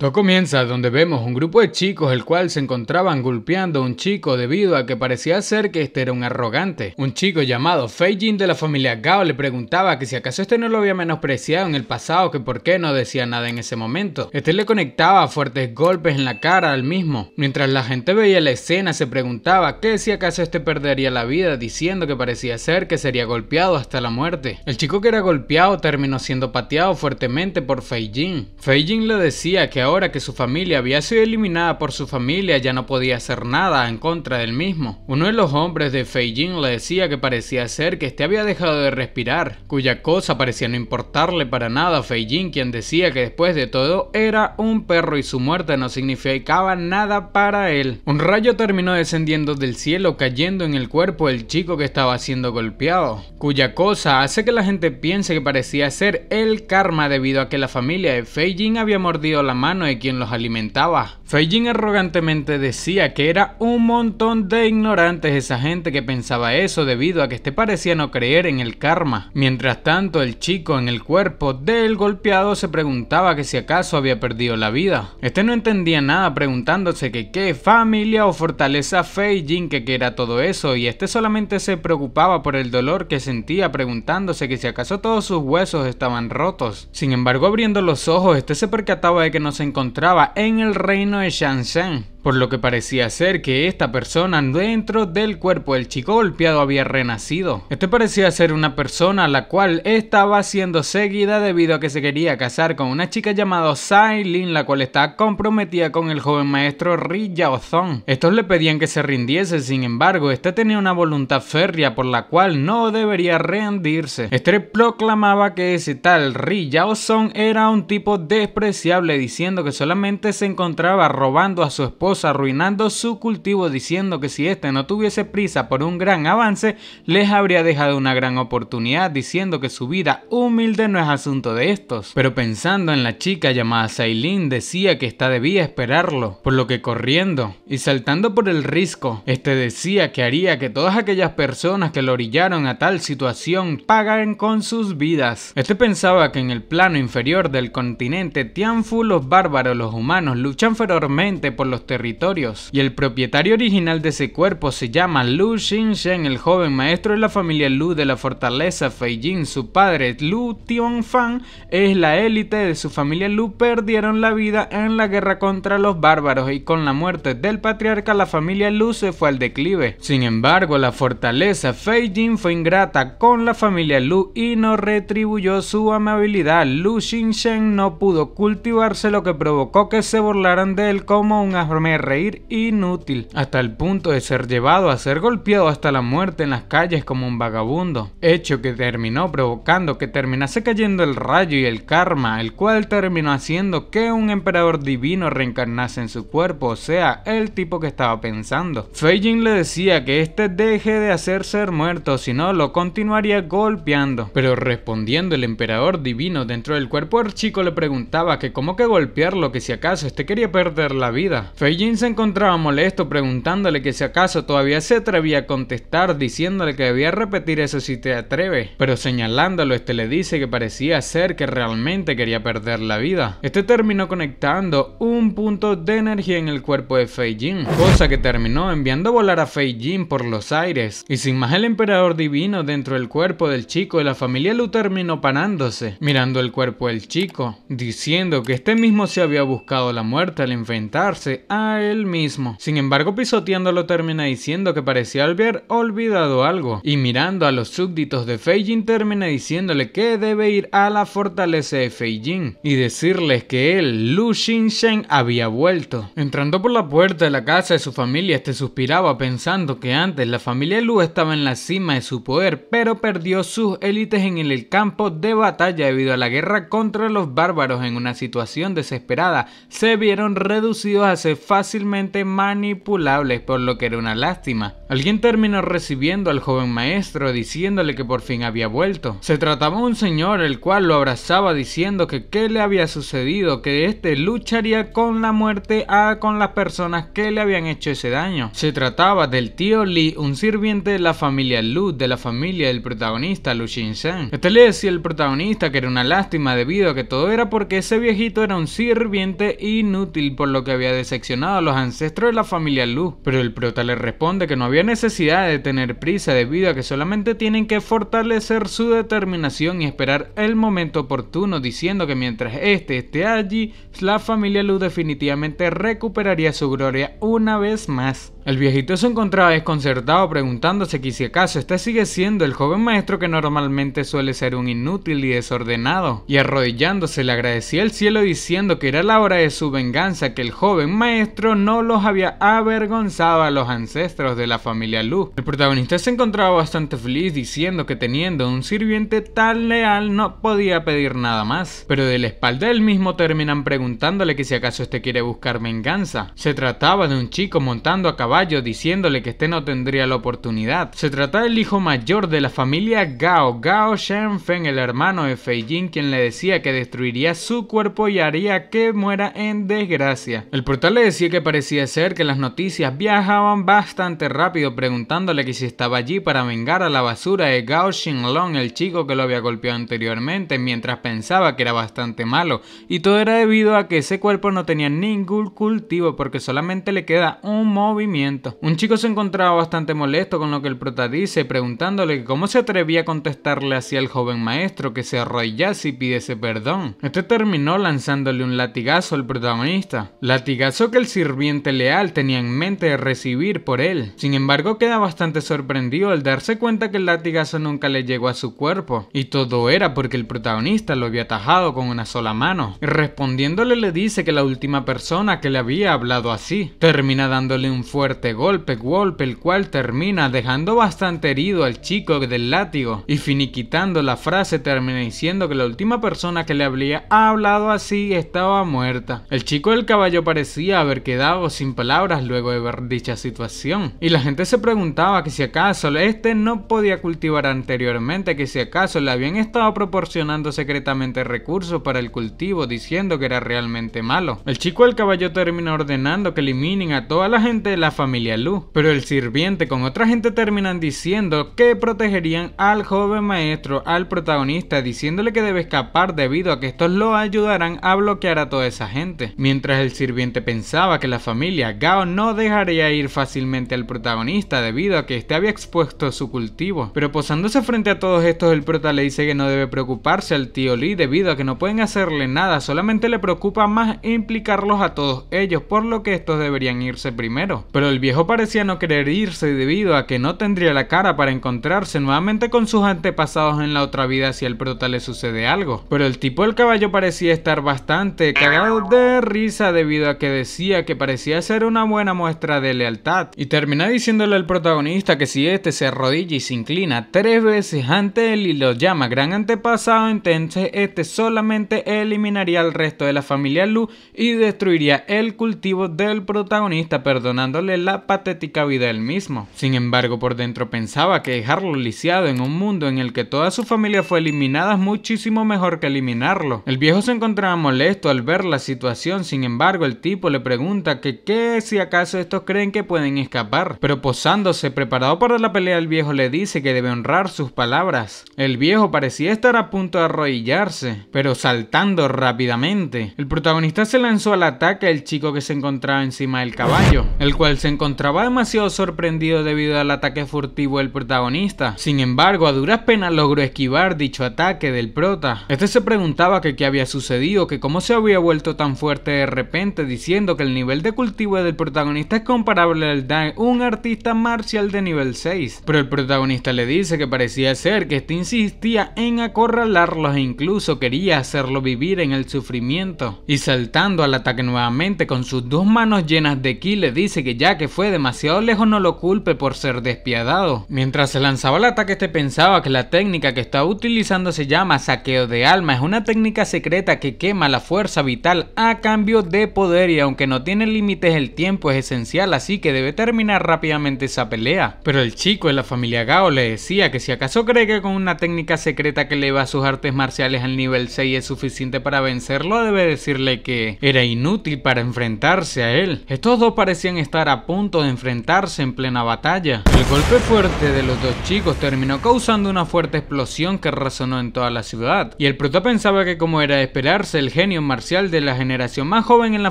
Todo comienza donde vemos un grupo de chicos el cual se encontraban golpeando a un chico debido a que parecía ser que este era un arrogante. Un chico llamado Feijin de la familia Gao le preguntaba que si acaso este no lo había menospreciado en el pasado que por qué no decía nada en ese momento. Este le conectaba fuertes golpes en la cara al mismo. Mientras la gente veía la escena se preguntaba que si acaso este perdería la vida diciendo que parecía ser que sería golpeado hasta la muerte. El chico que era golpeado terminó siendo pateado fuertemente por Feijin. Feijin le decía que ahora que su familia había sido eliminada por su familia ya no podía hacer nada en contra del mismo. Uno de los hombres de Fei le decía que parecía ser que este había dejado de respirar, cuya cosa parecía no importarle para nada a Fei quien decía que después de todo era un perro y su muerte no significaba nada para él. Un rayo terminó descendiendo del cielo cayendo en el cuerpo del chico que estaba siendo golpeado, cuya cosa hace que la gente piense que parecía ser el karma debido a que la familia de Fei había mordido la mano de quien los alimentaba Feijin arrogantemente decía que era un montón de ignorantes esa gente que pensaba eso debido a que este parecía no creer en el karma. Mientras tanto, el chico en el cuerpo del golpeado se preguntaba que si acaso había perdido la vida. Este no entendía nada preguntándose que qué familia o fortaleza Feijin que, que era todo eso y este solamente se preocupaba por el dolor que sentía preguntándose que si acaso todos sus huesos estaban rotos. Sin embargo, abriendo los ojos, este se percataba de que no se encontraba en el reino 香山。por lo que parecía ser que esta persona dentro del cuerpo del chico golpeado había renacido. Este parecía ser una persona a la cual estaba siendo seguida debido a que se quería casar con una chica llamada Sailin, la cual está comprometida con el joven maestro Ri Yaozong. Estos le pedían que se rindiese, sin embargo, este tenía una voluntad férrea por la cual no debería rendirse. Este proclamaba que ese tal Ri Yaozong era un tipo despreciable, diciendo que solamente se encontraba robando a su esposa arruinando su cultivo diciendo que si éste no tuviese prisa por un gran avance, les habría dejado una gran oportunidad diciendo que su vida humilde no es asunto de estos. Pero pensando en la chica llamada Sailin decía que esta debía esperarlo, por lo que corriendo y saltando por el risco, este decía que haría que todas aquellas personas que lo orillaron a tal situación pagaran con sus vidas. Este pensaba que en el plano inferior del continente Tianfu los bárbaros, los humanos, luchan ferozmente por los territorios. Y el propietario original de ese cuerpo se llama Lu Shen, el joven maestro de la familia Lu de la fortaleza Feijin. Su padre, Lu Tianfan, es la élite de su familia Lu, perdieron la vida en la guerra contra los bárbaros y con la muerte del patriarca la familia Lu se fue al declive. Sin embargo, la fortaleza Feijin fue ingrata con la familia Lu y no retribuyó su amabilidad. Lu Shen no pudo cultivarse lo que provocó que se burlaran de él como un arma reír inútil, hasta el punto de ser llevado a ser golpeado hasta la muerte en las calles como un vagabundo, hecho que terminó provocando que terminase cayendo el rayo y el karma, el cual terminó haciendo que un emperador divino reencarnase en su cuerpo, o sea, el tipo que estaba pensando. Feijin le decía que este deje de hacer ser muerto, si no lo continuaría golpeando, pero respondiendo el emperador divino dentro del cuerpo, el chico le preguntaba que cómo que golpearlo, que si acaso este quería perder la vida. Jin se encontraba molesto preguntándole que si acaso todavía se atrevía a contestar diciéndole que debía repetir eso si te atreve. pero señalándolo este le dice que parecía ser que realmente quería perder la vida. Este terminó conectando un punto de energía en el cuerpo de Fei Jin, cosa que terminó enviando a volar a Fei Jin por los aires, y sin más el emperador divino dentro del cuerpo del chico de la familia lo terminó panándose, mirando el cuerpo del chico, diciendo que este mismo se había buscado la muerte al enfrentarse a él mismo. Sin embargo, pisoteándolo termina diciendo que parecía haber olvidado algo. Y mirando a los súbditos de Feijin termina diciéndole que debe ir a la fortaleza de Feijin y decirles que él, Lu Xingsheng había vuelto. Entrando por la puerta de la casa de su familia, este suspiraba pensando que antes la familia Lu estaba en la cima de su poder, pero perdió sus élites en el campo de batalla debido a la guerra contra los bárbaros en una situación desesperada. Se vieron reducidos a ser fácilmente manipulables, por lo que era una lástima. Alguien terminó recibiendo al joven maestro diciéndole que por fin había vuelto. Se trataba de un señor el cual lo abrazaba diciendo que qué le había sucedido, que éste lucharía con la muerte a con las personas que le habían hecho ese daño. Se trataba del tío Li, un sirviente de la familia Lu, de la familia del protagonista Lu shin Éste Este le decía al protagonista que era una lástima debido a que todo era porque ese viejito era un sirviente inútil por lo que había decepcionado a los ancestros de la familia Luz, pero el prota le responde que no había necesidad de tener prisa debido a que solamente tienen que fortalecer su determinación y esperar el momento oportuno, diciendo que mientras este esté allí, la familia Luz definitivamente recuperaría su gloria una vez más. El viejito se encontraba desconcertado preguntándose que si acaso este sigue siendo el joven maestro que normalmente suele ser un inútil y desordenado, y arrodillándose le agradecía el cielo diciendo que era la hora de su venganza que el joven maestro no los había avergonzado a los ancestros de la familia Lu. El protagonista se encontraba bastante feliz diciendo que teniendo un sirviente tan leal no podía pedir nada más, pero de la espalda del mismo terminan preguntándole que si acaso este quiere buscar venganza. Se trataba de un chico montando a caballo diciéndole que este no tendría la oportunidad. Se trata del hijo mayor de la familia Gao, Gao Shenfen, el hermano de Feijin quien le decía que destruiría su cuerpo y haría que muera en desgracia. El portal le decía que parecía ser que las noticias viajaban bastante rápido preguntándole que si estaba allí para vengar a la basura de Gao Xinglong, el chico que lo había golpeado anteriormente, mientras pensaba que era bastante malo, y todo era debido a que ese cuerpo no tenía ningún cultivo porque solamente le queda un movimiento un chico se encontraba bastante molesto con lo que el prota dice, preguntándole cómo se atrevía a contestarle así al joven maestro que se arrollase y pidiese perdón. Este terminó lanzándole un latigazo al protagonista, latigazo que el sirviente leal tenía en mente de recibir por él. Sin embargo, queda bastante sorprendido al darse cuenta que el latigazo nunca le llegó a su cuerpo, y todo era porque el protagonista lo había atajado con una sola mano. Respondiéndole le dice que la última persona que le había hablado así, termina dándole un fuerte golpe, golpe, el cual termina dejando bastante herido al chico del látigo y finiquitando la frase termina diciendo que la última persona que le había hablado así estaba muerta. El chico del caballo parecía haber quedado sin palabras luego de ver dicha situación y la gente se preguntaba que si acaso este no podía cultivar anteriormente, que si acaso le habían estado proporcionando secretamente recursos para el cultivo diciendo que era realmente malo. El chico del caballo termina ordenando que eliminen a toda la gente de la familia Lu, pero el sirviente con otra gente terminan diciendo que protegerían al joven maestro, al protagonista, diciéndole que debe escapar debido a que estos lo ayudarán a bloquear a toda esa gente. Mientras el sirviente pensaba que la familia Gao no dejaría ir fácilmente al protagonista debido a que este había expuesto su cultivo, pero posándose frente a todos estos el prota le dice que no debe preocuparse al tío Li debido a que no pueden hacerle nada, solamente le preocupa más implicarlos a todos ellos, por lo que estos deberían irse primero. Pero el viejo parecía no querer irse debido a que no tendría la cara para encontrarse nuevamente con sus antepasados en la otra vida si al prota le sucede algo. Pero el tipo del caballo parecía estar bastante cagado de risa debido a que decía que parecía ser una buena muestra de lealtad. Y termina diciéndole al protagonista que si este se arrodilla y se inclina tres veces ante él y lo llama gran antepasado, entonces este solamente eliminaría al resto de la familia Lu y destruiría el cultivo del protagonista perdonándole la patética vida del mismo. Sin embargo, por dentro pensaba que dejarlo lisiado en un mundo en el que toda su familia fue eliminada es muchísimo mejor que eliminarlo. El viejo se encontraba molesto al ver la situación, sin embargo, el tipo le pregunta que qué si acaso estos creen que pueden escapar. Pero posándose, preparado para la pelea, el viejo le dice que debe honrar sus palabras. El viejo parecía estar a punto de arrodillarse, pero saltando rápidamente. El protagonista se lanzó al ataque al chico que se encontraba encima del caballo, el cual se encontraba demasiado sorprendido debido al ataque furtivo del protagonista. Sin embargo, a duras penas logró esquivar dicho ataque del prota. Este se preguntaba que qué había sucedido, que cómo se había vuelto tan fuerte de repente, diciendo que el nivel de cultivo del protagonista es comparable al de un artista marcial de nivel 6. Pero el protagonista le dice que parecía ser que este insistía en acorralarlos e incluso quería hacerlo vivir en el sufrimiento. Y saltando al ataque nuevamente con sus dos manos llenas de ki le dice que ya que fue demasiado lejos no lo culpe por ser despiadado. Mientras se lanzaba el ataque este pensaba que la técnica que está utilizando se llama saqueo de alma, es una técnica secreta que quema la fuerza vital a cambio de poder y aunque no tiene límites el tiempo es esencial así que debe terminar rápidamente esa pelea. Pero el chico de la familia Gao le decía que si acaso cree que con una técnica secreta que eleva sus artes marciales al nivel 6 es suficiente para vencerlo debe decirle que era inútil para enfrentarse a él. Estos dos parecían estar a punto de enfrentarse en plena batalla. El golpe fuerte de los dos chicos terminó causando una fuerte explosión que resonó en toda la ciudad, y el proto pensaba que como era de esperarse, el genio marcial de la generación más joven en la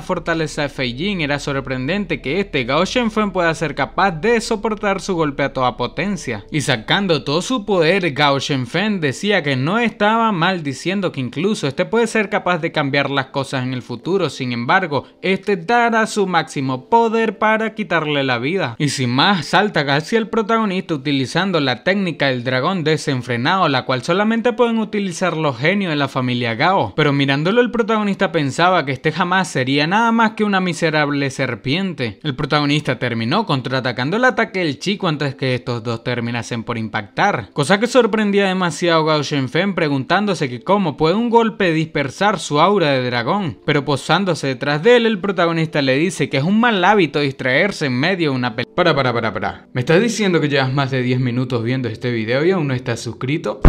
fortaleza de Feijin era sorprendente que este Gao Shenfeng pueda ser capaz de soportar su golpe a toda potencia. Y sacando todo su poder, Gao Shenfeng decía que no estaba mal diciendo que incluso este puede ser capaz de cambiar las cosas en el futuro, sin embargo, este dará su máximo poder para que quitarle la vida. Y sin más, salta casi el protagonista utilizando la técnica del dragón desenfrenado, la cual solamente pueden utilizar los genios de la familia Gao. Pero mirándolo el protagonista pensaba que este jamás sería nada más que una miserable serpiente. El protagonista terminó contraatacando el ataque del chico antes que estos dos terminasen por impactar, cosa que sorprendía demasiado Gao Shenfen preguntándose que cómo puede un golpe dispersar su aura de dragón. Pero posándose detrás de él, el protagonista le dice que es un mal hábito distraer en medio de una Para, para, para, para. ¿Me estás diciendo que llevas más de 10 minutos viendo este video y aún no estás suscrito?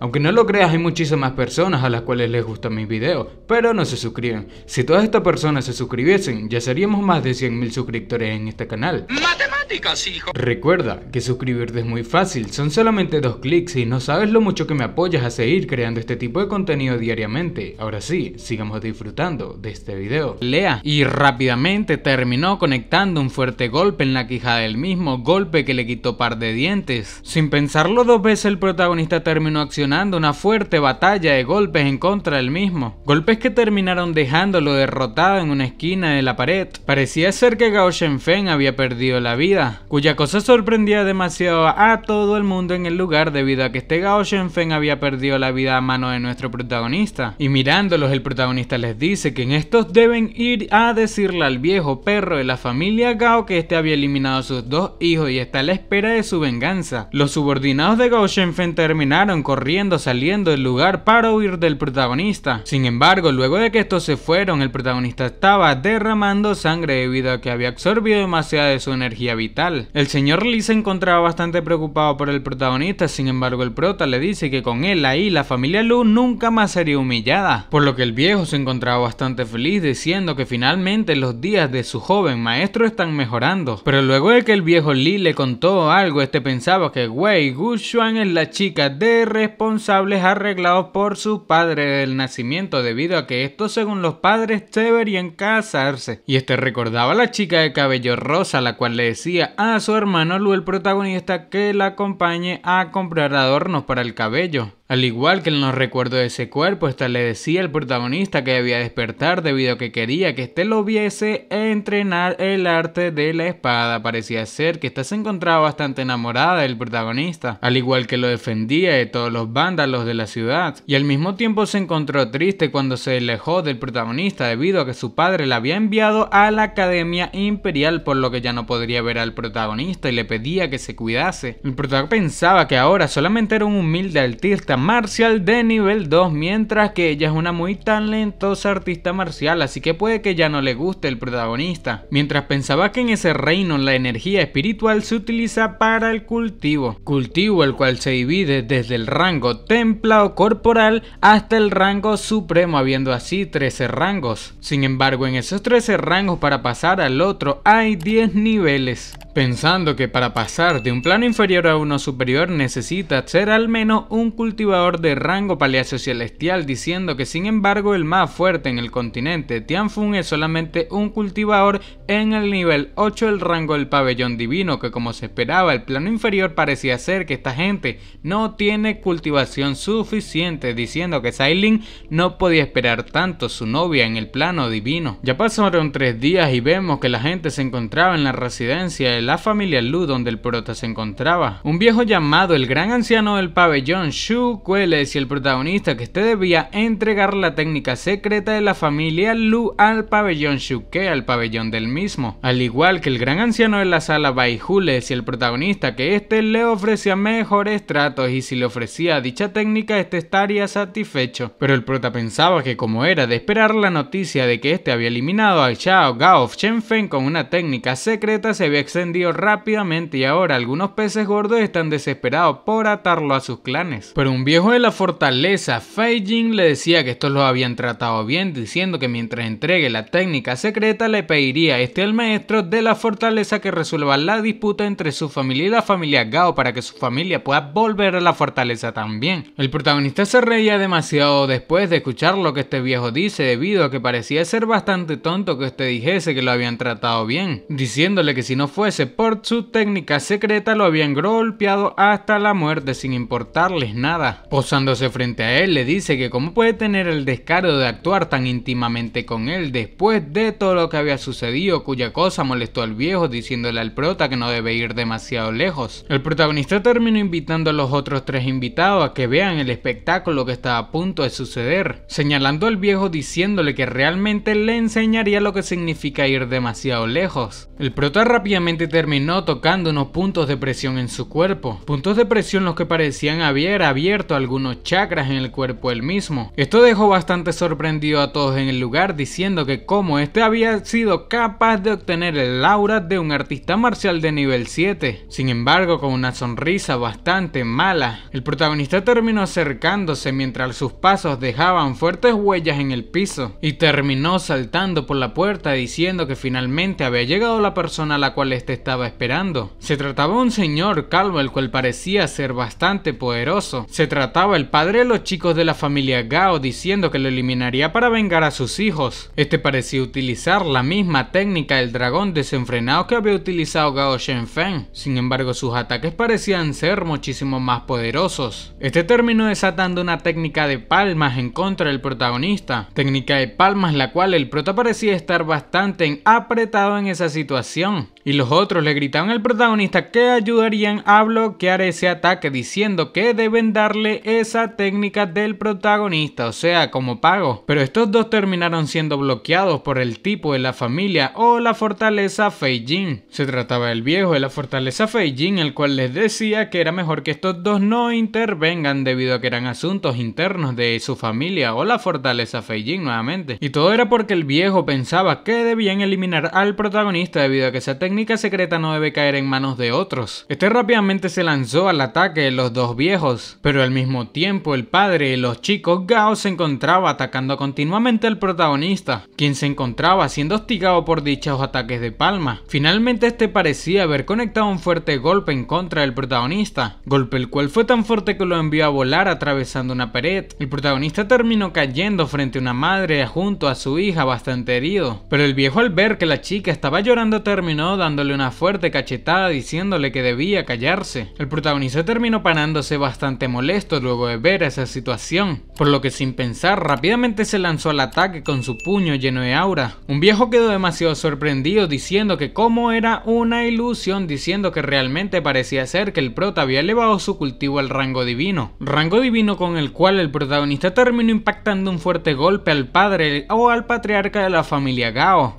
Aunque no lo creas, hay muchísimas personas a las cuales les gustan mis videos, pero no se suscriben. Si todas estas personas se suscribiesen, ya seríamos más de 100.000 suscriptores en este canal. ¡Matemáticas, hijo! Recuerda que suscribirte es muy fácil, son solamente dos clics y no sabes lo mucho que me apoyas a seguir creando este tipo de contenido diariamente. Ahora sí, sigamos disfrutando de este video. Lea y rápidamente terminó conectando un fuerte golpe en la quijada del mismo, golpe que le quitó par de dientes. Sin pensarlo dos veces el protagonista terminó accionando una fuerte batalla de golpes en contra del mismo, golpes que terminaron dejándolo derrotado en una esquina de la pared. Parecía ser que Gao Shenfen había perdido la vida, cuya cosa sorprendía demasiado a todo el mundo en el lugar debido a que este Gao Shenfen había perdido la vida a mano de nuestro protagonista. Y mirándolos el protagonista les dice que en estos deben ir a decirle al viejo perro de la familia Gao que este había eliminado a sus dos hijos y está a la espera de su venganza. Los subordinados de Gao Shenfen terminaron corriendo saliendo del lugar para huir del protagonista. Sin embargo, luego de que estos se fueron, el protagonista estaba derramando sangre debido a que había absorbido demasiada de su energía vital. El señor Lee se encontraba bastante preocupado por el protagonista, sin embargo el prota le dice que con él ahí la familia Lu nunca más sería humillada, por lo que el viejo se encontraba bastante feliz diciendo que finalmente los días de su joven maestro están mejorando. Pero luego de que el viejo Lee le contó algo, este pensaba que Wei Xuan es la chica de responsabilidad responsables arreglados por su padre del nacimiento debido a que estos según los padres deberían casarse. Y este recordaba a la chica de cabello rosa la cual le decía a su hermano Lu el protagonista que la acompañe a comprar adornos para el cabello. Al igual que en los recuerdos de ese cuerpo, esta le decía al protagonista que debía despertar debido a que quería que éste lo viese e entrenar el arte de la espada. Parecía ser que esta se encontraba bastante enamorada del protagonista, al igual que lo defendía de todos los vándalos de la ciudad. Y al mismo tiempo se encontró triste cuando se alejó del protagonista debido a que su padre la había enviado a la Academia Imperial por lo que ya no podría ver al protagonista y le pedía que se cuidase. El protagonista pensaba que ahora solamente era un humilde artista marcial de nivel 2, mientras que ella es una muy talentosa artista marcial, así que puede que ya no le guste el protagonista. Mientras pensaba que en ese reino la energía espiritual se utiliza para el cultivo, cultivo el cual se divide desde el rango templado corporal hasta el rango supremo, habiendo así 13 rangos. Sin embargo, en esos 13 rangos para pasar al otro hay 10 niveles pensando que para pasar de un plano inferior a uno superior necesita ser al menos un cultivador de rango Palacio celestial, diciendo que sin embargo el más fuerte en el continente, Tianfun, es solamente un cultivador en el nivel 8 del rango del pabellón divino, que como se esperaba el plano inferior parecía ser que esta gente no tiene cultivación suficiente, diciendo que Sailin no podía esperar tanto su novia en el plano divino. Ya pasaron tres días y vemos que la gente se encontraba en la residencia del la familia Lu donde el prota se encontraba. Un viejo llamado el gran anciano del pabellón Shu Kuele y el protagonista que este debía entregar la técnica secreta de la familia Lu al pabellón Shu que al pabellón del mismo. Al igual que el gran anciano de la sala Bai y el protagonista que este le ofrecía mejores tratos y si le ofrecía dicha técnica este estaría satisfecho. Pero el prota pensaba que como era de esperar la noticia de que este había eliminado a Xiao Gao Feng con una técnica secreta se había extendido rápidamente y ahora algunos peces gordos están desesperados por atarlo a sus clanes. Pero un viejo de la fortaleza, Fei Jing, le decía que estos lo habían tratado bien, diciendo que mientras entregue la técnica secreta le pediría este al maestro de la fortaleza que resuelva la disputa entre su familia y la familia Gao para que su familia pueda volver a la fortaleza también. El protagonista se reía demasiado después de escuchar lo que este viejo dice debido a que parecía ser bastante tonto que este dijese que lo habían tratado bien, diciéndole que si no fuese por su técnica secreta lo habían golpeado hasta la muerte sin importarles nada. Posándose frente a él le dice que cómo puede tener el descaro de actuar tan íntimamente con él después de todo lo que había sucedido cuya cosa molestó al viejo diciéndole al prota que no debe ir demasiado lejos. El protagonista terminó invitando a los otros tres invitados a que vean el espectáculo que estaba a punto de suceder, señalando al viejo diciéndole que realmente le enseñaría lo que significa ir demasiado lejos. El prota rápidamente terminó tocando unos puntos de presión en su cuerpo. Puntos de presión los que parecían haber abierto algunos chakras en el cuerpo él mismo. Esto dejó bastante sorprendido a todos en el lugar diciendo que como este había sido capaz de obtener el aura de un artista marcial de nivel 7. Sin embargo, con una sonrisa bastante mala, el protagonista terminó acercándose mientras sus pasos dejaban fuertes huellas en el piso y terminó saltando por la puerta diciendo que finalmente había llegado la persona a la cual este estaba esperando. Se trataba un señor calvo el cual parecía ser bastante poderoso. Se trataba el padre de los chicos de la familia Gao diciendo que lo eliminaría para vengar a sus hijos. Este parecía utilizar la misma técnica del dragón desenfrenado que había utilizado Gao Shenfeng. Sin embargo sus ataques parecían ser muchísimo más poderosos. Este terminó desatando una técnica de palmas en contra del protagonista. Técnica de palmas la cual el prota parecía estar bastante apretado en esa situación y los otros le gritaban al protagonista que ayudarían a bloquear ese ataque diciendo que deben darle esa técnica del protagonista, o sea, como pago. Pero estos dos terminaron siendo bloqueados por el tipo de la familia o la fortaleza Feijin. Se trataba del viejo de la fortaleza Feijin, el cual les decía que era mejor que estos dos no intervengan debido a que eran asuntos internos de su familia o la fortaleza Feijin nuevamente. Y todo era porque el viejo pensaba que debían eliminar al protagonista debido a que esa técnica técnica secreta no debe caer en manos de otros. Este rápidamente se lanzó al ataque de los dos viejos, pero al mismo tiempo el padre de los chicos Gao se encontraba atacando continuamente al protagonista, quien se encontraba siendo hostigado por dichos ataques de palma. Finalmente este parecía haber conectado un fuerte golpe en contra del protagonista, golpe el cual fue tan fuerte que lo envió a volar atravesando una pared. El protagonista terminó cayendo frente a una madre junto a su hija bastante herido, pero el viejo al ver que la chica estaba llorando terminó dándole una fuerte cachetada diciéndole que debía callarse. El protagonista terminó parándose bastante molesto luego de ver esa situación, por lo que sin pensar rápidamente se lanzó al ataque con su puño lleno de aura. Un viejo quedó demasiado sorprendido diciendo que como era una ilusión diciendo que realmente parecía ser que el prota había elevado su cultivo al rango divino. Rango divino con el cual el protagonista terminó impactando un fuerte golpe al padre o al patriarca de la familia Gao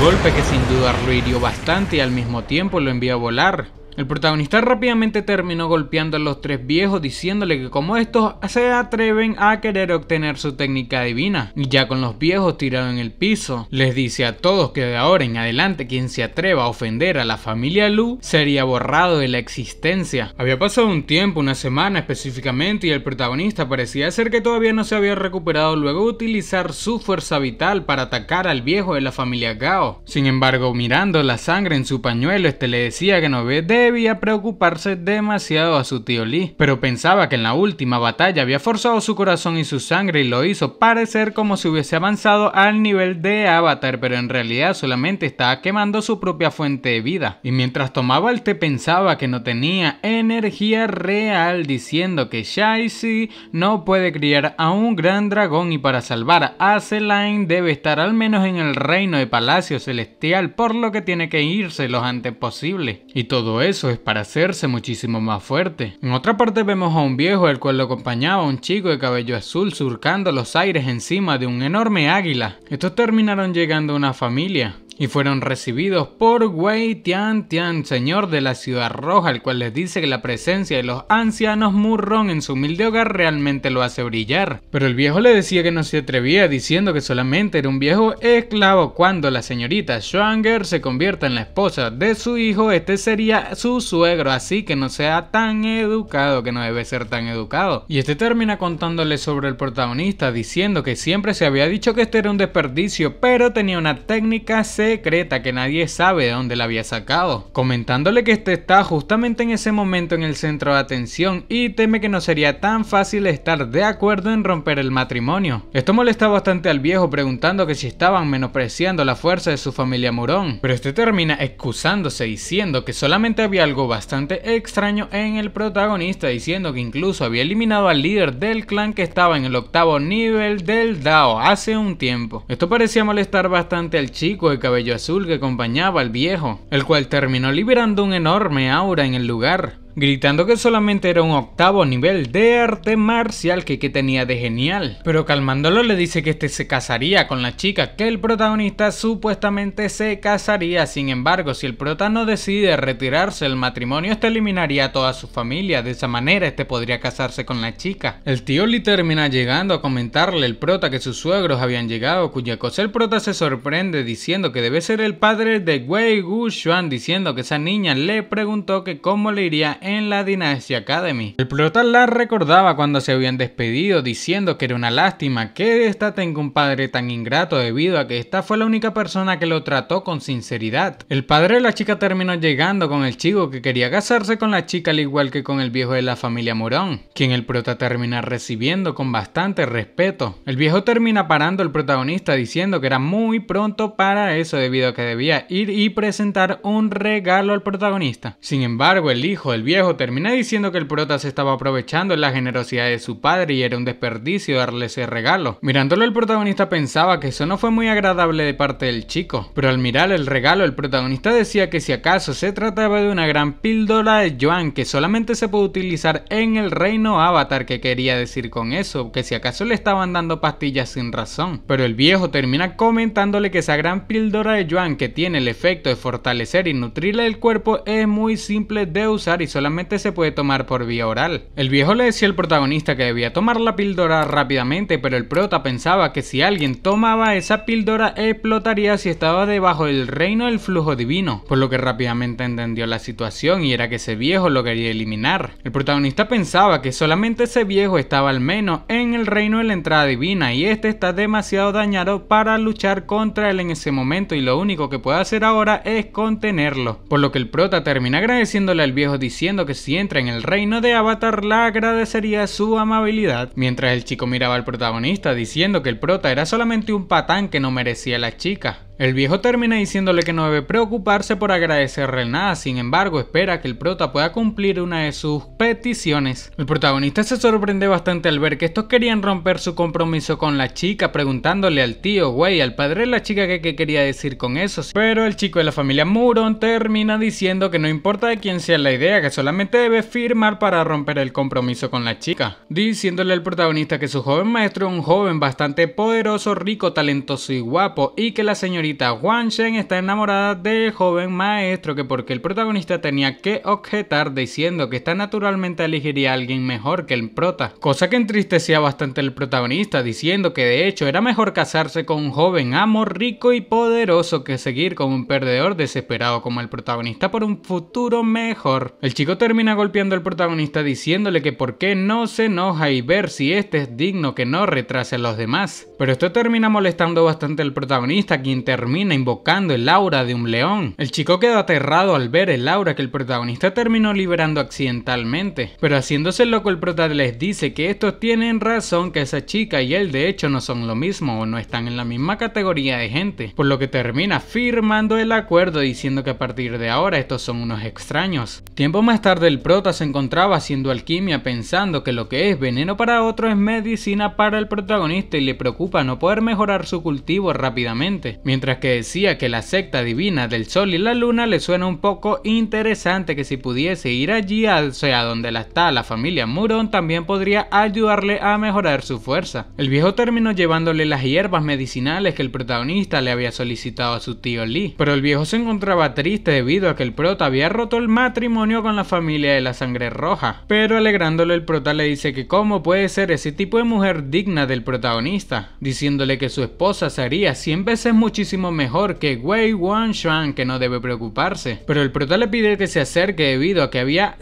golpe que sin duda lo bastante y al mismo tiempo lo envió a volar. El protagonista rápidamente terminó golpeando a los tres viejos diciéndole que como estos se atreven a querer obtener su técnica divina y ya con los viejos tirados en el piso les dice a todos que de ahora en adelante quien se atreva a ofender a la familia Lu sería borrado de la existencia. Había pasado un tiempo, una semana específicamente y el protagonista parecía ser que todavía no se había recuperado luego de utilizar su fuerza vital para atacar al viejo de la familia Gao. Sin embargo mirando la sangre en su pañuelo este le decía que no ve de debía preocuparse demasiado a su tío Lee, pero pensaba que en la última batalla había forzado su corazón y su sangre y lo hizo parecer como si hubiese avanzado al nivel de Avatar, pero en realidad solamente estaba quemando su propia fuente de vida. Y mientras tomaba el té pensaba que no tenía energía real diciendo que Shaizi no puede criar a un gran dragón y para salvar a Celine debe estar al menos en el reino de Palacio Celestial, por lo que tiene que irse lo antes posible. Y todo eso es para hacerse muchísimo más fuerte. En otra parte vemos a un viejo el cual lo acompañaba un chico de cabello azul surcando los aires encima de un enorme águila. Estos terminaron llegando a una familia, y fueron recibidos por Wei Tian Tian, señor de la Ciudad Roja, el cual les dice que la presencia de los ancianos Murrón en su humilde hogar realmente lo hace brillar. Pero el viejo le decía que no se atrevía, diciendo que solamente era un viejo esclavo. Cuando la señorita Schwanger se convierta en la esposa de su hijo, este sería su suegro, así que no sea tan educado, que no debe ser tan educado. Y este termina contándole sobre el protagonista, diciendo que siempre se había dicho que este era un desperdicio, pero tenía una técnica secreta que nadie sabe de dónde la había sacado, comentándole que este está justamente en ese momento en el centro de atención y teme que no sería tan fácil estar de acuerdo en romper el matrimonio. Esto molesta bastante al viejo preguntando que si estaban menospreciando la fuerza de su familia Murón, pero este termina excusándose diciendo que solamente había algo bastante extraño en el protagonista diciendo que incluso había eliminado al líder del clan que estaba en el octavo nivel del Dao hace un tiempo. Esto parecía molestar bastante al chico que cabello azul que acompañaba al viejo, el cual terminó liberando un enorme aura en el lugar, gritando que solamente era un octavo nivel de arte marcial que, tenía de genial. Pero calmándolo le dice que este se casaría con la chica, que el protagonista supuestamente se casaría, sin embargo si el prota no decide retirarse el matrimonio este eliminaría a toda su familia, de esa manera este podría casarse con la chica. El tío Lee termina llegando a comentarle el prota que sus suegros habían llegado, cuya cosa el prota se sorprende diciendo que debe ser el padre de Wei Gu Xuan, diciendo que esa niña le preguntó que cómo le iría en la Dynasty Academy. El prota la recordaba cuando se habían despedido diciendo que era una lástima que esta tenga un padre tan ingrato debido a que esta fue la única persona que lo trató con sinceridad. El padre de la chica terminó llegando con el chico que quería casarse con la chica al igual que con el viejo de la familia Morón, quien el prota termina recibiendo con bastante respeto. El viejo termina parando al protagonista diciendo que era muy pronto para eso debido a que debía ir y presentar un regalo al protagonista. Sin embargo, el hijo del viejo, termina diciendo que el prota se estaba aprovechando de la generosidad de su padre y era un desperdicio darle ese regalo. Mirándolo el protagonista pensaba que eso no fue muy agradable de parte del chico, pero al mirar el regalo el protagonista decía que si acaso se trataba de una gran píldora de Joan que solamente se puede utilizar en el reino Avatar que quería decir con eso, que si acaso le estaban dando pastillas sin razón. Pero el viejo termina comentándole que esa gran píldora de Joan que tiene el efecto de fortalecer y nutrirle el cuerpo es muy simple de usar y solamente se puede tomar por vía oral. El viejo le decía al protagonista que debía tomar la píldora rápidamente, pero el prota pensaba que si alguien tomaba esa píldora explotaría si estaba debajo del reino del flujo divino, por lo que rápidamente entendió la situación y era que ese viejo lo quería eliminar. El protagonista pensaba que solamente ese viejo estaba al menos en el reino de la entrada divina y este está demasiado dañado para luchar contra él en ese momento y lo único que puede hacer ahora es contenerlo, por lo que el prota termina agradeciéndole al viejo diciendo que si entra en el reino de Avatar la agradecería su amabilidad, mientras el chico miraba al protagonista diciendo que el prota era solamente un patán que no merecía la chica. El viejo termina diciéndole que no debe preocuparse por agradecerle nada, sin embargo espera que el prota pueda cumplir una de sus peticiones. El protagonista se sorprende bastante al ver que estos querían romper su compromiso con la chica, preguntándole al tío, güey, al padre de la chica que, quería decir con eso. Pero el chico de la familia Muron termina diciendo que no importa de quién sea la idea, que solamente debe firmar para romper el compromiso con la chica. Diciéndole al protagonista que su joven maestro es un joven bastante poderoso, rico, talentoso y guapo, y que la señorita señorita Wang Shen está enamorada del joven maestro que porque el protagonista tenía que objetar diciendo que esta naturalmente elegiría a alguien mejor que el prota, cosa que entristecía bastante al protagonista diciendo que de hecho era mejor casarse con un joven amo rico y poderoso que seguir con un perdedor desesperado como el protagonista por un futuro mejor. El chico termina golpeando al protagonista diciéndole que por qué no se enoja y ver si este es digno que no retrase a los demás, pero esto termina molestando bastante al protagonista quien te termina invocando el aura de un león. El chico quedó aterrado al ver el aura que el protagonista terminó liberando accidentalmente, pero haciéndose loco el prota les dice que estos tienen razón que esa chica y él de hecho no son lo mismo o no están en la misma categoría de gente, por lo que termina firmando el acuerdo diciendo que a partir de ahora estos son unos extraños. Tiempo más tarde el prota se encontraba haciendo alquimia pensando que lo que es veneno para otro es medicina para el protagonista y le preocupa no poder mejorar su cultivo rápidamente. Mientras que decía que la secta divina del sol y la luna le suena un poco interesante que si pudiese ir allí, o sea, donde la está la familia Murón, también podría ayudarle a mejorar su fuerza. El viejo terminó llevándole las hierbas medicinales que el protagonista le había solicitado a su tío Lee, pero el viejo se encontraba triste debido a que el prota había roto el matrimonio con la familia de la sangre roja, pero alegrándolo el prota le dice que cómo puede ser ese tipo de mujer digna del protagonista, diciéndole que su esposa sería 100 veces muchísimo mejor que Wei Shuan que no debe preocuparse. Pero el prota le pide que se acerque debido a que había...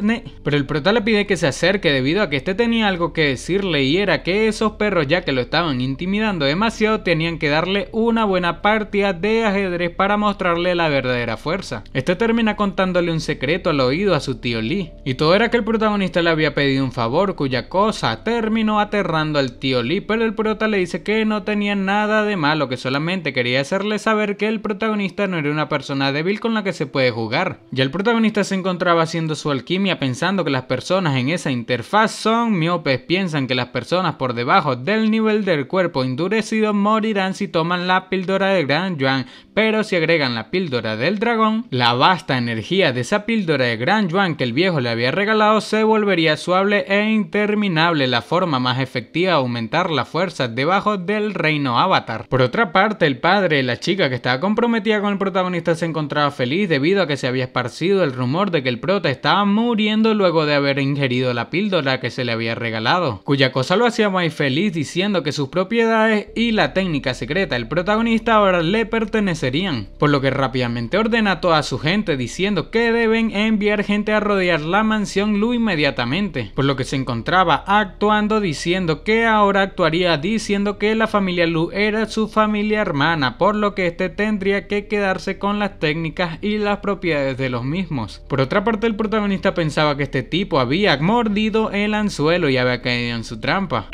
Pero el prota le pide que se acerque debido a que este tenía algo que decirle y era que esos perros ya que lo estaban intimidando demasiado tenían que darle una buena partida de ajedrez para mostrarle la verdadera fuerza. Este termina contándole un secreto al oído a su tío Li, Y todo era que el protagonista le había pedido un favor cuya cosa terminó aterrando al tío Li pero el prota le dice que no tenía nada de malo que solamente quería hacerle saber que el protagonista no era una persona débil con la que se puede jugar. Ya el protagonista se encontraba haciendo su alquimia pensando que las personas en esa interfaz son miopes, piensan que las personas por debajo del nivel del cuerpo endurecido morirán si toman la píldora de Gran Yuan, pero si agregan la píldora del dragón, la vasta energía de esa píldora de Gran Yuan que el viejo le había regalado se volvería suave e interminable, la forma más efectiva de aumentar la fuerza debajo del reino avatar. Por otra parte, el padre, la chica que estaba comprometida con el protagonista se encontraba feliz debido a que se había esparcido el rumor de que el prota estaba muriendo luego de haber ingerido la píldora que se le había regalado, cuya cosa lo hacía muy feliz diciendo que sus propiedades y la técnica secreta del protagonista ahora le pertenecerían, por lo que rápidamente ordena a toda su gente diciendo que deben enviar gente a rodear la mansión Lu inmediatamente, por lo que se encontraba actuando diciendo que ahora actuaría diciendo que la familia Lu era su familia hermana, por lo que que este tendría que quedarse con las técnicas y las propiedades de los mismos. Por otra parte, el protagonista pensaba que este tipo había mordido el anzuelo y había caído en su trampa.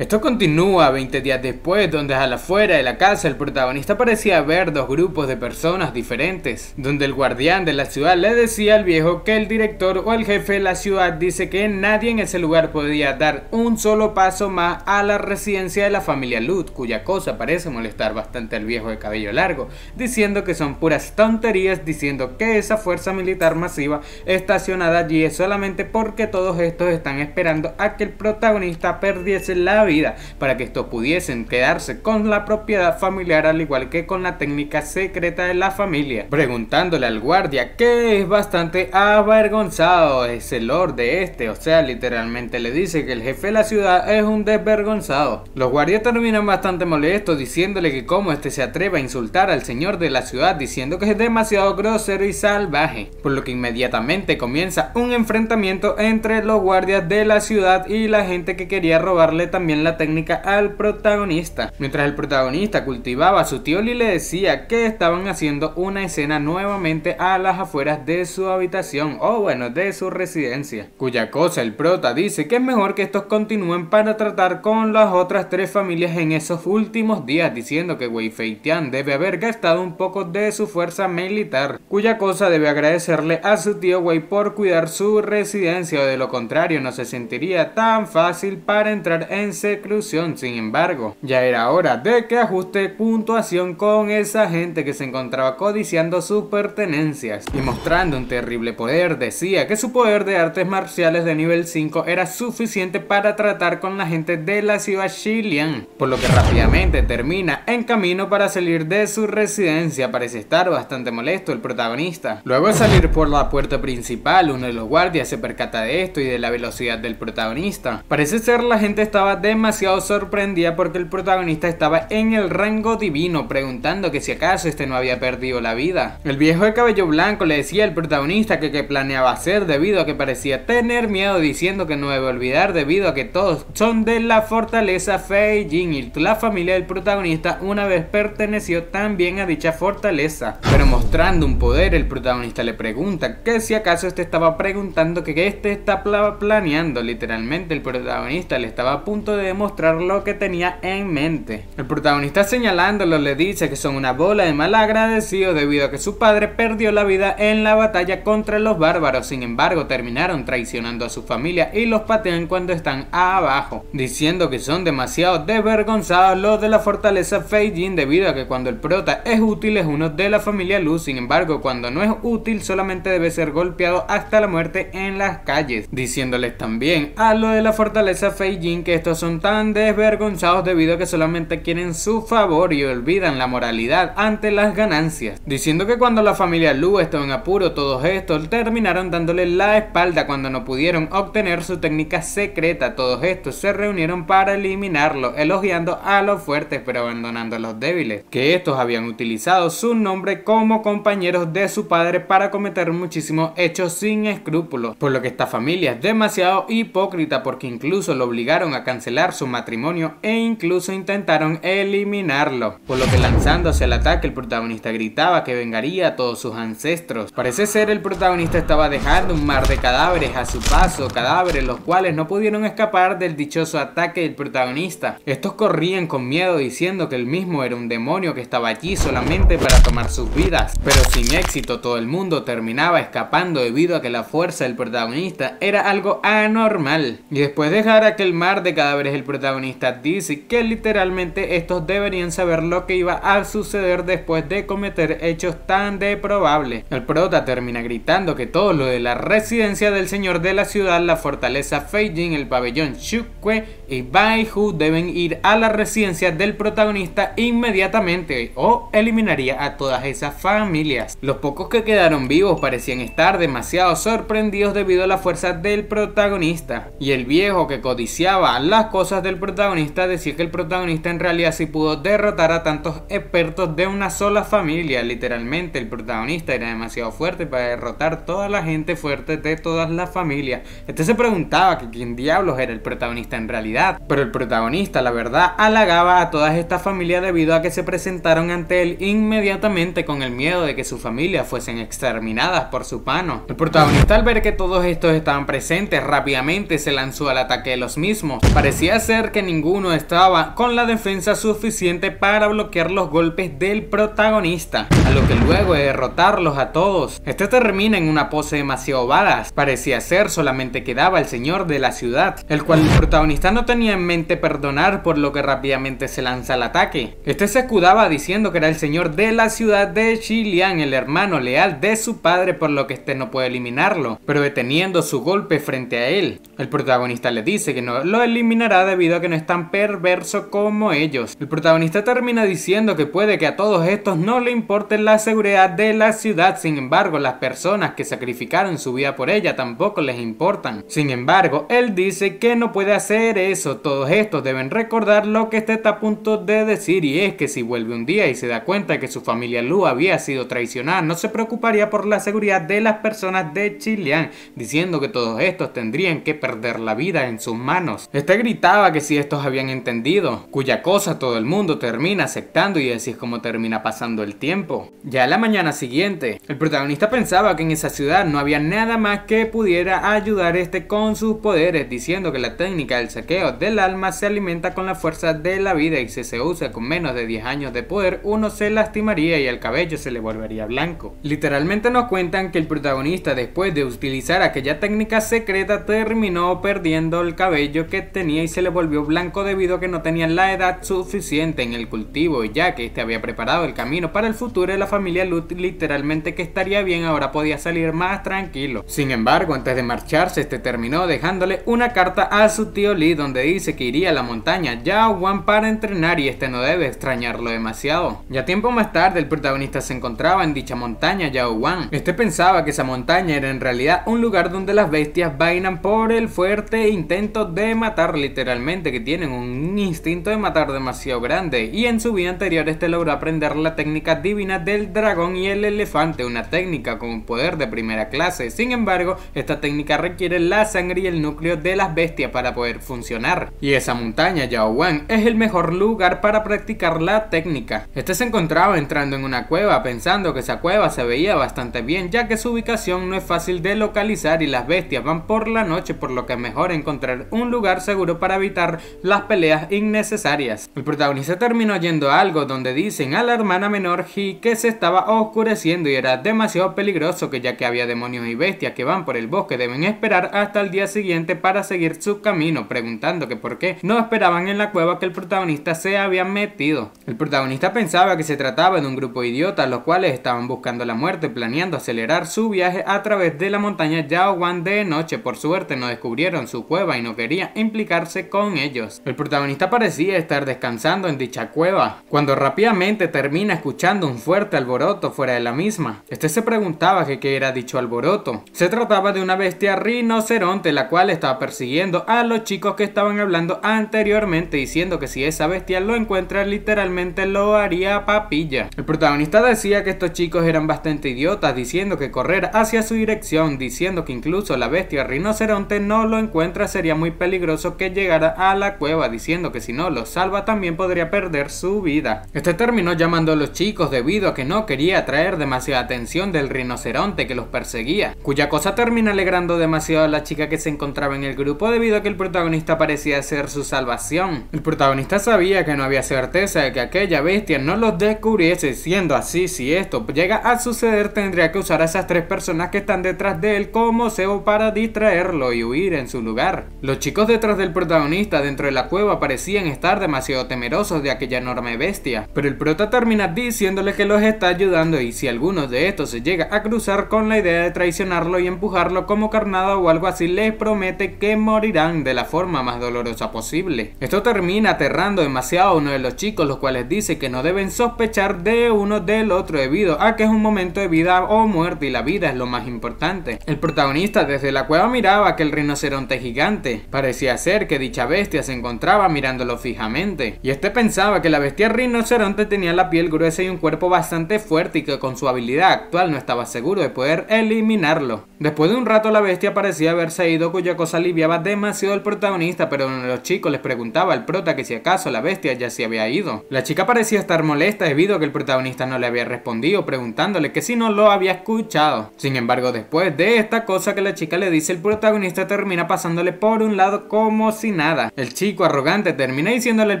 Esto continúa 20 días después, donde a la afuera de la casa el protagonista parecía ver dos grupos de personas diferentes, donde el guardián de la ciudad le decía al viejo que el director o el jefe de la ciudad dice que nadie en ese lugar podía dar un solo paso más a la residencia de la familia Lut, cuya cosa parece molestar bastante al viejo de cabello largo, diciendo que son puras tonterías, diciendo que esa fuerza militar masiva estacionada allí es solamente porque todos estos están esperando a que el protagonista perdiese la vida para que estos pudiesen quedarse con la propiedad familiar al igual que con la técnica secreta de la familia, preguntándole al guardia que es bastante avergonzado, es el lord de este, o sea, literalmente le dice que el jefe de la ciudad es un desvergonzado. Los guardias terminan bastante molestos diciéndole que como este se atreve a insultar al señor de la ciudad diciendo que es demasiado grosero y salvaje, por lo que inmediatamente comienza un enfrentamiento entre los guardias de la ciudad y la gente que quería robarle también la técnica al protagonista. Mientras el protagonista cultivaba, su tío Lee le decía que estaban haciendo una escena nuevamente a las afueras de su habitación o bueno, de su residencia, cuya cosa el prota dice que es mejor que estos continúen para tratar con las otras tres familias en esos últimos días, diciendo que Wei Feitian debe haber gastado un poco de su fuerza militar, cuya cosa debe agradecerle a su tío Wei por cuidar su residencia o de lo contrario no se sentiría tan fácil para entrar en seclusión, sin embargo, ya era hora de que ajuste puntuación con esa gente que se encontraba codiciando sus pertenencias y mostrando un terrible poder, decía que su poder de artes marciales de nivel 5 era suficiente para tratar con la gente de la ciudad Shilian, por lo que rápidamente termina en camino para salir de su residencia, parece estar bastante molesto el protagonista. Luego de salir por la puerta principal, uno de los guardias se percata de esto y de la velocidad del protagonista. Parece ser la gente estaba de demasiado sorprendida porque el protagonista estaba en el rango divino, preguntando que si acaso este no había perdido la vida. El viejo de cabello blanco le decía al protagonista que que planeaba hacer debido a que parecía tener miedo, diciendo que no debe olvidar debido a que todos son de la fortaleza Fei y la familia del protagonista una vez perteneció también a dicha fortaleza. Pero mostrando un poder, el protagonista le pregunta que si acaso este estaba preguntando que este está planeando. Literalmente el protagonista le estaba a punto de demostrar lo que tenía en mente. El protagonista señalándolo le dice que son una bola de malagradecidos debido a que su padre perdió la vida en la batalla contra los bárbaros, sin embargo terminaron traicionando a su familia y los patean cuando están abajo, diciendo que son demasiado desvergonzados los de la fortaleza Feijin debido a que cuando el prota es útil es uno de la familia Luz. sin embargo cuando no es útil solamente debe ser golpeado hasta la muerte en las calles, diciéndoles también a lo de la fortaleza Feijin que estos son tan desvergonzados debido a que solamente quieren su favor y olvidan la moralidad ante las ganancias, diciendo que cuando la familia Lu estaba en apuro todos estos terminaron dándole la espalda cuando no pudieron obtener su técnica secreta, todos estos se reunieron para eliminarlo, elogiando a los fuertes pero abandonando a los débiles, que estos habían utilizado su nombre como compañeros de su padre para cometer muchísimos hechos sin escrúpulos, por lo que esta familia es demasiado hipócrita porque incluso lo obligaron a cancelar su matrimonio e incluso intentaron eliminarlo, por lo que lanzándose al ataque el protagonista gritaba que vengaría a todos sus ancestros. Parece ser el protagonista estaba dejando un mar de cadáveres a su paso, cadáveres los cuales no pudieron escapar del dichoso ataque del protagonista. Estos corrían con miedo diciendo que el mismo era un demonio que estaba allí solamente para tomar sus vidas, pero sin éxito todo el mundo terminaba escapando debido a que la fuerza del protagonista era algo anormal. Y después de dejar aquel mar de cadáveres el protagonista, dice que literalmente estos deberían saber lo que iba a suceder después de cometer hechos tan deprobables. El prota termina gritando que todo lo de la residencia del señor de la ciudad, la fortaleza Feijin, el pabellón Shukwe y Baihu deben ir a la residencia del protagonista inmediatamente o eliminaría a todas esas familias. Los pocos que quedaron vivos parecían estar demasiado sorprendidos debido a la fuerza del protagonista y el viejo que codiciaba las cosas del protagonista decía que el protagonista en realidad sí pudo derrotar a tantos expertos de una sola familia. Literalmente, el protagonista era demasiado fuerte para derrotar toda la gente fuerte de todas las familias. Este se preguntaba que quién diablos era el protagonista en realidad. Pero el protagonista, la verdad, halagaba a todas estas familias debido a que se presentaron ante él inmediatamente con el miedo de que su familia fuesen exterminadas por su mano El protagonista, al ver que todos estos estaban presentes, rápidamente se lanzó al ataque de los mismos. Parecía Hacer ser que ninguno estaba con la defensa suficiente para bloquear los golpes del protagonista, a lo que luego de derrotarlos a todos, este termina en una pose demasiado vaga, Parecía ser solamente quedaba el señor de la ciudad, el cual el protagonista no tenía en mente perdonar por lo que rápidamente se lanza al ataque. Este se escudaba diciendo que era el señor de la ciudad de Chilian, el hermano leal de su padre por lo que este no puede eliminarlo, pero deteniendo su golpe frente a él. El protagonista le dice que no lo eliminará debido a que no es tan perverso como ellos. El protagonista termina diciendo que puede que a todos estos no le importe la seguridad de la ciudad, sin embargo las personas que sacrificaron su vida por ella tampoco les importan. Sin embargo, él dice que no puede hacer eso, todos estos deben recordar lo que este está a punto de decir y es que si vuelve un día y se da cuenta que su familia Lu había sido traicionada, no se preocuparía por la seguridad de las personas de Chilean, diciendo que todos estos tendrían que perder la vida en sus manos. Este grito que si estos habían entendido, cuya cosa todo el mundo termina aceptando y así es como termina pasando el tiempo. Ya la mañana siguiente, el protagonista pensaba que en esa ciudad no había nada más que pudiera ayudar a este con sus poderes, diciendo que la técnica del saqueo del alma se alimenta con la fuerza de la vida y si se usa con menos de 10 años de poder, uno se lastimaría y el cabello se le volvería blanco. Literalmente nos cuentan que el protagonista después de utilizar aquella técnica secreta terminó perdiendo el cabello que tenía se le volvió blanco debido a que no tenían la edad suficiente en el cultivo, y ya que este había preparado el camino para el futuro de la familia Lut literalmente que estaría bien ahora podía salir más tranquilo. Sin embargo, antes de marcharse, este terminó dejándole una carta a su tío Lee donde dice que iría a la montaña Yao Wan para entrenar y este no debe extrañarlo demasiado. Ya tiempo más tarde, el protagonista se encontraba en dicha montaña Yao Wan Este pensaba que esa montaña era en realidad un lugar donde las bestias vainan por el fuerte intento de matar literalmente que tienen un instinto de matar demasiado grande y en su vida anterior este logró aprender la técnica divina del dragón y el elefante, una técnica con un poder de primera clase. Sin embargo, esta técnica requiere la sangre y el núcleo de las bestias para poder funcionar. Y esa montaña, Yao Wan, es el mejor lugar para practicar la técnica. Este se encontraba entrando en una cueva pensando que esa cueva se veía bastante bien ya que su ubicación no es fácil de localizar y las bestias van por la noche por lo que es mejor encontrar un lugar seguro para evitar las peleas innecesarias. El protagonista terminó yendo a algo donde dicen a la hermana menor He que se estaba oscureciendo y era demasiado peligroso que ya que había demonios y bestias que van por el bosque deben esperar hasta el día siguiente para seguir su camino preguntando que por qué no esperaban en la cueva que el protagonista se había metido. El protagonista pensaba que se trataba de un grupo de idiotas los cuales estaban buscando la muerte planeando acelerar su viaje a través de la montaña Wan de noche por suerte no descubrieron su cueva y no quería implicarse con ellos. El protagonista parecía estar descansando en dicha cueva, cuando rápidamente termina escuchando un fuerte alboroto fuera de la misma. Este se preguntaba que qué era dicho alboroto. Se trataba de una bestia rinoceronte la cual estaba persiguiendo a los chicos que estaban hablando anteriormente diciendo que si esa bestia lo encuentra literalmente lo haría papilla. El protagonista decía que estos chicos eran bastante idiotas diciendo que correr hacia su dirección diciendo que incluso la bestia rinoceronte no lo encuentra sería muy peligroso que llegue a la cueva, diciendo que si no los salva también podría perder su vida. Este terminó llamando a los chicos debido a que no quería atraer demasiada atención del rinoceronte que los perseguía, cuya cosa termina alegrando demasiado a la chica que se encontraba en el grupo debido a que el protagonista parecía ser su salvación. El protagonista sabía que no había certeza de que aquella bestia no los descubriese, siendo así si esto llega a suceder tendría que usar a esas tres personas que están detrás de él como cebo para distraerlo y huir en su lugar. Los chicos detrás del protagonista dentro de la cueva parecían estar demasiado temerosos de aquella enorme bestia, pero el prota termina diciéndole que los está ayudando y si alguno de estos se llega a cruzar con la idea de traicionarlo y empujarlo como carnada o algo así, les promete que morirán de la forma más dolorosa posible. Esto termina aterrando demasiado a uno de los chicos, los cuales dice que no deben sospechar de uno del otro debido a que es un momento de vida o muerte y la vida es lo más importante. El protagonista desde la cueva miraba que el rinoceronte gigante parecía ser que dicha bestia se encontraba mirándolo fijamente, y este pensaba que la bestia rinoceronte tenía la piel gruesa y un cuerpo bastante fuerte y que con su habilidad actual no estaba seguro de poder eliminarlo. Después de un rato la bestia parecía haberse ido cuya cosa aliviaba demasiado al protagonista, pero uno de los chicos les preguntaba al prota que si acaso la bestia ya se había ido. La chica parecía estar molesta debido a que el protagonista no le había respondido preguntándole que si no lo había escuchado. Sin embargo, después de esta cosa que la chica le dice, el protagonista termina pasándole por un lado como si nada. El chico arrogante termina diciéndole al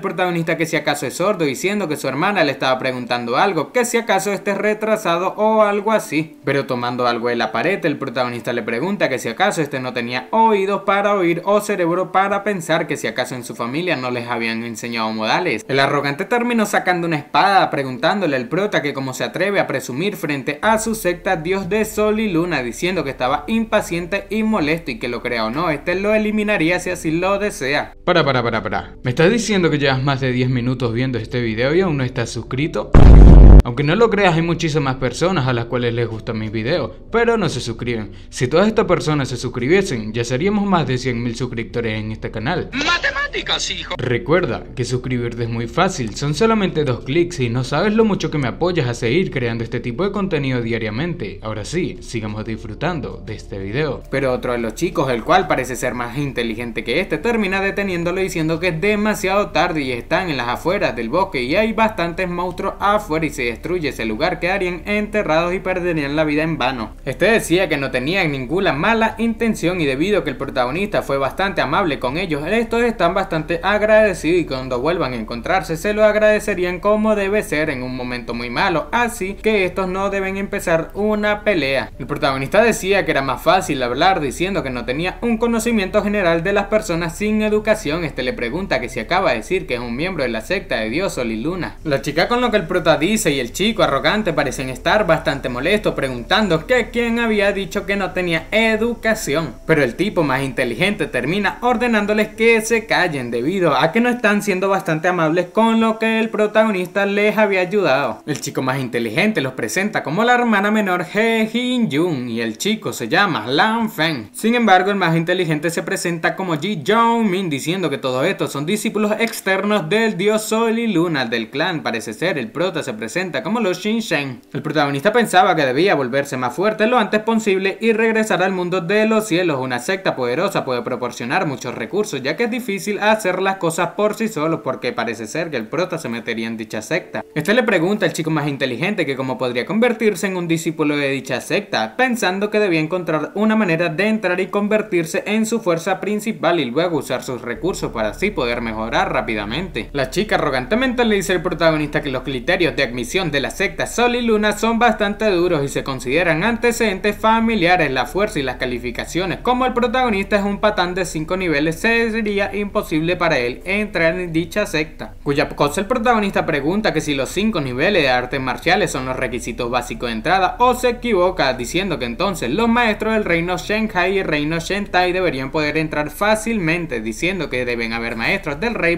protagonista que si acaso es sordo, diciendo que su hermana le estaba preguntando algo, que si acaso este es retrasado o algo así. Pero tomando algo de la pared, el protagonista le pregunta que si acaso este no tenía oídos para oír o cerebro para pensar, que si acaso en su familia no les habían enseñado modales. El arrogante terminó sacando una espada, preguntándole al prota que cómo se atreve a presumir frente a su secta Dios de Sol y Luna, diciendo que estaba impaciente y molesto y que lo crea o no, este lo eliminaría si así lo desea. Para, para, para, para. ¿Me estás diciendo que llevas más de 10 minutos viendo este video y aún no estás suscrito? Aunque no lo creas, hay muchísimas personas a las cuales les gustan mis videos, pero no se suscriben. Si todas estas personas se suscribiesen, ya seríamos más de 100.000 suscriptores en este canal. ¡Matemáticas, hijo! Recuerda que suscribirte es muy fácil, son solamente dos clics y no sabes lo mucho que me apoyas a seguir creando este tipo de contenido diariamente. Ahora sí, sigamos disfrutando de este video. Pero otro de los chicos, el cual parece ser más inteligente que este, termina deteniéndolo diciendo que es demasiado tarde y están en las afueras del bosque y hay bastantes monstruos afuera y se destruye ese lugar quedarían enterrados y perderían la vida en vano. Este decía que no tenían ninguna mala intención y debido a que el protagonista fue bastante amable con ellos, estos están bastante agradecidos y cuando vuelvan a encontrarse se lo agradecerían como debe ser en un momento muy malo, así que estos no deben empezar una pelea. El protagonista decía que era más fácil hablar diciendo que no tenía un conocimiento general de las personas sin educación, este le pregunta que si acaba de decir que es un miembro de la secta de Dios Sol y Luna. La chica con lo que el prota dice y el chico arrogante parecen estar bastante molesto, preguntando que quién había dicho que no tenía educación. Pero el tipo más inteligente termina ordenándoles que se callen debido a que no están siendo bastante amables con lo que el protagonista les había ayudado. El chico más inteligente los presenta como la hermana menor He Jin Jun y el chico se llama Lan Feng. Sin embargo, el más inteligente se presenta como Ji Jong Min diciendo que todos estos son discípulos externos del dios Sol y Luna del clan. Parece ser el prota se presenta como los Shinshen. El protagonista pensaba que debía volverse más fuerte lo antes posible y regresar al mundo de los cielos. Una secta poderosa puede proporcionar muchos recursos ya que es difícil hacer las cosas por sí solo porque parece ser que el prota se metería en dicha secta. Este le pregunta al chico más inteligente que cómo podría convertirse en un discípulo de dicha secta, pensando que debía encontrar una manera de entrar y convertirse en su fuerza principal y luego usar sus recursos para así poder mejorar rápidamente. La chica arrogantemente le dice al protagonista que los criterios de admisión de la secta Sol y Luna son bastante duros y se consideran antecedentes familiares. La fuerza y las calificaciones. Como el protagonista es un patán de 5 niveles, sería imposible para él entrar en dicha secta. Cuya cosa el protagonista pregunta que si los 5 niveles de artes marciales son los requisitos básicos de entrada o se equivoca diciendo que entonces los maestros del reino Shanghai y el reino Shentai deberían poder entrar fácilmente diciendo que deben haber maestros del reino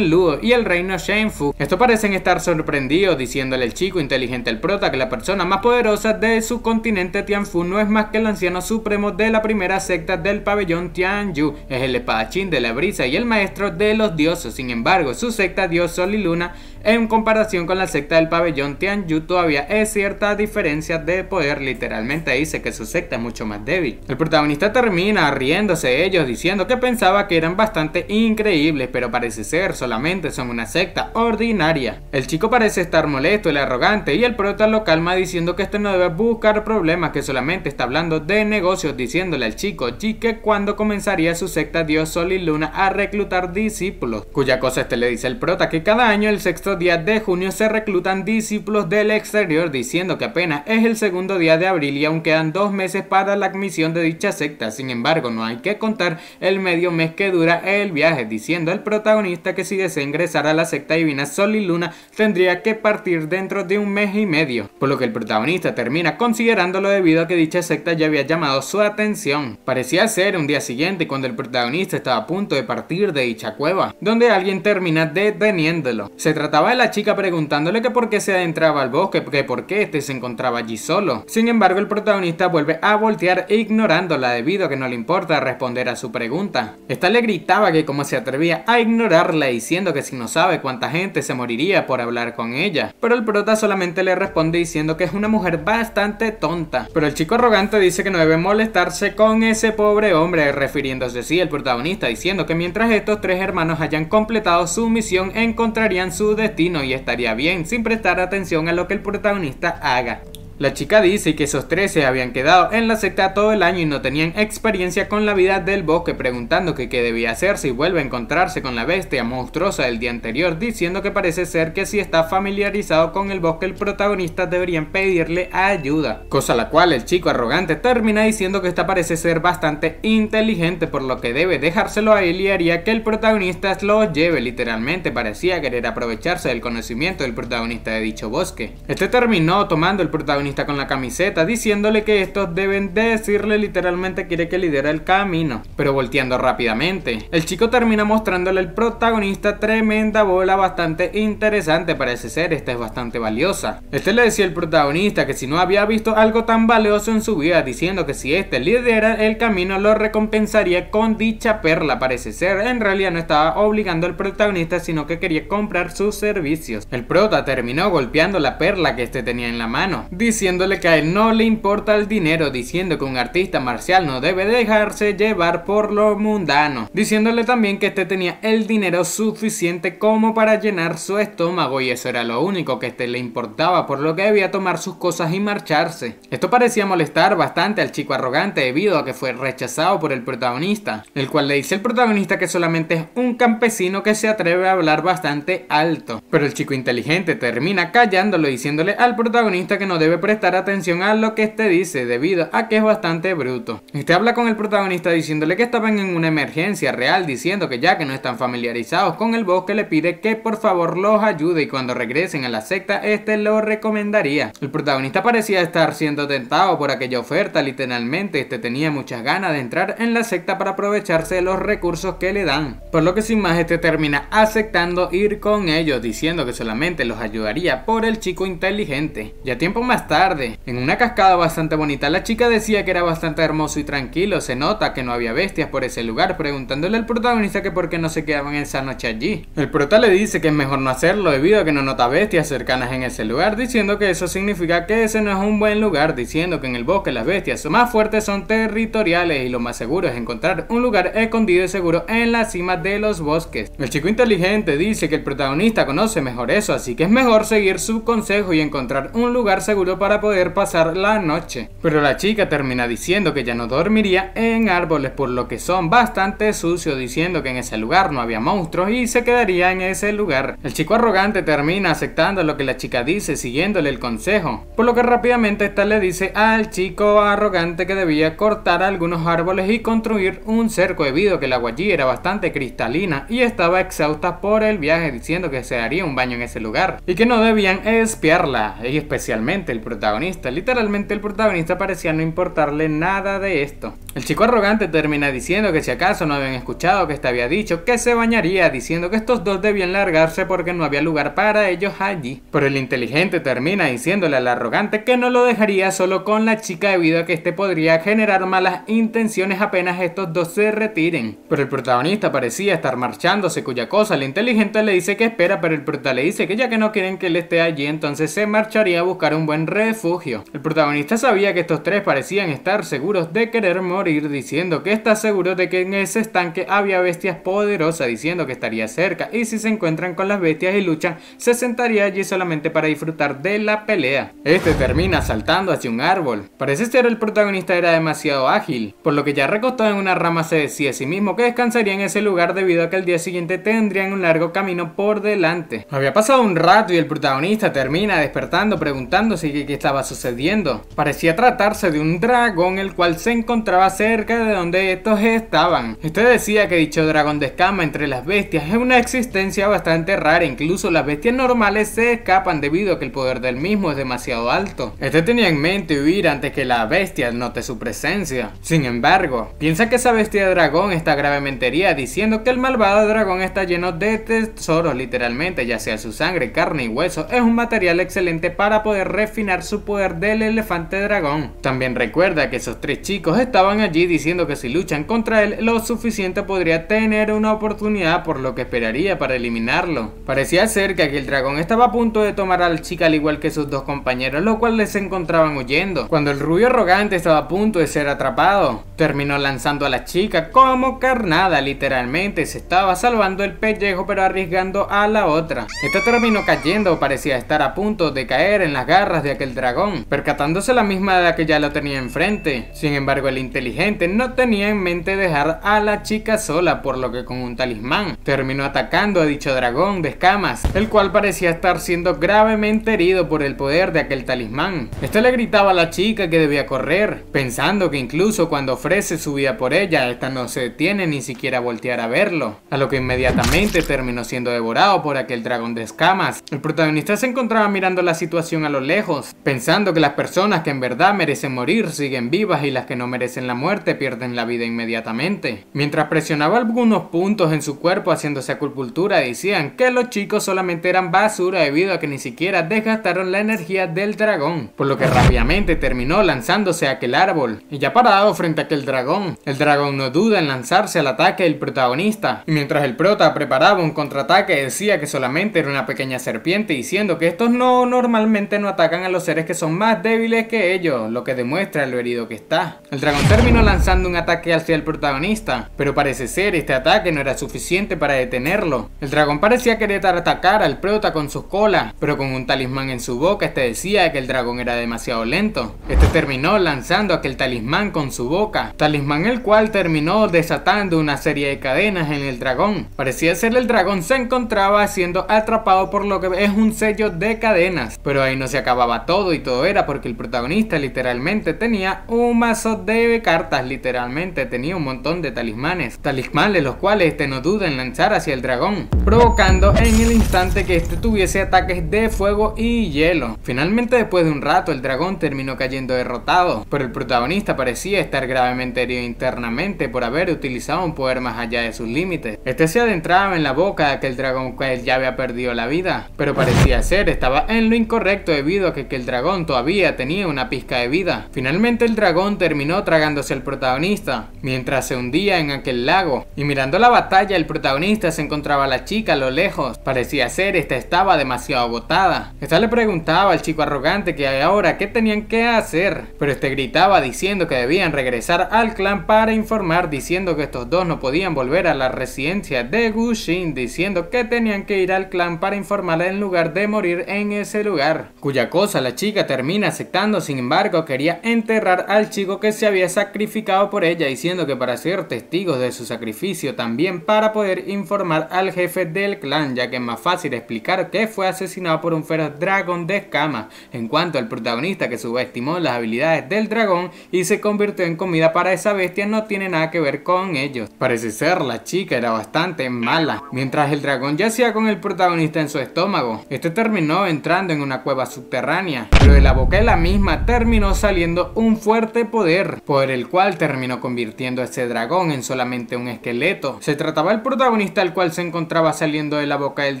Luo y el reino Shenfu. Esto parecen estar sorprendidos diciéndole el chico inteligente el prota que la persona más poderosa de su continente Tianfu no es más que el anciano supremo de la primera secta del pabellón Tianyu, es el espadachín de la brisa y el maestro de los dioses, sin embargo su secta Dios Sol y Luna en comparación con la secta del pabellón Tian Yu todavía es cierta diferencia de poder, literalmente dice que su secta es mucho más débil. El protagonista termina riéndose de ellos diciendo que pensaba que eran bastante increíbles, pero parece ser solamente son una secta ordinaria. El chico parece estar molesto y arrogante y el prota lo calma diciendo que este no debe buscar problemas, que solamente está hablando de negocios diciéndole al chico y que cuando comenzaría su secta Dios Sol y Luna a reclutar discípulos, cuya cosa este le dice el prota que cada año el sexto Días de junio se reclutan discípulos del exterior, diciendo que apenas es el segundo día de abril y aún quedan dos meses para la admisión de dicha secta. Sin embargo, no hay que contar el medio mes que dura el viaje, diciendo al protagonista que si desea ingresar a la secta divina Sol y Luna, tendría que partir dentro de un mes y medio. Por lo que el protagonista termina considerándolo debido a que dicha secta ya había llamado su atención. Parecía ser un día siguiente cuando el protagonista estaba a punto de partir de dicha cueva, donde alguien termina deteniéndolo. Se trata de la chica preguntándole que por qué se adentraba al bosque, que por qué este se encontraba allí solo. Sin embargo, el protagonista vuelve a voltear e ignorándola debido a que no le importa responder a su pregunta. Esta le gritaba que cómo se atrevía a ignorarla diciendo que si no sabe cuánta gente se moriría por hablar con ella. Pero el prota solamente le responde diciendo que es una mujer bastante tonta. Pero el chico arrogante dice que no debe molestarse con ese pobre hombre, refiriéndose sí al protagonista diciendo que mientras estos tres hermanos hayan completado su misión encontrarían su destino y estaría bien sin prestar atención a lo que el protagonista haga. La chica dice que esos 13 habían quedado en la secta todo el año y no tenían experiencia con la vida del bosque preguntando que qué debía hacer si vuelve a encontrarse con la bestia monstruosa del día anterior diciendo que parece ser que si está familiarizado con el bosque el protagonista deberían pedirle ayuda, cosa la cual el chico arrogante termina diciendo que esta parece ser bastante inteligente por lo que debe dejárselo a él y haría que el protagonista lo lleve literalmente parecía querer aprovecharse del conocimiento del protagonista de dicho bosque. Este terminó tomando el protagonista con la camiseta, diciéndole que estos deben decirle literalmente quiere que lidera el camino, pero volteando rápidamente. El chico termina mostrándole al protagonista tremenda bola bastante interesante, parece ser, esta es bastante valiosa. Este le decía al protagonista que si no había visto algo tan valioso en su vida, diciendo que si este lidera el camino lo recompensaría con dicha perla, parece ser, en realidad no estaba obligando al protagonista, sino que quería comprar sus servicios. El prota terminó golpeando la perla que este tenía en la mano, diciéndole que a él no le importa el dinero, diciendo que un artista marcial no debe dejarse llevar por lo mundano, diciéndole también que este tenía el dinero suficiente como para llenar su estómago y eso era lo único que este le importaba, por lo que debía tomar sus cosas y marcharse. Esto parecía molestar bastante al chico arrogante debido a que fue rechazado por el protagonista, el cual le dice al protagonista que solamente es un campesino que se atreve a hablar bastante alto. Pero el chico inteligente termina callándolo diciéndole al protagonista que no debe prestar atención a lo que este dice, debido a que es bastante bruto. Este habla con el protagonista diciéndole que estaban en una emergencia real, diciendo que ya que no están familiarizados con el bosque, le pide que por favor los ayude y cuando regresen a la secta, este lo recomendaría. El protagonista parecía estar siendo tentado por aquella oferta, literalmente, este tenía muchas ganas de entrar en la secta para aprovecharse de los recursos que le dan. Por lo que sin más, este termina aceptando ir con ellos, diciendo que solamente los ayudaría por el chico inteligente. Ya tiempo más tarde, en una cascada bastante bonita la chica decía que era bastante hermoso y tranquilo, se nota que no había bestias por ese lugar, preguntándole al protagonista que por qué no se quedaban esa noche allí. El prota le dice que es mejor no hacerlo debido a que no nota bestias cercanas en ese lugar, diciendo que eso significa que ese no es un buen lugar, diciendo que en el bosque las bestias más fuertes son territoriales y lo más seguro es encontrar un lugar escondido y seguro en la cima de los bosques. El chico inteligente dice que el protagonista conoce mejor eso, así que es mejor seguir su consejo y encontrar un lugar seguro para poder pasar la noche. Pero la chica termina diciendo que ya no dormiría en árboles por lo que son bastante sucios diciendo que en ese lugar no había monstruos y se quedaría en ese lugar. El chico arrogante termina aceptando lo que la chica dice siguiéndole el consejo, por lo que rápidamente esta le dice al chico arrogante que debía cortar algunos árboles y construir un cerco debido a que el agua era bastante cristalina y estaba exhausta por el viaje diciendo que se daría un baño en ese lugar y que no debían espiarla y especialmente el protagonista. Literalmente el protagonista parecía no importarle nada de esto. El chico arrogante termina diciendo que si acaso no habían escuchado que este había dicho que se bañaría, diciendo que estos dos debían largarse porque no había lugar para ellos allí. Pero el inteligente termina diciéndole al arrogante que no lo dejaría solo con la chica debido a que este podría generar malas intenciones apenas estos dos se retiren. Pero el protagonista parecía estar marchándose, cuya cosa el inteligente le dice que espera, pero el protagonista le dice que ya que no quieren que él esté allí, entonces se marcharía a buscar un buen refugio. El protagonista sabía que estos tres parecían estar seguros de querer morir, diciendo que está seguro de que en ese estanque había bestias poderosas, diciendo que estaría cerca y si se encuentran con las bestias y luchan, se sentaría allí solamente para disfrutar de la pelea. Este termina saltando hacia un árbol. Parece ser el protagonista era demasiado ágil, por lo que ya recostado en una rama se decía a sí mismo que descansaría en ese lugar debido a que al día siguiente tendrían un largo camino por delante. Había pasado un rato y el protagonista termina despertando preguntándose si estaba sucediendo. Parecía tratarse de un dragón el cual se encontraba cerca de donde estos estaban. Este decía que dicho dragón de escama entre las bestias es una existencia bastante rara, incluso las bestias normales se escapan debido a que el poder del mismo es demasiado alto. Este tenía en mente huir antes que la bestia note su presencia. Sin embargo, piensa que esa bestia de dragón está gravemente herida diciendo que el malvado dragón está lleno de tesoros literalmente, ya sea su sangre, carne y hueso, es un material excelente para poder refinar su poder del elefante dragón. También recuerda que esos tres chicos estaban allí diciendo que si luchan contra él lo suficiente podría tener una oportunidad por lo que esperaría para eliminarlo. Parecía ser que aquel dragón estaba a punto de tomar a al chica al igual que sus dos compañeros, lo cual les encontraban huyendo. Cuando el rubio arrogante estaba a punto de ser atrapado, terminó lanzando a la chica como carnada, literalmente se estaba salvando el pellejo pero arriesgando a la otra. Esta terminó cayendo, parecía estar a punto de caer en las garras de aquel dragón, percatándose la misma de que ya lo tenía enfrente. Sin embargo, el inteligente no tenía en mente dejar a la chica sola, por lo que con un talismán terminó atacando a dicho dragón de escamas, el cual parecía estar siendo gravemente herido por el poder de aquel talismán. Este le gritaba a la chica que debía correr, pensando que incluso cuando ofrece su vida por ella, esta no se detiene ni siquiera voltear a verlo, a lo que inmediatamente terminó siendo devorado por aquel dragón de escamas. El protagonista se encontraba mirando la situación a lo lejos, pensando que las personas que en verdad merecen morir siguen vivas y las que no merecen la muerte pierden la vida inmediatamente. Mientras presionaba algunos puntos en su cuerpo haciéndose acupuntura, decían que los chicos solamente eran basura debido a que ni siquiera desgastaron la energía del dragón, por lo que rápidamente terminó lanzándose a aquel árbol, y ya parado frente a aquel dragón. El dragón no duda en lanzarse al ataque del protagonista, y mientras el prota preparaba un contraataque decía que solamente era una pequeña serpiente diciendo que estos no normalmente no atacan a los seres que son más débiles que ellos, lo que demuestra lo herido que está. El dragón terminó lanzando un ataque hacia el protagonista, pero parece ser este ataque no era suficiente para detenerlo. El dragón parecía querer atacar al prota con sus colas, pero con un talismán en su boca este decía que el dragón era demasiado lento. Este terminó lanzando aquel talismán con su boca, talismán el cual terminó desatando una serie de cadenas en el dragón. Parecía ser el dragón se encontraba siendo atrapado por lo que es un sello de cadenas, pero ahí no se acababa todo y todo era porque el protagonista literalmente tenía un mazo de cartas, literalmente tenía un montón de talismanes, talismanes los cuales este no duda en lanzar hacia el dragón, provocando en el instante que este tuviese ataques de fuego y hielo. Finalmente después de un rato el dragón terminó cayendo derrotado, pero el protagonista parecía estar gravemente herido internamente por haber utilizado un poder más allá de sus límites. Este se adentraba en la boca de aquel dragón que él ya había perdido la vida, pero parecía ser estaba en lo incorrecto debido a que, que el dragón todavía tenía una pizca de vida. Finalmente el dragón terminó tragándose al protagonista, mientras se hundía en aquel lago. Y mirando la batalla, el protagonista se encontraba a la chica a lo lejos. Parecía ser, esta estaba demasiado agotada. Esta le preguntaba al chico arrogante que ahora qué tenían que hacer, pero este gritaba diciendo que debían regresar al clan para informar diciendo que estos dos no podían volver a la residencia de Gushin, diciendo que tenían que ir al clan para informar en lugar de morir en ese lugar, cuya cosa la la chica termina aceptando, sin embargo quería enterrar al chico que se había sacrificado por ella, diciendo que para ser testigos de su sacrificio, también para poder informar al jefe del clan, ya que es más fácil explicar que fue asesinado por un feroz dragón de escamas. En cuanto al protagonista que subestimó las habilidades del dragón y se convirtió en comida para esa bestia, no tiene nada que ver con ellos. Parece ser la chica era bastante mala, mientras el dragón yacía con el protagonista en su estómago. Este terminó entrando en una cueva subterránea pero de la boca de la misma terminó saliendo un fuerte poder, por el cual terminó convirtiendo a ese dragón en solamente un esqueleto. Se trataba el protagonista al cual se encontraba saliendo de la boca del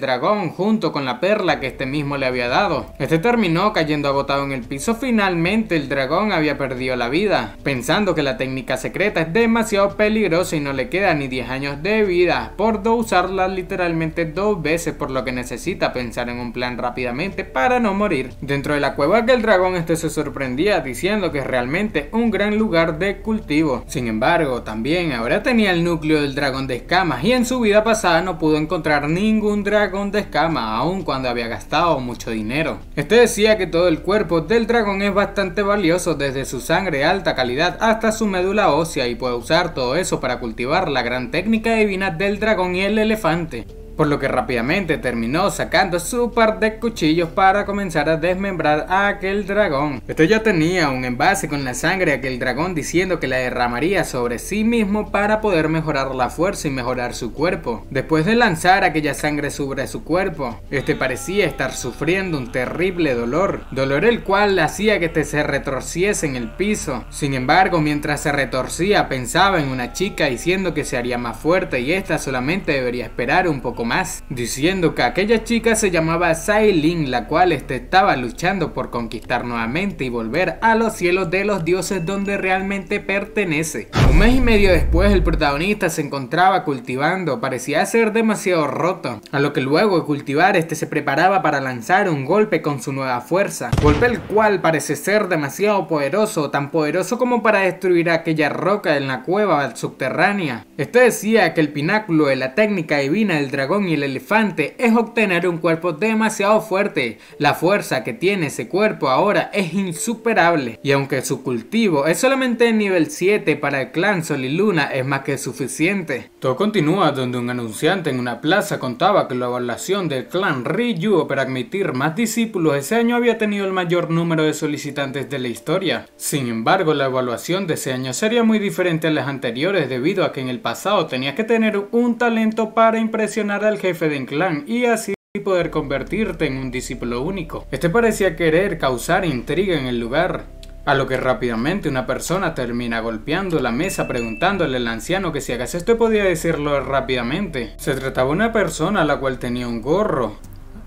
dragón junto con la perla que este mismo le había dado. Este terminó cayendo agotado en el piso, finalmente el dragón había perdido la vida, pensando que la técnica secreta es demasiado peligrosa y no le queda ni 10 años de vida, por do usarla literalmente dos veces por lo que necesita pensar en un plan rápidamente para no morir. Dentro de la la cueva del dragón este se sorprendía diciendo que es realmente un gran lugar de cultivo. Sin embargo, también ahora tenía el núcleo del dragón de escamas y en su vida pasada no pudo encontrar ningún dragón de escamas aun cuando había gastado mucho dinero. Este decía que todo el cuerpo del dragón es bastante valioso desde su sangre alta calidad hasta su médula ósea y puede usar todo eso para cultivar la gran técnica divina del dragón y el elefante por lo que rápidamente terminó sacando su par de cuchillos para comenzar a desmembrar a aquel dragón. Este ya tenía un envase con la sangre de aquel dragón diciendo que la derramaría sobre sí mismo para poder mejorar la fuerza y mejorar su cuerpo. Después de lanzar aquella sangre sobre su cuerpo, este parecía estar sufriendo un terrible dolor, dolor el cual hacía que este se retorciese en el piso. Sin embargo, mientras se retorcía pensaba en una chica diciendo que se haría más fuerte y esta solamente debería esperar un poco más diciendo que aquella chica se llamaba Lin, la cual este estaba luchando por conquistar nuevamente y volver a los cielos de los dioses donde realmente pertenece. Un mes y medio después el protagonista se encontraba cultivando, parecía ser demasiado roto, a lo que luego de cultivar este se preparaba para lanzar un golpe con su nueva fuerza, golpe el cual parece ser demasiado poderoso, tan poderoso como para destruir aquella roca en la cueva subterránea. Este decía que el pináculo de la técnica divina del dragón y el elefante es obtener un cuerpo demasiado fuerte. La fuerza que tiene ese cuerpo ahora es insuperable. Y aunque su cultivo es solamente nivel 7 para el clan Sol y Luna es más que suficiente. Todo continúa donde un anunciante en una plaza contaba que la evaluación del clan Ryu para admitir más discípulos ese año había tenido el mayor número de solicitantes de la historia. Sin embargo, la evaluación de ese año sería muy diferente a las anteriores debido a que en el pasado tenías que tener un talento para impresionar al jefe del clan y así poder convertirte en un discípulo único. Este parecía querer causar intriga en el lugar, a lo que rápidamente una persona termina golpeando la mesa preguntándole al anciano que si hagas esto podía decirlo rápidamente. Se trataba de una persona a la cual tenía un gorro,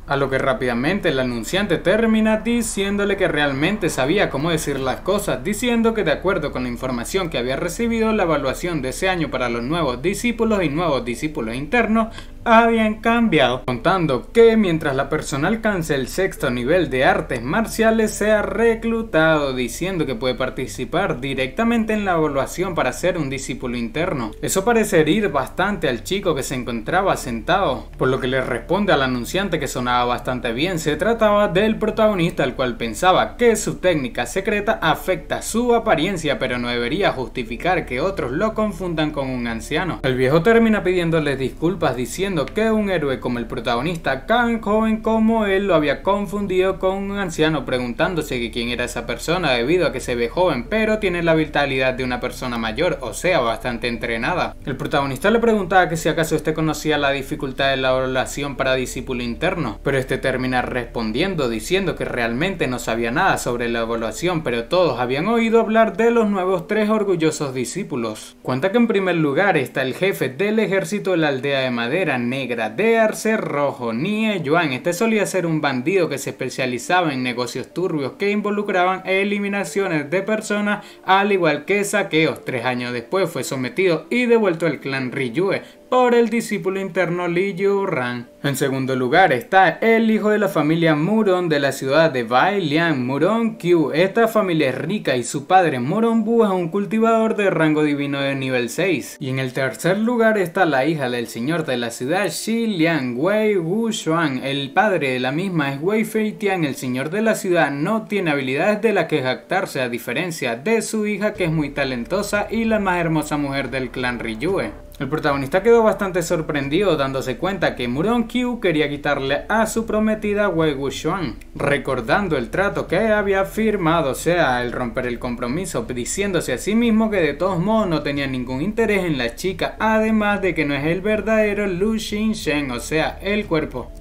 a lo que rápidamente el anunciante termina diciéndole que realmente sabía cómo decir las cosas, diciendo que de acuerdo con la información que había recibido, la evaluación de ese año para los nuevos discípulos y nuevos discípulos internos habían cambiado, contando que mientras la persona alcance el sexto nivel de artes marciales sea reclutado, diciendo que puede participar directamente en la evaluación para ser un discípulo interno. Eso parece herir bastante al chico que se encontraba sentado, por lo que le responde al anunciante que sonaba bastante bien, se trataba del protagonista al cual pensaba que su técnica secreta afecta su apariencia, pero no debería justificar que otros lo confundan con un anciano. El viejo termina pidiéndole disculpas diciendo que un héroe como el protagonista, tan joven como él, lo había confundido con un anciano preguntándose quién era esa persona debido a que se ve joven pero tiene la vitalidad de una persona mayor, o sea, bastante entrenada. El protagonista le preguntaba que si acaso este conocía la dificultad de la evaluación para discípulo interno, pero este termina respondiendo diciendo que realmente no sabía nada sobre la evaluación, pero todos habían oído hablar de los nuevos tres orgullosos discípulos. Cuenta que en primer lugar está el jefe del ejército de la aldea de madera, negra de Arce Rojo, Nie Yuan. Este solía ser un bandido que se especializaba en negocios turbios que involucraban eliminaciones de personas al igual que saqueos. Tres años después fue sometido y devuelto al clan Ryue por el discípulo interno Li Yu Ran. En segundo lugar está el hijo de la familia Muron de la ciudad de Bai Liang, Muron Qiu... Esta familia es rica y su padre Murong Bu es un cultivador de rango divino de nivel 6. Y en el tercer lugar está la hija del señor de la ciudad Xi Liang, Wei Wu Xuan. El padre de la misma es Wei Fei Tian, el señor de la ciudad no tiene habilidades de las que jactarse a diferencia de su hija que es muy talentosa y la más hermosa mujer del clan Riyue. El protagonista quedó bastante sorprendido dándose cuenta que Murong quería quitarle a su prometida Wei Wuxuan, recordando el trato que había firmado, o sea, el romper el compromiso, diciéndose a sí mismo que de todos modos no tenía ningún interés en la chica, además de que no es el verdadero Lu Shen, o sea, el cuerpo.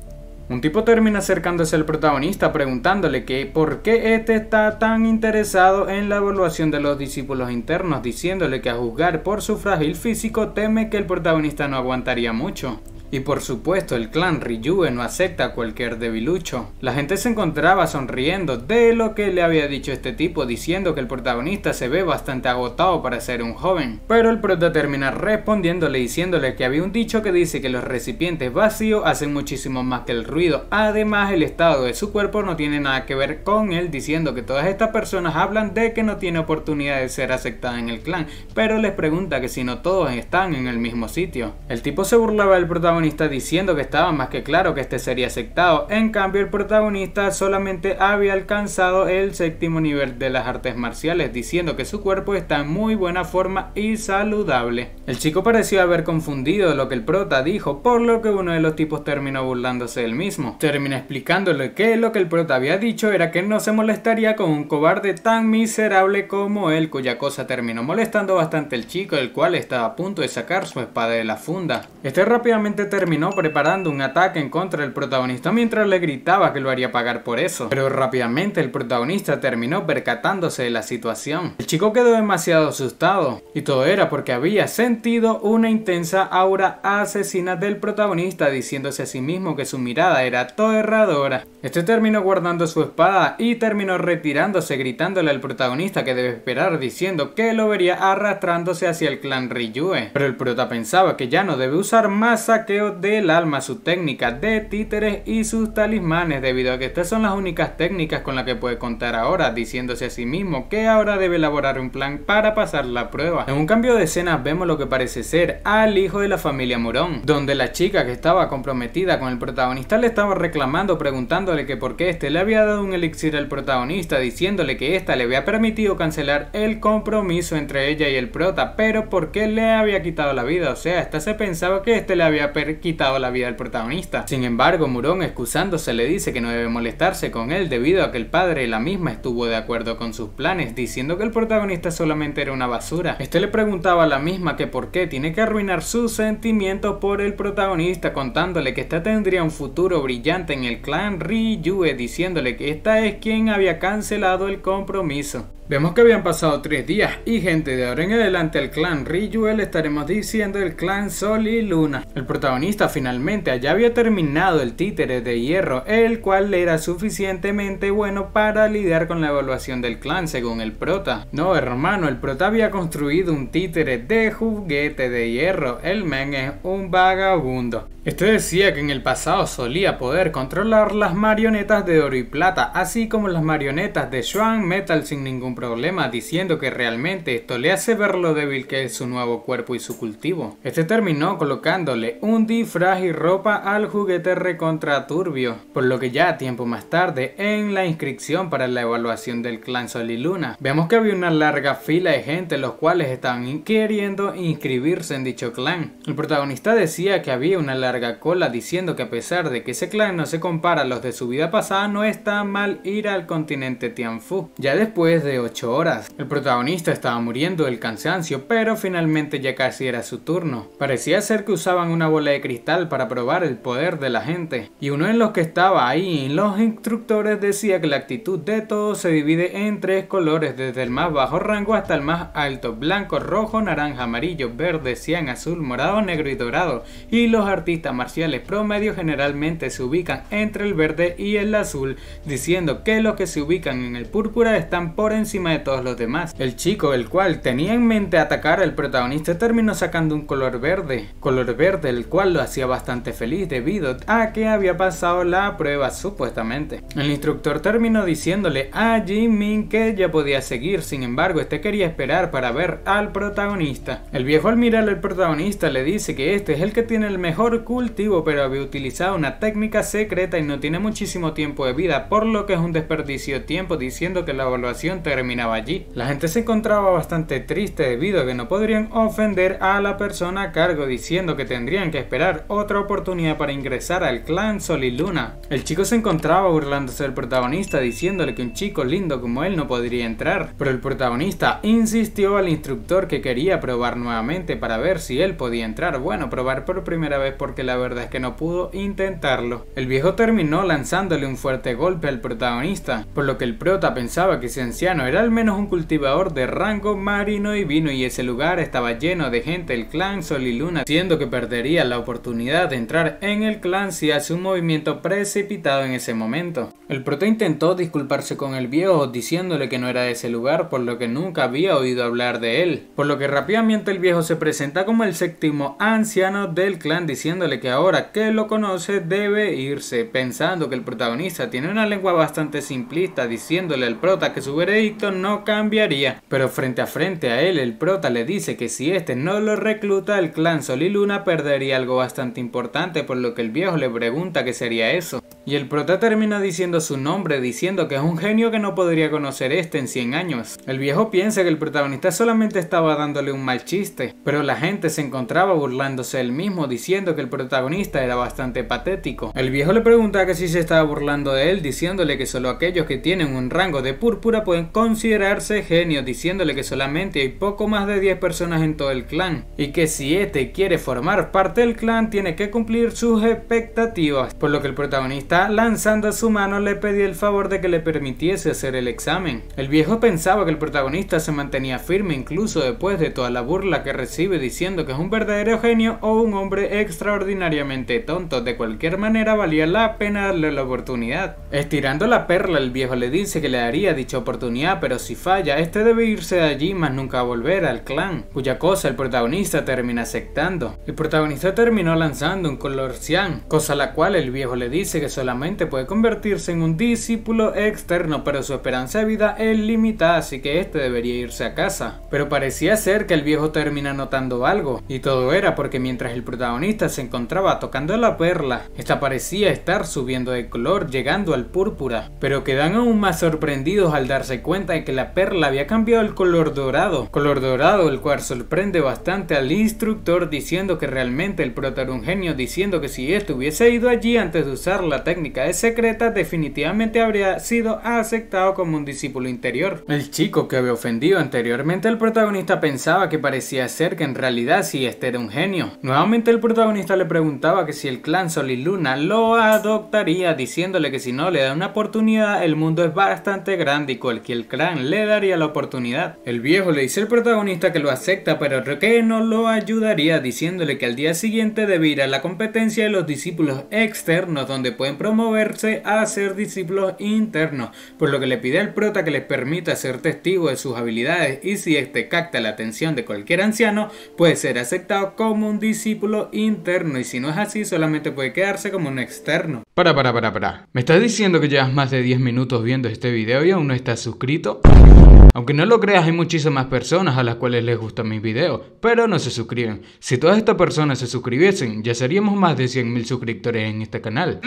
Un tipo termina acercándose al protagonista preguntándole que por qué éste está tan interesado en la evaluación de los discípulos internos, diciéndole que a juzgar por su frágil físico teme que el protagonista no aguantaría mucho. Y por supuesto, el clan Ryue no acepta cualquier debilucho. La gente se encontraba sonriendo de lo que le había dicho este tipo, diciendo que el protagonista se ve bastante agotado para ser un joven. Pero el prota termina respondiéndole diciéndole que había un dicho que dice que los recipientes vacíos hacen muchísimo más que el ruido. Además, el estado de su cuerpo no tiene nada que ver con él, diciendo que todas estas personas hablan de que no tiene oportunidad de ser aceptada en el clan, pero les pregunta que si no todos están en el mismo sitio. El tipo se burlaba del protagonista protagonista diciendo que estaba más que claro que este sería aceptado. En cambio, el protagonista solamente había alcanzado el séptimo nivel de las artes marciales, diciendo que su cuerpo está en muy buena forma y saludable. El chico pareció haber confundido lo que el prota dijo, por lo que uno de los tipos terminó burlándose del mismo. Termina explicándole que lo que el prota había dicho era que no se molestaría con un cobarde tan miserable como él, cuya cosa terminó molestando bastante el chico, el cual estaba a punto de sacar su espada de la funda. Este rápidamente terminó preparando un ataque en contra del protagonista mientras le gritaba que lo haría pagar por eso. Pero rápidamente el protagonista terminó percatándose de la situación. El chico quedó demasiado asustado y todo era porque había sentido una intensa aura asesina del protagonista diciéndose a sí mismo que su mirada era aterradora. Este terminó guardando su espada y terminó retirándose gritándole al protagonista que debe esperar diciendo que lo vería arrastrándose hacia el clan Ryue. Pero el prota pensaba que ya no debe usar más saqueo del Alma, Su técnica de títeres y sus talismanes, debido a que estas son las únicas técnicas con las que puede contar ahora, diciéndose a sí mismo que ahora debe elaborar un plan para pasar la prueba. En un cambio de escena vemos lo que parece ser al hijo de la familia Morón donde la chica que estaba comprometida con el protagonista le estaba reclamando preguntándole que por qué este le había dado un elixir al protagonista, diciéndole que esta le había permitido cancelar el compromiso entre ella y el prota, pero por qué le había quitado la vida, o sea, esta se pensaba que este le había permitido quitado la vida del protagonista. Sin embargo, Murón, excusándose, le dice que no debe molestarse con él debido a que el padre y la misma estuvo de acuerdo con sus planes, diciendo que el protagonista solamente era una basura. Este le preguntaba a la misma que por qué tiene que arruinar sus sentimientos por el protagonista, contándole que esta tendría un futuro brillante en el clan Ryue, diciéndole que esta es quien había cancelado el compromiso. Vemos que habían pasado tres días y gente, de ahora en adelante al clan Ryuel estaremos diciendo el clan Sol y Luna. El protagonista finalmente ya había terminado el títere de hierro, el cual era suficientemente bueno para lidiar con la evaluación del clan según el prota. No hermano, el prota había construido un títere de juguete de hierro, el men es un vagabundo. Este decía que en el pasado solía poder controlar las marionetas de oro y plata, así como las marionetas de Shuan Metal sin ningún problema diciendo que realmente esto le hace ver lo débil que es su nuevo cuerpo y su cultivo. Este terminó colocándole un disfraz y ropa al juguete recontra turbio, por lo que ya tiempo más tarde en la inscripción para la evaluación del clan Sol y Luna, vemos que había una larga fila de gente los cuales estaban queriendo inscribirse en dicho clan. El protagonista decía que había una larga cola diciendo que a pesar de que ese clan no se compara a los de su vida pasada, no está mal ir al continente Tianfu. Ya después de 8 horas. El protagonista estaba muriendo del cansancio, pero finalmente ya casi era su turno. Parecía ser que usaban una bola de cristal para probar el poder de la gente. Y uno de los que estaba ahí, los instructores decía que la actitud de todos se divide en tres colores, desde el más bajo rango hasta el más alto, blanco, rojo, naranja, amarillo, verde, cian, azul, morado, negro y dorado. Y los artistas marciales promedio generalmente se ubican entre el verde y el azul, diciendo que los que se ubican en el púrpura están por encima de todos los demás. El chico, el cual tenía en mente atacar al protagonista, terminó sacando un color verde, color verde el cual lo hacía bastante feliz debido a que había pasado la prueba supuestamente. El instructor terminó diciéndole a Jimin que ya podía seguir, sin embargo este quería esperar para ver al protagonista. El viejo al mirar al protagonista le dice que este es el que tiene el mejor cultivo pero había utilizado una técnica secreta y no tiene muchísimo tiempo de vida por lo que es un desperdicio de tiempo diciendo que la evaluación te terminaba allí. La gente se encontraba bastante triste debido a que no podrían ofender a la persona a cargo diciendo que tendrían que esperar otra oportunidad para ingresar al clan Sol y Luna. El chico se encontraba burlándose del protagonista diciéndole que un chico lindo como él no podría entrar, pero el protagonista insistió al instructor que quería probar nuevamente para ver si él podía entrar. Bueno, probar por primera vez porque la verdad es que no pudo intentarlo. El viejo terminó lanzándole un fuerte golpe al protagonista, por lo que el prota pensaba que ese anciano era era al menos un cultivador de rango marino y vino y ese lugar estaba lleno de gente el clan Sol y Luna, siendo que perdería la oportunidad de entrar en el clan si hace un movimiento precipitado en ese momento. El prota intentó disculparse con el viejo diciéndole que no era de ese lugar por lo que nunca había oído hablar de él, por lo que rápidamente el viejo se presenta como el séptimo anciano del clan diciéndole que ahora que lo conoce debe irse, pensando que el protagonista tiene una lengua bastante simplista diciéndole al prota que su veredicto no cambiaría, pero frente a frente a él el prota le dice que si este no lo recluta el clan Sol y Luna perdería algo bastante importante por lo que el viejo le pregunta qué sería eso. Y el prota termina diciendo su nombre, diciendo que es un genio que no podría conocer este en 100 años. El viejo piensa que el protagonista solamente estaba dándole un mal chiste, pero la gente se encontraba burlándose él mismo, diciendo que el protagonista era bastante patético. El viejo le pregunta que si se estaba burlando de él, diciéndole que solo aquellos que tienen un rango de púrpura pueden considerarse genios, diciéndole que solamente hay poco más de 10 personas en todo el clan, y que si este quiere formar parte del clan tiene que cumplir sus expectativas, por lo que el protagonista lanzando su mano le pedía el favor de que le permitiese hacer el examen. El viejo pensaba que el protagonista se mantenía firme incluso después de toda la burla que recibe diciendo que es un verdadero genio o un hombre extraordinariamente tonto. De cualquier manera valía la pena darle la oportunidad. Estirando la perla el viejo le dice que le daría dicha oportunidad pero si falla este debe irse de allí más nunca volver al clan, cuya cosa el protagonista termina aceptando. El protagonista terminó lanzando un color cian, cosa la cual el viejo le dice que su solamente puede convertirse en un discípulo externo, pero su esperanza de vida es limitada, así que este debería irse a casa. Pero parecía ser que el viejo termina notando algo, y todo era porque mientras el protagonista se encontraba tocando la perla, esta parecía estar subiendo de color, llegando al púrpura, pero quedan aún más sorprendidos al darse cuenta de que la perla había cambiado el color dorado, color dorado el cual sorprende bastante al instructor diciendo que realmente el prota era un genio, diciendo que si este hubiese ido allí antes de usar la técnica de secreta definitivamente habría sido aceptado como un discípulo interior. El chico que había ofendido anteriormente al protagonista pensaba que parecía ser que en realidad si este era un genio. Nuevamente el protagonista le preguntaba que si el clan Sol y Luna lo adoptaría diciéndole que si no le da una oportunidad el mundo es bastante grande y cualquier clan le daría la oportunidad. El viejo le dice al protagonista que lo acepta pero que no lo ayudaría diciéndole que al día siguiente debe ir a la competencia de los discípulos externos donde pueden promoverse a ser discípulos internos, por lo que le pide al prota que les permita ser testigo de sus habilidades y si éste capta la atención de cualquier anciano, puede ser aceptado como un discípulo interno y si no es así, solamente puede quedarse como un externo. Para, para, para, para. ¿Me estás diciendo que llevas más de 10 minutos viendo este video y aún no estás suscrito? Aunque no lo creas, hay muchísimas personas a las cuales les gustan mis videos, pero no se suscriben. Si todas estas personas se suscribiesen, ya seríamos más de 100.000 suscriptores en este canal.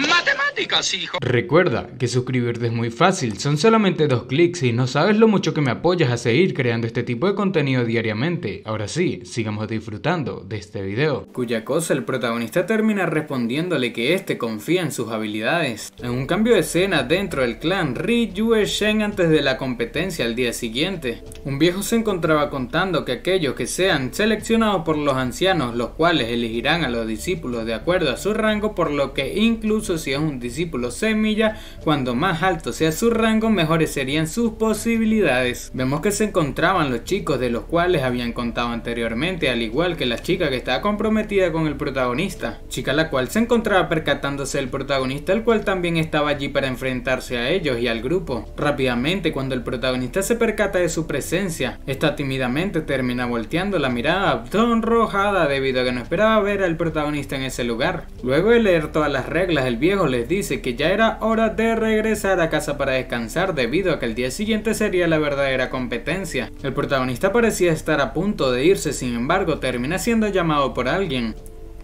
Recuerda que suscribirte es muy fácil, son solamente dos clics y no sabes lo mucho que me apoyas a seguir creando este tipo de contenido diariamente. Ahora sí, sigamos disfrutando de este video. Cuya cosa el protagonista termina respondiéndole que este confía en sus habilidades. En un cambio de escena dentro del clan, Ri Yue Shen antes de la competencia al día siguiente. Un viejo se encontraba contando que aquellos que sean seleccionados por los ancianos, los cuales elegirán a los discípulos de acuerdo a su rango, por lo que incluso si es un discípulos semilla, cuando más alto sea su rango, mejores serían sus posibilidades. Vemos que se encontraban los chicos de los cuales habían contado anteriormente, al igual que la chica que estaba comprometida con el protagonista, chica la cual se encontraba percatándose del protagonista, el cual también estaba allí para enfrentarse a ellos y al grupo. Rápidamente, cuando el protagonista se percata de su presencia, esta tímidamente termina volteando la mirada sonrojada debido a que no esperaba ver al protagonista en ese lugar. Luego de leer todas las reglas, el viejo les dice dice que ya era hora de regresar a casa para descansar debido a que el día siguiente sería la verdadera competencia. El protagonista parecía estar a punto de irse, sin embargo termina siendo llamado por alguien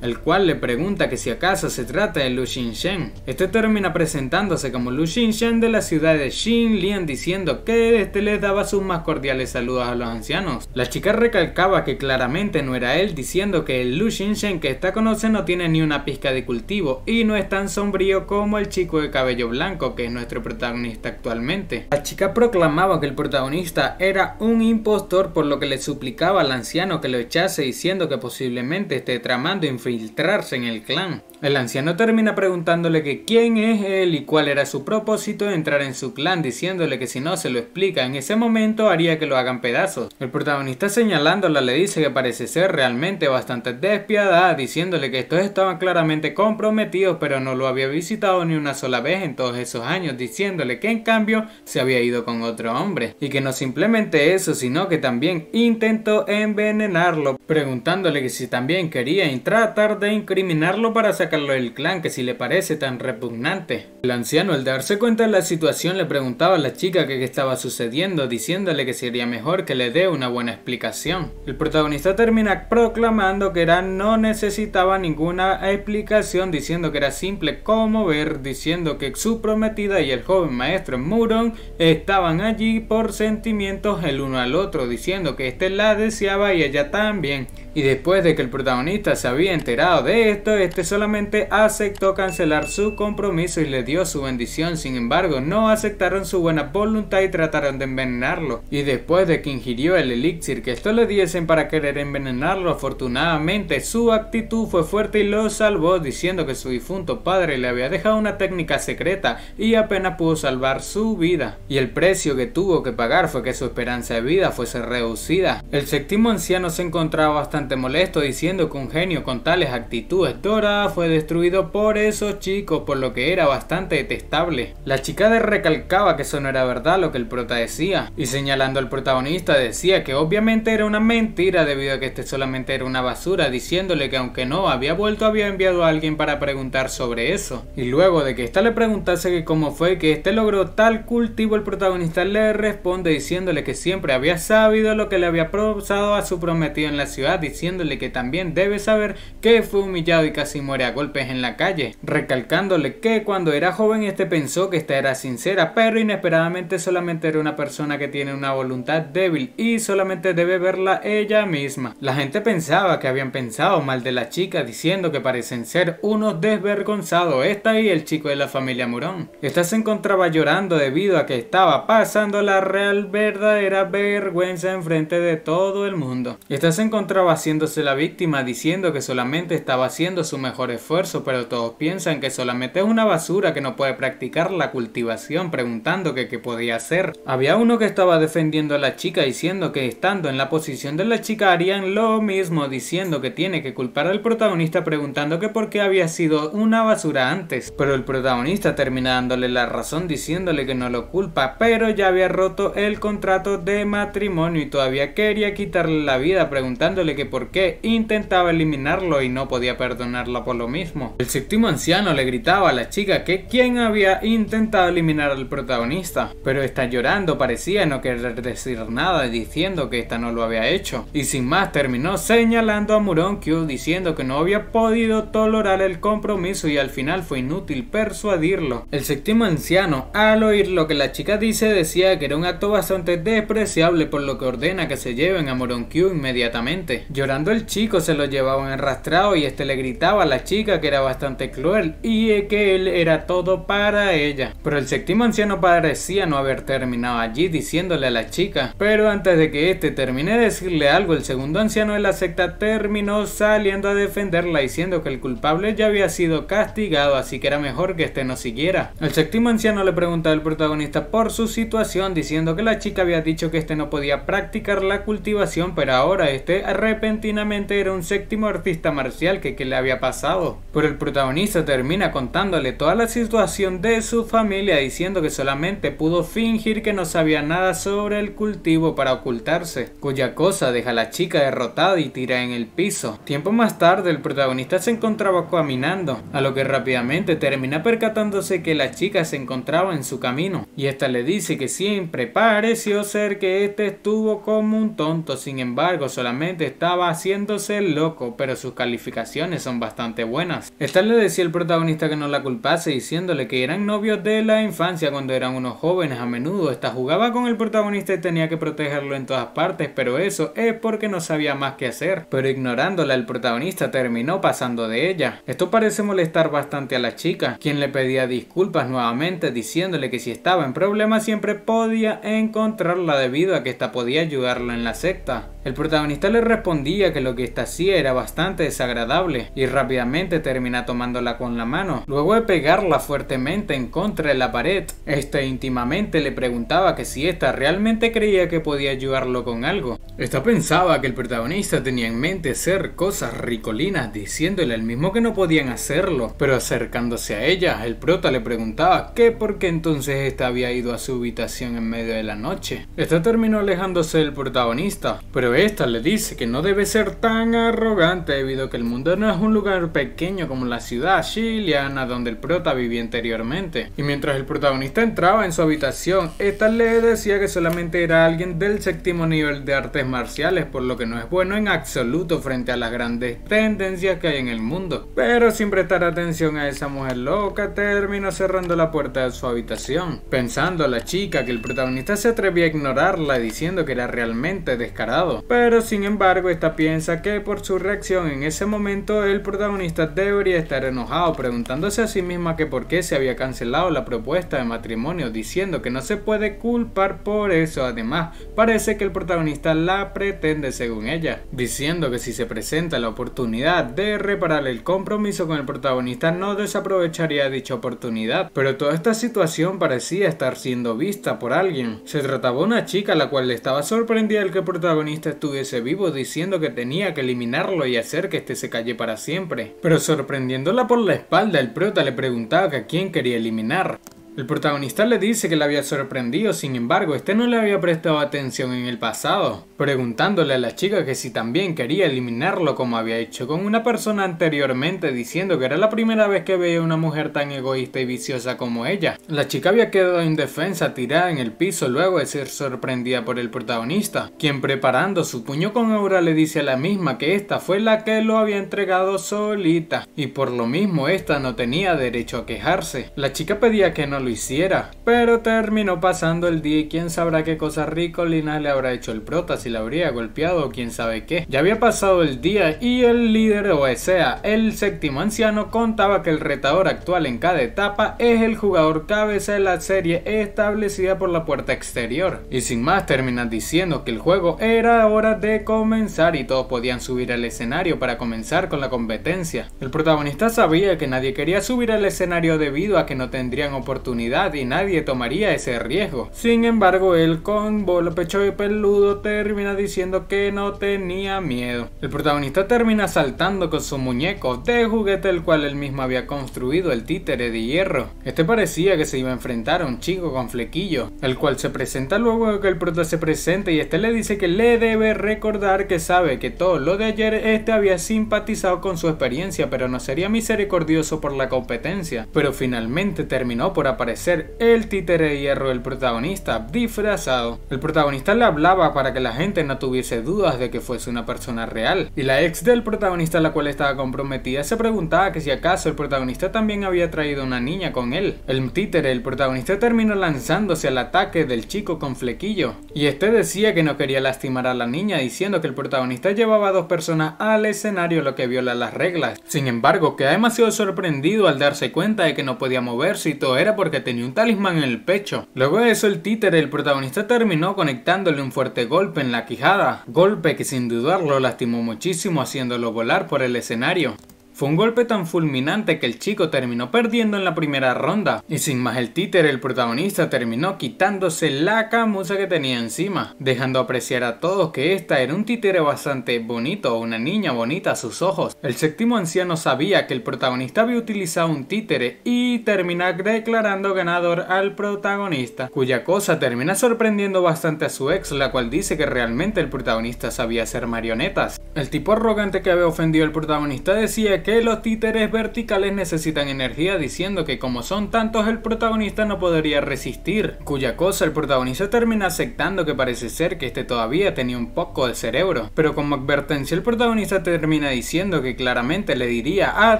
el cual le pregunta que si acaso se trata de Lu Shen. Este termina presentándose como Lu Shen de la ciudad de Xinlian diciendo que este les daba sus más cordiales saludos a los ancianos. La chica recalcaba que claramente no era él diciendo que el Lu Shen que está conoce no tiene ni una pizca de cultivo y no es tan sombrío como el chico de cabello blanco que es nuestro protagonista actualmente. La chica proclamaba que el protagonista era un impostor por lo que le suplicaba al anciano que lo echase diciendo que posiblemente esté tramando inferior Filtrarse en el clan el anciano termina preguntándole que quién es él y cuál era su propósito de entrar en su clan, diciéndole que si no se lo explica en ese momento haría que lo hagan pedazos. El protagonista señalándola le dice que parece ser realmente bastante despiadada, diciéndole que estos estaban claramente comprometidos pero no lo había visitado ni una sola vez en todos esos años, diciéndole que en cambio se había ido con otro hombre. Y que no simplemente eso, sino que también intentó envenenarlo, preguntándole que si también quería tratar de incriminarlo para sacar el clan que si le parece tan repugnante. El anciano al darse cuenta de la situación le preguntaba a la chica que qué estaba sucediendo, diciéndole que sería mejor que le dé una buena explicación. El protagonista termina proclamando que era no necesitaba ninguna explicación, diciendo que era simple como ver, diciendo que su prometida y el joven maestro Muron estaban allí por sentimientos el uno al otro, diciendo que este la deseaba y ella también. Y después de que el protagonista se había enterado de esto, este solamente aceptó cancelar su compromiso y le dio su bendición. Sin embargo, no aceptaron su buena voluntad y trataron de envenenarlo. Y después de que ingirió el elixir que esto le diesen para querer envenenarlo, afortunadamente su actitud fue fuerte y lo salvó diciendo que su difunto padre le había dejado una técnica secreta y apenas pudo salvar su vida. Y el precio que tuvo que pagar fue que su esperanza de vida fuese reducida. El séptimo anciano se encontraba bastante molesto diciendo que un genio con tales actitudes doradas fue destruido por esos chicos, por lo que era bastante detestable. La chica recalcaba que eso no era verdad lo que el prota decía, y señalando al protagonista decía que obviamente era una mentira debido a que este solamente era una basura, diciéndole que aunque no había vuelto había enviado a alguien para preguntar sobre eso. Y luego de que ésta le preguntase que cómo fue que este logró tal cultivo, el protagonista le responde diciéndole que siempre había sabido lo que le había propuesto a su prometido en la ciudad, diciéndole que también debe saber que fue humillado y casi muere a golpes en la calle, recalcándole que cuando era joven este pensó que esta era sincera, pero inesperadamente solamente era una persona que tiene una voluntad débil y solamente debe verla ella misma. La gente pensaba que habían pensado mal de la chica diciendo que parecen ser unos desvergonzados, esta y el chico de la familia Murón. Esta se encontraba llorando debido a que estaba pasando la real verdadera vergüenza enfrente de todo el mundo. Esta se encontraba haciéndose la víctima diciendo que solamente estaba haciendo su mejor esfuerzo esfuerzo, pero todos piensan que solamente es una basura que no puede practicar la cultivación, preguntando que qué podía hacer. Había uno que estaba defendiendo a la chica diciendo que estando en la posición de la chica harían lo mismo, diciendo que tiene que culpar al protagonista preguntando que por qué había sido una basura antes. Pero el protagonista termina dándole la razón diciéndole que no lo culpa, pero ya había roto el contrato de matrimonio y todavía quería quitarle la vida preguntándole que por qué intentaba eliminarlo y no podía perdonarla por lo mismo. El séptimo anciano le gritaba a la chica que quien había intentado eliminar al protagonista, pero está llorando parecía no querer decir nada diciendo que esta no lo había hecho, y sin más terminó señalando a que diciendo que no había podido tolerar el compromiso y al final fue inútil persuadirlo. El séptimo anciano, al oír lo que la chica dice, decía que era un acto bastante despreciable por lo que ordena que se lleven a que inmediatamente. Llorando el chico se lo llevaban arrastrado y este le gritaba a la chica que era bastante cruel y que él era todo para ella. Pero el séptimo anciano parecía no haber terminado allí diciéndole a la chica. Pero antes de que este termine de decirle algo, el segundo anciano de la secta terminó saliendo a defenderla diciendo que el culpable ya había sido castigado, así que era mejor que este no siguiera. El séptimo anciano le pregunta al protagonista por su situación diciendo que la chica había dicho que este no podía practicar la cultivación, pero ahora este repentinamente era un séptimo artista marcial que, que le había pasado. Pero el protagonista termina contándole toda la situación de su familia diciendo que solamente pudo fingir que no sabía nada sobre el cultivo para ocultarse, cuya cosa deja a la chica derrotada y tira en el piso. Tiempo más tarde el protagonista se encontraba caminando, a lo que rápidamente termina percatándose que la chica se encontraba en su camino, y esta le dice que siempre pareció ser que este estuvo como un tonto, sin embargo solamente estaba haciéndose loco, pero sus calificaciones son bastante buenas esta le decía al protagonista que no la culpase diciéndole que eran novios de la infancia cuando eran unos jóvenes a menudo. Esta jugaba con el protagonista y tenía que protegerlo en todas partes, pero eso es porque no sabía más que hacer. Pero ignorándola el protagonista terminó pasando de ella. Esto parece molestar bastante a la chica, quien le pedía disculpas nuevamente diciéndole que si estaba en problemas siempre podía encontrarla debido a que esta podía ayudarla en la secta. El protagonista le respondía que lo que esta hacía era bastante desagradable y rápidamente termina tomándola con la mano. Luego de pegarla fuertemente en contra de la pared, Esta íntimamente le preguntaba que si esta realmente creía que podía ayudarlo con algo. Esta pensaba que el protagonista tenía en mente hacer cosas ricolinas diciéndole al mismo que no podían hacerlo, pero acercándose a ella, el prota le preguntaba que por qué entonces esta había ido a su habitación en medio de la noche. Esta terminó alejándose del protagonista, pero esta le dice que no debe ser tan arrogante debido a que el mundo no es un lugar pequeño como la ciudad chiliana donde el prota vivía anteriormente. Y mientras el protagonista entraba en su habitación, esta le decía que solamente era alguien del séptimo nivel de artes marciales, por lo que no es bueno en absoluto frente a las grandes tendencias que hay en el mundo. Pero sin prestar atención a esa mujer loca, terminó cerrando la puerta de su habitación, pensando a la chica que el protagonista se atrevía a ignorarla diciendo que era realmente descarado. Pero sin embargo, esta piensa que por su reacción en ese momento el protagonista debería estar enojado preguntándose a sí misma que por qué se había cancelado la propuesta de matrimonio, diciendo que no se puede culpar por eso. Además, parece que el protagonista la pretende según ella, diciendo que si se presenta la oportunidad de reparar el compromiso con el protagonista no desaprovecharía dicha oportunidad. Pero toda esta situación parecía estar siendo vista por alguien. Se trataba de una chica a la cual le estaba sorprendida el que el protagonista estuviese vivo, diciendo que tenía que eliminarlo y hacer que este se calle para siempre. Pero sorprendiéndola por la espalda, el prota le preguntaba que a quién quería eliminar. El protagonista le dice que la había sorprendido, sin embargo, este no le había prestado atención en el pasado, preguntándole a la chica que si también quería eliminarlo como había hecho con una persona anteriormente, diciendo que era la primera vez que veía una mujer tan egoísta y viciosa como ella. La chica había quedado indefensa, tirada en el piso luego de ser sorprendida por el protagonista, quien preparando su puño con aura le dice a la misma que esta fue la que lo había entregado solita, y por lo mismo esta no tenía derecho a quejarse. La chica pedía que no lo hiciera. Pero terminó pasando el día y quién sabrá qué cosa rico Lina le habrá hecho el prota, si la habría golpeado o quién sabe qué. Ya había pasado el día y el líder, o sea, el séptimo anciano, contaba que el retador actual en cada etapa es el jugador cabeza de la serie establecida por la puerta exterior. Y sin más, termina diciendo que el juego era hora de comenzar y todos podían subir al escenario para comenzar con la competencia. El protagonista sabía que nadie quería subir al escenario debido a que no tendrían oportunidad y nadie tomaría ese riesgo. Sin embargo, el con Bolo pecho y peludo termina diciendo que no tenía miedo. El protagonista termina saltando con su muñeco de juguete el cual él mismo había construido, el títere de hierro. Este parecía que se iba a enfrentar a un chico con flequillo, el cual se presenta luego que el prota se presente y este le dice que le debe recordar que sabe que todo lo de ayer este había simpatizado con su experiencia, pero no sería misericordioso por la competencia, pero finalmente terminó por aparecer el títere de hierro del protagonista, disfrazado. El protagonista le hablaba para que la gente no tuviese dudas de que fuese una persona real, y la ex del protagonista la cual estaba comprometida se preguntaba que si acaso el protagonista también había traído una niña con él. El títere, el protagonista terminó lanzándose al ataque del chico con flequillo, y este decía que no quería lastimar a la niña diciendo que el protagonista llevaba a dos personas al escenario lo que viola las reglas. Sin embargo, queda demasiado sorprendido al darse cuenta de que no podía moverse y todo era porque que tenía un talismán en el pecho. Luego de eso el títere, el protagonista terminó conectándole un fuerte golpe en la quijada, golpe que sin dudarlo lastimó muchísimo haciéndolo volar por el escenario. Fue un golpe tan fulminante que el chico terminó perdiendo en la primera ronda, y sin más el títere el protagonista terminó quitándose la camusa que tenía encima, dejando apreciar a todos que esta era un títere bastante bonito, una niña bonita a sus ojos. El séptimo anciano sabía que el protagonista había utilizado un títere y termina declarando ganador al protagonista, cuya cosa termina sorprendiendo bastante a su ex, la cual dice que realmente el protagonista sabía hacer marionetas. El tipo arrogante que había ofendido al protagonista decía que los títeres verticales necesitan energía diciendo que como son tantos el protagonista no podría resistir, cuya cosa el protagonista termina aceptando que parece ser que este todavía tenía un poco de cerebro, pero como advertencia el protagonista termina diciendo que claramente le diría a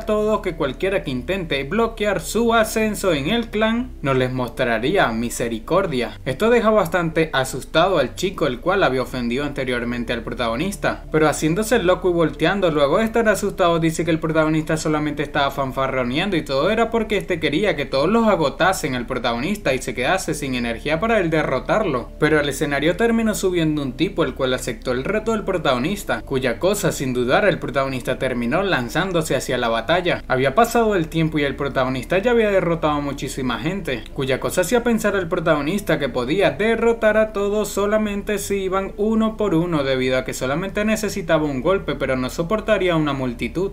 todos que cualquiera que intente bloquear su ascenso en el clan no les mostraría misericordia. Esto deja bastante asustado al chico el cual había ofendido anteriormente al protagonista, pero haciéndose loco y volteando luego de estar asustado dice que el protagonista protagonista solamente estaba fanfarroneando y todo era porque este quería que todos los agotasen al protagonista y se quedase sin energía para el derrotarlo. Pero el escenario terminó subiendo un tipo el cual aceptó el reto del protagonista, cuya cosa sin dudar el protagonista terminó lanzándose hacia la batalla. Había pasado el tiempo y el protagonista ya había derrotado a muchísima gente, cuya cosa hacía pensar al protagonista que podía derrotar a todos solamente si iban uno por uno debido a que solamente necesitaba un golpe pero no soportaría una multitud.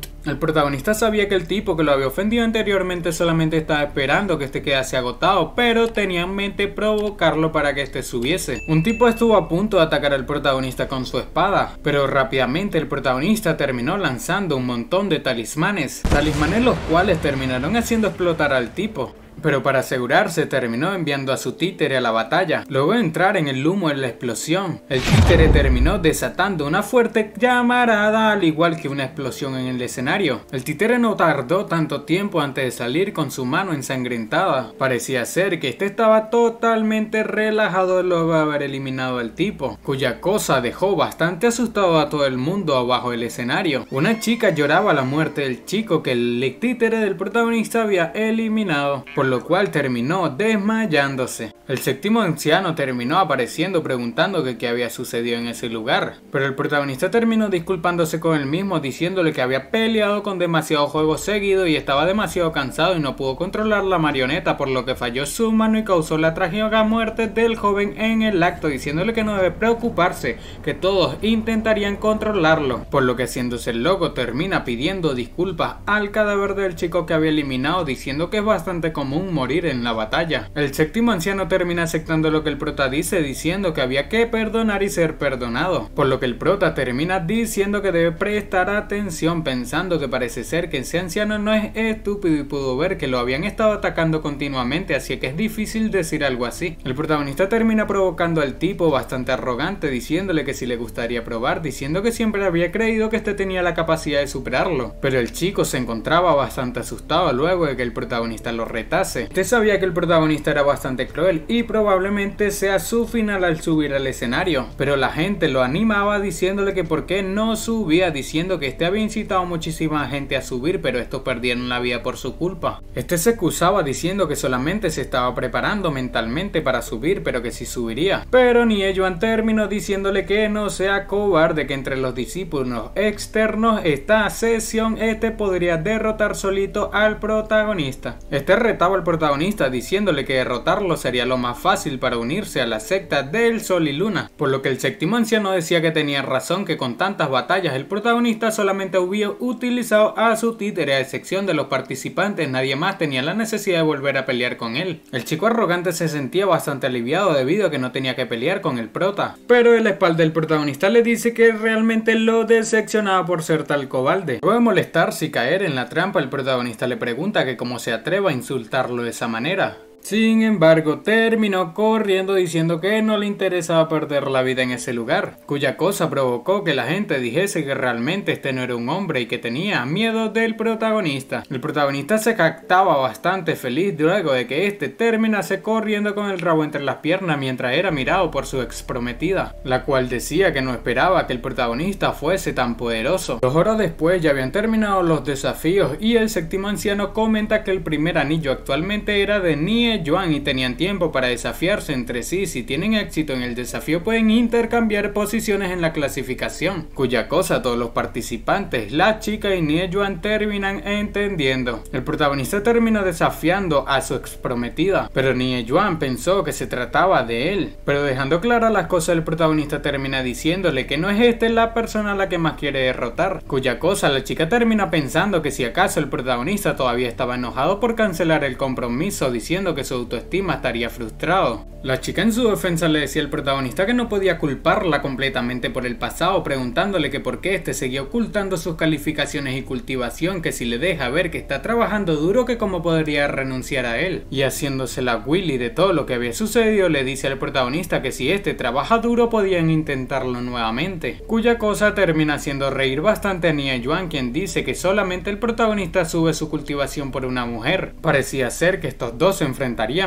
El protagonista sabía que el tipo que lo había ofendido anteriormente solamente estaba esperando que este quedase agotado, pero tenía en mente provocarlo para que este subiese. Un tipo estuvo a punto de atacar al protagonista con su espada, pero rápidamente el protagonista terminó lanzando un montón de talismanes, talismanes los cuales terminaron haciendo explotar al tipo. Pero para asegurarse terminó enviando a su títere a la batalla. Luego de entrar en el humo de la explosión, el títere terminó desatando una fuerte llamarada al igual que una explosión en el escenario. El títere no tardó tanto tiempo antes de salir con su mano ensangrentada. Parecía ser que este estaba totalmente relajado luego de haber eliminado al tipo, cuya cosa dejó bastante asustado a todo el mundo abajo del escenario. Una chica lloraba la muerte del chico que el títere del protagonista había eliminado lo cual terminó desmayándose. El séptimo anciano terminó apareciendo preguntando que qué había sucedido en ese lugar, pero el protagonista terminó disculpándose con él mismo diciéndole que había peleado con demasiado juego seguido y estaba demasiado cansado y no pudo controlar la marioneta por lo que falló su mano y causó la trágica muerte del joven en el acto diciéndole que no debe preocuparse, que todos intentarían controlarlo, por lo que haciéndose el loco termina pidiendo disculpas al cadáver del chico que había eliminado diciendo que es bastante común morir en la batalla. El séptimo anciano termina aceptando lo que el prota dice diciendo que había que perdonar y ser perdonado, por lo que el prota termina diciendo que debe prestar atención pensando que parece ser que ese anciano no es estúpido y pudo ver que lo habían estado atacando continuamente así que es difícil decir algo así. El protagonista termina provocando al tipo bastante arrogante diciéndole que si le gustaría probar, diciendo que siempre había creído que este tenía la capacidad de superarlo, pero el chico se encontraba bastante asustado luego de que el protagonista lo retase este sabía que el protagonista era bastante cruel y probablemente sea su final al subir al escenario, pero la gente lo animaba diciéndole que por qué no subía, diciendo que este había incitado muchísima gente a subir, pero estos perdieron la vida por su culpa. Este se excusaba diciendo que solamente se estaba preparando mentalmente para subir, pero que sí subiría. Pero ni ello en términos diciéndole que no sea cobarde, que entre los discípulos externos esta sesión este podría derrotar solito al protagonista. Este retaba protagonista diciéndole que derrotarlo sería lo más fácil para unirse a la secta del Sol y Luna, por lo que el séptimo anciano decía que tenía razón que con tantas batallas el protagonista solamente hubiera utilizado a su títere a excepción de los participantes, nadie más tenía la necesidad de volver a pelear con él. El chico arrogante se sentía bastante aliviado debido a que no tenía que pelear con el prota, pero el espalda del protagonista le dice que realmente lo decepcionaba por ser tal cobarde. Luego de molestarse y caer en la trampa, el protagonista le pregunta que cómo se atreva a insultar de esa manera. Sin embargo, terminó corriendo diciendo que no le interesaba perder la vida en ese lugar, cuya cosa provocó que la gente dijese que realmente este no era un hombre y que tenía miedo del protagonista. El protagonista se captaba bastante feliz luego de que este terminase corriendo con el rabo entre las piernas mientras era mirado por su ex prometida, la cual decía que no esperaba que el protagonista fuese tan poderoso. Dos horas después ya habían terminado los desafíos y el séptimo anciano comenta que el primer anillo actualmente era de Nie y tenían tiempo para desafiarse entre sí. Si tienen éxito en el desafío pueden intercambiar posiciones en la clasificación, cuya cosa todos los participantes, la chica y Nie Yuan terminan entendiendo. El protagonista termina desafiando a su exprometida, pero Nie Joan pensó que se trataba de él. Pero dejando claras las cosas, el protagonista termina diciéndole que no es este la persona a la que más quiere derrotar, cuya cosa la chica termina pensando que si acaso el protagonista todavía estaba enojado por cancelar el compromiso diciendo que su autoestima estaría frustrado. La chica en su defensa le decía al protagonista que no podía culparla completamente por el pasado, preguntándole que por qué este seguía ocultando sus calificaciones y cultivación, que si le deja ver que está trabajando duro que cómo podría renunciar a él. Y haciéndose la Willy de todo lo que había sucedido, le dice al protagonista que si este trabaja duro podían intentarlo nuevamente, cuya cosa termina haciendo reír bastante a Nia Yuan quien dice que solamente el protagonista sube su cultivación por una mujer. Parecía ser que estos dos se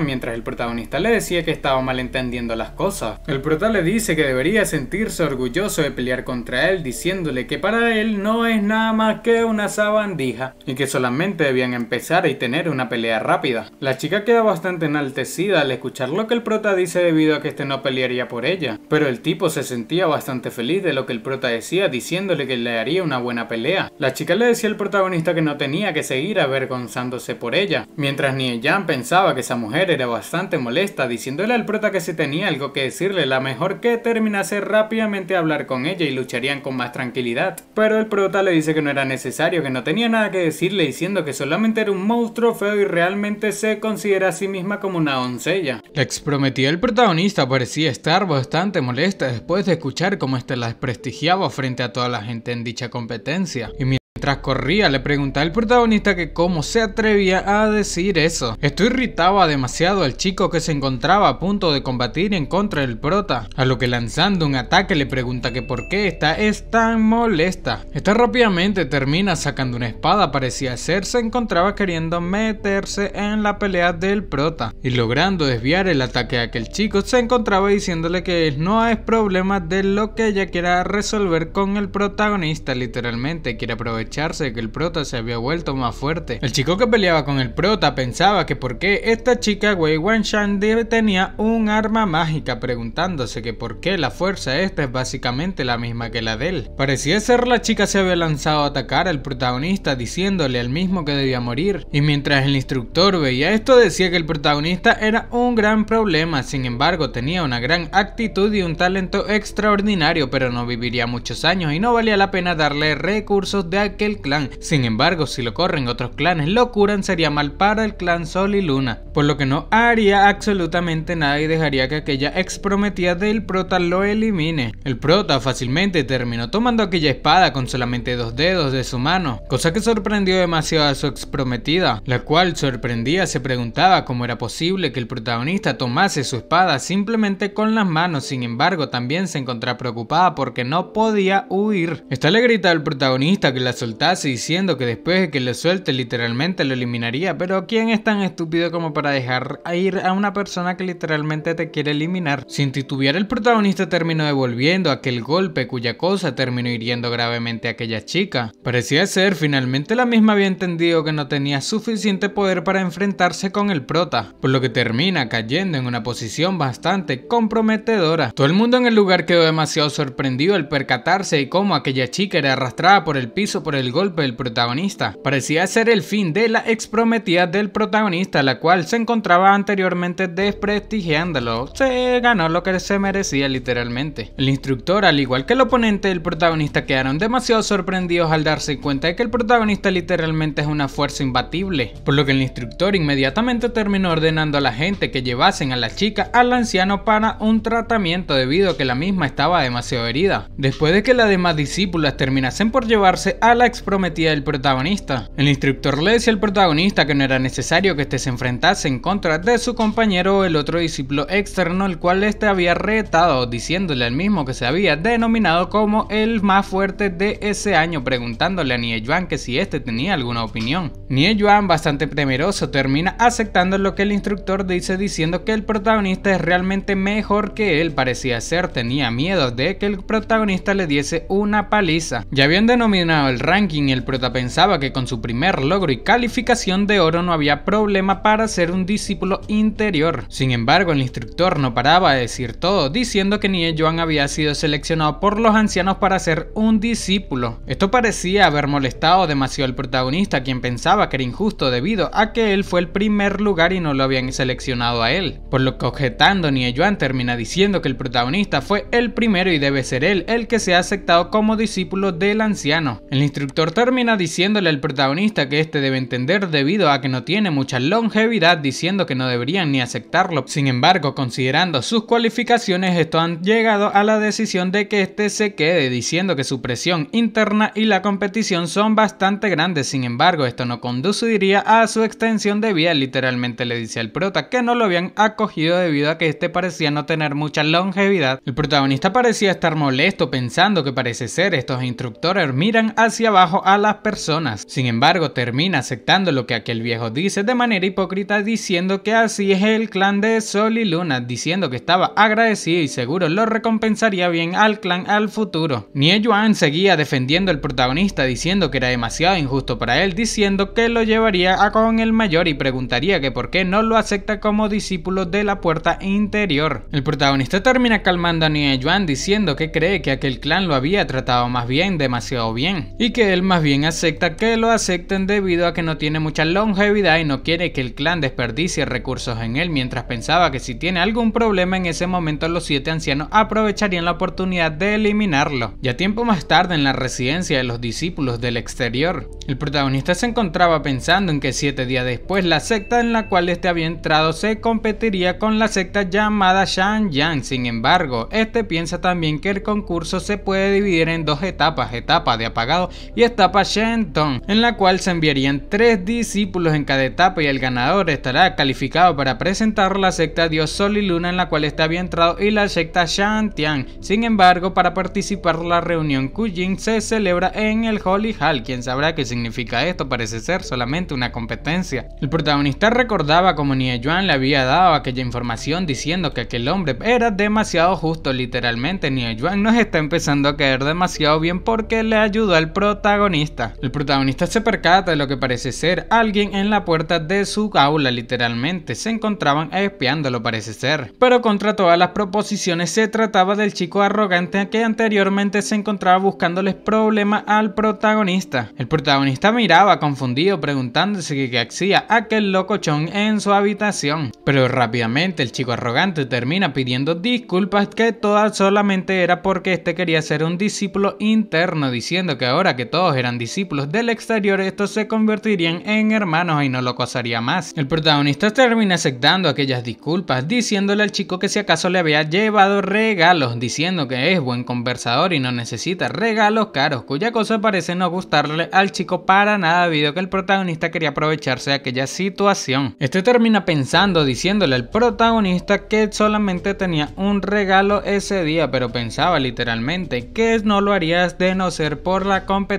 mientras el protagonista le decía que estaba malentendiendo las cosas. El prota le dice que debería sentirse orgulloso de pelear contra él diciéndole que para él no es nada más que una sabandija y que solamente debían empezar y tener una pelea rápida. La chica queda bastante enaltecida al escuchar lo que el prota dice debido a que este no pelearía por ella, pero el tipo se sentía bastante feliz de lo que el prota decía diciéndole que le haría una buena pelea. La chica le decía al protagonista que no tenía que seguir avergonzándose por ella, mientras Niejan pensaba que mujer era bastante molesta, diciéndole al prota que si tenía algo que decirle, la mejor que terminase rápidamente hablar con ella y lucharían con más tranquilidad. Pero el prota le dice que no era necesario, que no tenía nada que decirle, diciendo que solamente era un monstruo feo y realmente se considera a sí misma como una doncella. La exprometida del protagonista parecía estar bastante molesta después de escuchar cómo este la desprestigiaba frente a toda la gente en dicha competencia. Y corría le pregunta al protagonista que cómo se atrevía a decir eso. Esto irritaba demasiado al chico que se encontraba a punto de combatir en contra del prota, a lo que lanzando un ataque le pregunta que por qué esta es tan molesta. Esta rápidamente termina sacando una espada parecía ser, se encontraba queriendo meterse en la pelea del prota y logrando desviar el ataque a aquel chico se encontraba diciéndole que no es problema de lo que ella quiera resolver con el protagonista, literalmente quiere aprovechar que el prota se había vuelto más fuerte. El chico que peleaba con el prota pensaba que por qué esta chica Wei Wanshan tenía un arma mágica preguntándose que por qué la fuerza esta es básicamente la misma que la de él. Parecía ser la chica se había lanzado a atacar al protagonista diciéndole al mismo que debía morir y mientras el instructor veía esto decía que el protagonista era un gran problema, sin embargo tenía una gran actitud y un talento extraordinario pero no viviría muchos años y no valía la pena darle recursos de el clan. Sin embargo, si lo corren otros clanes lo curan, sería mal para el clan Sol y Luna, por lo que no haría absolutamente nada y dejaría que aquella ex prometida del prota lo elimine. El prota fácilmente terminó tomando aquella espada con solamente dos dedos de su mano, cosa que sorprendió demasiado a su ex prometida, la cual sorprendida se preguntaba cómo era posible que el protagonista tomase su espada simplemente con las manos, sin embargo también se encontraba preocupada porque no podía huir. esta le grita al protagonista que la sola diciendo que después de que le suelte literalmente lo eliminaría, pero ¿quién es tan estúpido como para dejar ir a una persona que literalmente te quiere eliminar? Sin titubear el protagonista terminó devolviendo aquel golpe cuya cosa terminó hiriendo gravemente a aquella chica. Parecía ser finalmente la misma había entendido que no tenía suficiente poder para enfrentarse con el prota, por lo que termina cayendo en una posición bastante comprometedora. Todo el mundo en el lugar quedó demasiado sorprendido al percatarse de cómo aquella chica era arrastrada por el piso por el el golpe del protagonista. Parecía ser el fin de la exprometida del protagonista, la cual se encontraba anteriormente desprestigiándolo. Se ganó lo que se merecía literalmente. El instructor, al igual que el oponente del protagonista, quedaron demasiado sorprendidos al darse cuenta de que el protagonista literalmente es una fuerza imbatible, por lo que el instructor inmediatamente terminó ordenando a la gente que llevasen a la chica al anciano para un tratamiento debido a que la misma estaba demasiado herida. Después de que las demás discípulas terminasen por llevarse a la prometía protagonista. El instructor le decía al protagonista que no era necesario que éste se enfrentase en contra de su compañero o el otro discípulo externo, el cual este había retado, diciéndole al mismo que se había denominado como el más fuerte de ese año, preguntándole a Nie Yuan que si este tenía alguna opinión. Nie Yuan, bastante temeroso, termina aceptando lo que el instructor dice diciendo que el protagonista es realmente mejor que él parecía ser, tenía miedo de que el protagonista le diese una paliza. Ya habían denominado el ranking, el prota pensaba que con su primer logro y calificación de oro no había problema para ser un discípulo interior. Sin embargo, el instructor no paraba de decir todo, diciendo que Nie Yuan había sido seleccionado por los ancianos para ser un discípulo. Esto parecía haber molestado demasiado al protagonista, quien pensaba que era injusto debido a que él fue el primer lugar y no lo habían seleccionado a él. Por lo que objetando, Nie Yuan termina diciendo que el protagonista fue el primero y debe ser él el que se ha aceptado como discípulo del anciano. El el instructor termina diciéndole al protagonista que este debe entender debido a que no tiene mucha longevidad diciendo que no deberían ni aceptarlo. Sin embargo, considerando sus cualificaciones, esto han llegado a la decisión de que este se quede diciendo que su presión interna y la competición son bastante grandes. Sin embargo, esto no conduciría a su extensión de vida. Literalmente le dice al prota que no lo habían acogido debido a que este parecía no tener mucha longevidad. El protagonista parecía estar molesto pensando que parece ser estos instructores miran hacia a las personas. Sin embargo, termina aceptando lo que aquel viejo dice de manera hipócrita diciendo que así es el clan de Sol y Luna, diciendo que estaba agradecido y seguro lo recompensaría bien al clan al futuro. Nie Yuan seguía defendiendo al protagonista diciendo que era demasiado injusto para él, diciendo que lo llevaría a con el mayor y preguntaría que por qué no lo acepta como discípulo de la puerta interior. El protagonista termina calmando a Nie Yuan diciendo que cree que aquel clan lo había tratado más bien, demasiado bien, y que él más bien acepta que lo acepten debido a que no tiene mucha longevidad y no quiere que el clan desperdicie recursos en él, mientras pensaba que si tiene algún problema en ese momento los siete ancianos aprovecharían la oportunidad de eliminarlo. Ya tiempo más tarde en la residencia de los discípulos del exterior, el protagonista se encontraba pensando en que siete días después la secta en la cual este había entrado se competiría con la secta llamada Shan Yang, sin embargo, este piensa también que el concurso se puede dividir en dos etapas, etapa de apagado y etapa Shenton, en la cual se enviarían tres discípulos en cada etapa y el ganador estará calificado para presentar la secta Dios Sol y Luna en la cual está entrado y la secta Shantian. Sin embargo, para participar la reunión Kujin se celebra en el Holy Hall. Quien sabrá qué significa esto, parece ser solamente una competencia. El protagonista recordaba como Nie Yuan le había dado aquella información diciendo que aquel hombre era demasiado justo, literalmente. Nie Yuan nos está empezando a caer demasiado bien porque le ayudó al protagonista protagonista. El protagonista se percata de lo que parece ser alguien en la puerta de su aula, literalmente. Se encontraban espiándolo, parece ser. Pero contra todas las proposiciones, se trataba del chico arrogante que anteriormente se encontraba buscándoles problemas al protagonista. El protagonista miraba confundido, preguntándose qué hacía aquel locochón en su habitación. Pero rápidamente el chico arrogante termina pidiendo disculpas que todas solamente era porque este quería ser un discípulo interno, diciendo que ahora que todos eran discípulos del exterior, estos se convertirían en hermanos y no lo causaría más. El protagonista termina aceptando aquellas disculpas, diciéndole al chico que si acaso le había llevado regalos, diciendo que es buen conversador y no necesita regalos caros, cuya cosa parece no gustarle al chico para nada debido que el protagonista quería aprovecharse de aquella situación. Este termina pensando, diciéndole al protagonista que solamente tenía un regalo ese día, pero pensaba literalmente que no lo harías de no ser por la competencia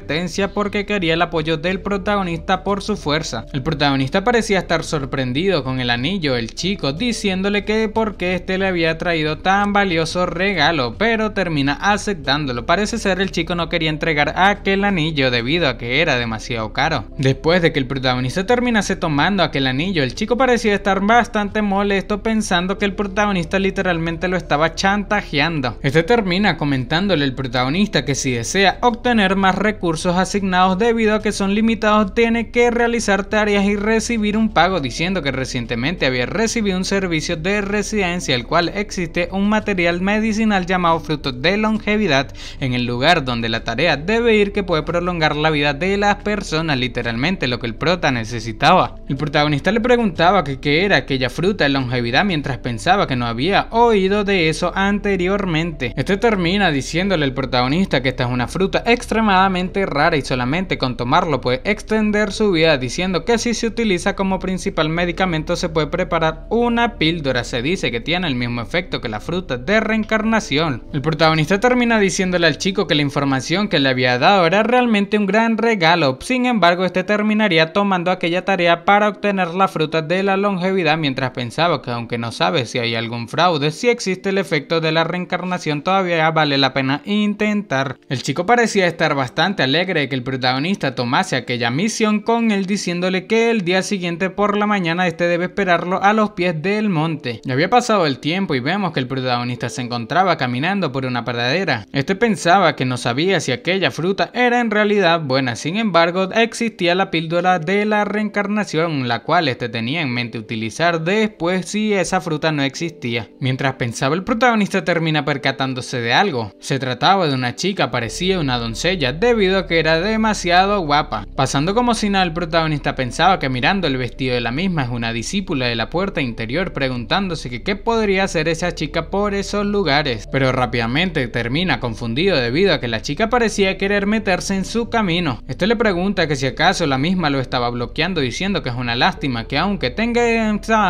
porque quería el apoyo del protagonista por su fuerza. El protagonista parecía estar sorprendido con el anillo, el chico, diciéndole que por qué este le había traído tan valioso regalo, pero termina aceptándolo. Parece ser el chico no quería entregar aquel anillo debido a que era demasiado caro. Después de que el protagonista terminase tomando aquel anillo, el chico parecía estar bastante molesto pensando que el protagonista literalmente lo estaba chantajeando. Este termina comentándole al protagonista que si desea obtener más recursos recursos asignados debido a que son limitados, tiene que realizar tareas y recibir un pago diciendo que recientemente había recibido un servicio de residencia el cual existe un material medicinal llamado fruto de longevidad en el lugar donde la tarea debe ir que puede prolongar la vida de las personas, literalmente lo que el prota necesitaba. El protagonista le preguntaba que qué era aquella fruta de longevidad mientras pensaba que no había oído de eso anteriormente. Este termina diciéndole al protagonista que esta es una fruta extremadamente rara y solamente con tomarlo puede extender su vida diciendo que si se utiliza como principal medicamento se puede preparar una píldora. Se dice que tiene el mismo efecto que la fruta de reencarnación. El protagonista termina diciéndole al chico que la información que le había dado era realmente un gran regalo. Sin embargo, este terminaría tomando aquella tarea para obtener la fruta de la longevidad mientras pensaba que aunque no sabe si hay algún fraude, si existe el efecto de la reencarnación todavía vale la pena intentar. El chico parecía estar bastante alegre alegre que el protagonista tomase aquella misión con él diciéndole que el día siguiente por la mañana este debe esperarlo a los pies del monte. Ya había pasado el tiempo y vemos que el protagonista se encontraba caminando por una paradera. Este pensaba que no sabía si aquella fruta era en realidad buena, sin embargo existía la píldora de la reencarnación, la cual este tenía en mente utilizar después si esa fruta no existía. Mientras pensaba el protagonista termina percatándose de algo. Se trataba de una chica, parecía una doncella, debido que era demasiado guapa, pasando como si nada el protagonista pensaba que mirando el vestido de la misma es una discípula de la puerta interior preguntándose que qué podría hacer esa chica por esos lugares, pero rápidamente termina confundido debido a que la chica parecía querer meterse en su camino. Esto le pregunta que si acaso la misma lo estaba bloqueando diciendo que es una lástima que aunque tenga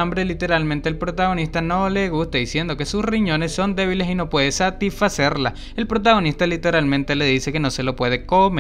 hambre literalmente el protagonista no le gusta diciendo que sus riñones son débiles y no puede satisfacerla. El protagonista literalmente le dice que no se lo puede comer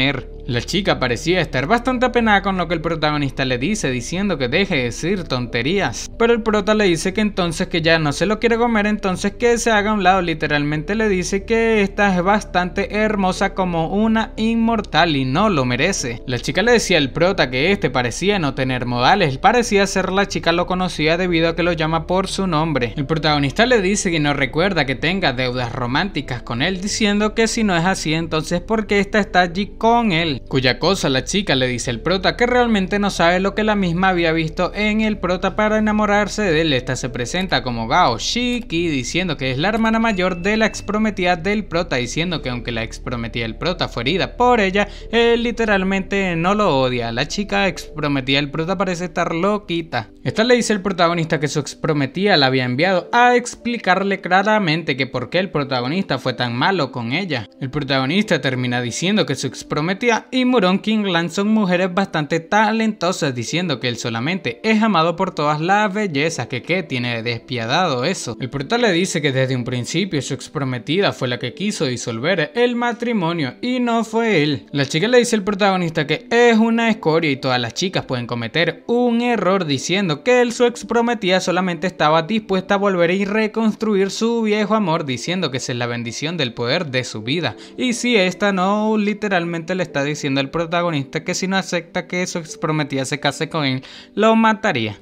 la chica parecía estar bastante apenada con lo que el protagonista le dice, diciendo que deje de decir tonterías. Pero el prota le dice que entonces que ya no se lo quiere comer, entonces que se haga a un lado. Literalmente le dice que esta es bastante hermosa como una inmortal y no lo merece. La chica le decía al prota que este parecía no tener modales, parecía ser la chica lo conocía debido a que lo llama por su nombre. El protagonista le dice que no recuerda que tenga deudas románticas con él, diciendo que si no es así, entonces porque esta está allí con él, cuya cosa la chica le dice al prota que realmente no sabe lo que la misma había visto en el prota para enamorarse de él. Esta se presenta como Gao Shiki diciendo que es la hermana mayor de la exprometida del prota, diciendo que aunque la exprometida del prota fue herida por ella, él literalmente no lo odia. La chica exprometida del prota parece estar loquita. Esta le dice el protagonista que su exprometida la había enviado a explicarle claramente que por qué el protagonista fue tan malo con ella. El protagonista termina diciendo que su exprometida Prometida y Muron Kingland son mujeres bastante talentosas diciendo que él solamente es amado por todas las bellezas que que tiene despiadado eso. El portal le dice que desde un principio su exprometida fue la que quiso disolver el matrimonio y no fue él. La chica le dice al protagonista que es una escoria y todas las chicas pueden cometer un error diciendo que él su exprometida solamente estaba dispuesta a volver y reconstruir su viejo amor diciendo que es la bendición del poder de su vida y si esta no literalmente le está diciendo al protagonista que si no acepta que su prometía se case con él, lo mataría.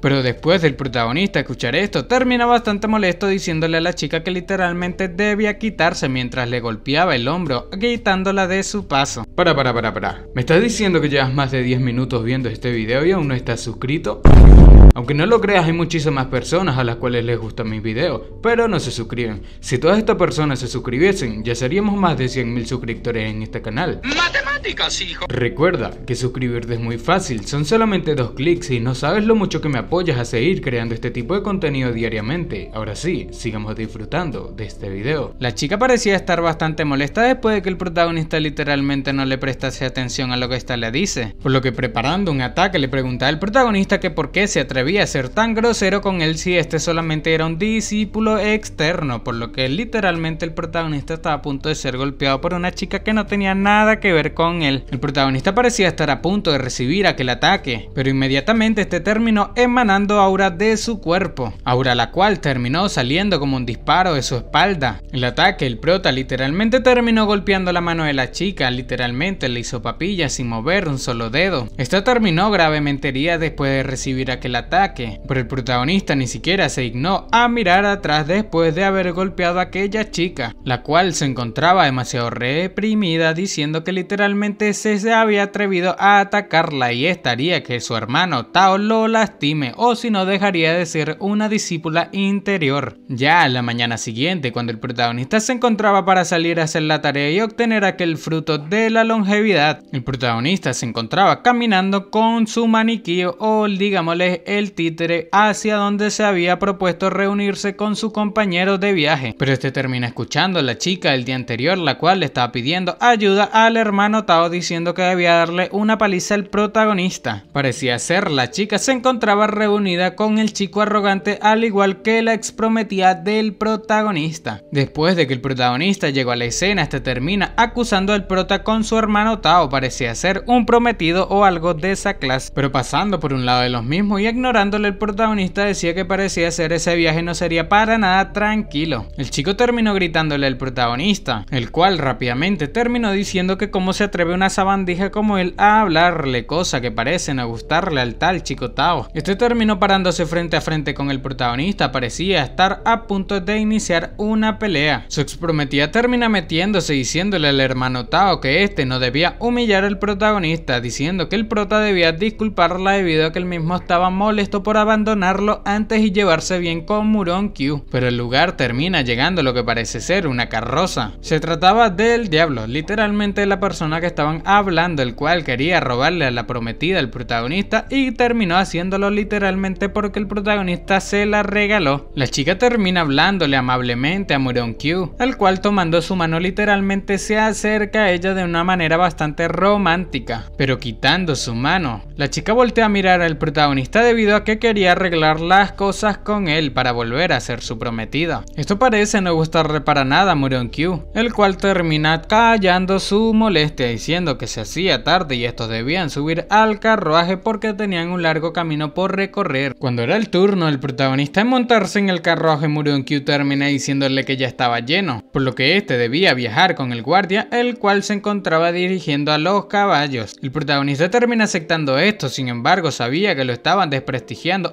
Pero después del protagonista escuchar esto, termina bastante molesto diciéndole a la chica que literalmente debía quitarse mientras le golpeaba el hombro, quitándola de su paso. Para, para, para, para. ¿Me estás diciendo que llevas más de 10 minutos viendo este video y aún no estás suscrito? Aunque no lo creas, hay muchísimas personas a las cuales les gustan mis videos, pero no se suscriben. Si todas estas personas se suscribiesen, ya seríamos más de 100.000 suscriptores en este canal. ¡Matemáticas, hijo! Recuerda que suscribirte es muy fácil, son solamente dos clics y no sabes lo mucho que me apoyas a seguir creando este tipo de contenido diariamente. Ahora sí, sigamos disfrutando de este video. La chica parecía estar bastante molesta después de que el protagonista literalmente no le prestase atención a lo que ésta le dice, por lo que preparando un ataque le preguntaba al protagonista que por qué se atrevía ser tan grosero con él si este solamente era un discípulo externo, por lo que literalmente el protagonista estaba a punto de ser golpeado por una chica que no tenía nada que ver con él. El protagonista parecía estar a punto de recibir aquel ataque, pero inmediatamente este terminó emanando aura de su cuerpo, aura la cual terminó saliendo como un disparo de su espalda. El ataque, el prota literalmente terminó golpeando la mano de la chica, literalmente le hizo papilla sin mover un solo dedo. Esta terminó gravemente herida después de recibir aquel ataque ataque, pero el protagonista ni siquiera se dignó a mirar atrás después de haber golpeado a aquella chica, la cual se encontraba demasiado reprimida diciendo que literalmente se había atrevido a atacarla y estaría que su hermano Tao lo lastime o si no dejaría de ser una discípula interior. Ya a la mañana siguiente, cuando el protagonista se encontraba para salir a hacer la tarea y obtener aquel fruto de la longevidad, el protagonista se encontraba caminando con su maniquí o digámosle el el títere hacia donde se había propuesto reunirse con su compañero de viaje. Pero este termina escuchando a la chica el día anterior, la cual le estaba pidiendo ayuda al hermano Tao diciendo que debía darle una paliza al protagonista. Parecía ser, la chica se encontraba reunida con el chico arrogante al igual que la exprometida del protagonista. Después de que el protagonista llegó a la escena, este termina acusando al prota con su hermano Tao, parecía ser un prometido o algo de esa clase, pero pasando por un lado de los mismos y ignorando el protagonista decía que parecía ser ese viaje no sería para nada tranquilo. El chico terminó gritándole al protagonista, el cual rápidamente terminó diciendo que cómo se atreve una sabandija como él a hablarle cosa que parecen a gustarle al tal chico Tao. Este terminó parándose frente a frente con el protagonista, parecía estar a punto de iniciar una pelea. Su exprometida termina metiéndose diciéndole al hermano Tao que este no debía humillar al protagonista, diciendo que el prota debía disculparla debido a que el mismo estaba molesto esto por abandonarlo antes y llevarse bien con Muron Q, pero el lugar termina llegando lo que parece ser una carroza. Se trataba del diablo, literalmente la persona que estaban hablando, el cual quería robarle a la prometida al protagonista y terminó haciéndolo literalmente porque el protagonista se la regaló. La chica termina hablándole amablemente a Muron Q, al cual tomando su mano literalmente se acerca a ella de una manera bastante romántica, pero quitando su mano. La chica voltea a mirar al protagonista debido que quería arreglar las cosas con él para volver a ser su prometida. Esto parece no gustarle para nada a Q, el cual termina callando su molestia diciendo que se hacía tarde y estos debían subir al carruaje porque tenían un largo camino por recorrer. Cuando era el turno del protagonista en montarse en el carruaje, Q termina diciéndole que ya estaba lleno, por lo que este debía viajar con el guardia, el cual se encontraba dirigiendo a los caballos. El protagonista termina aceptando esto, sin embargo sabía que lo estaban despreciando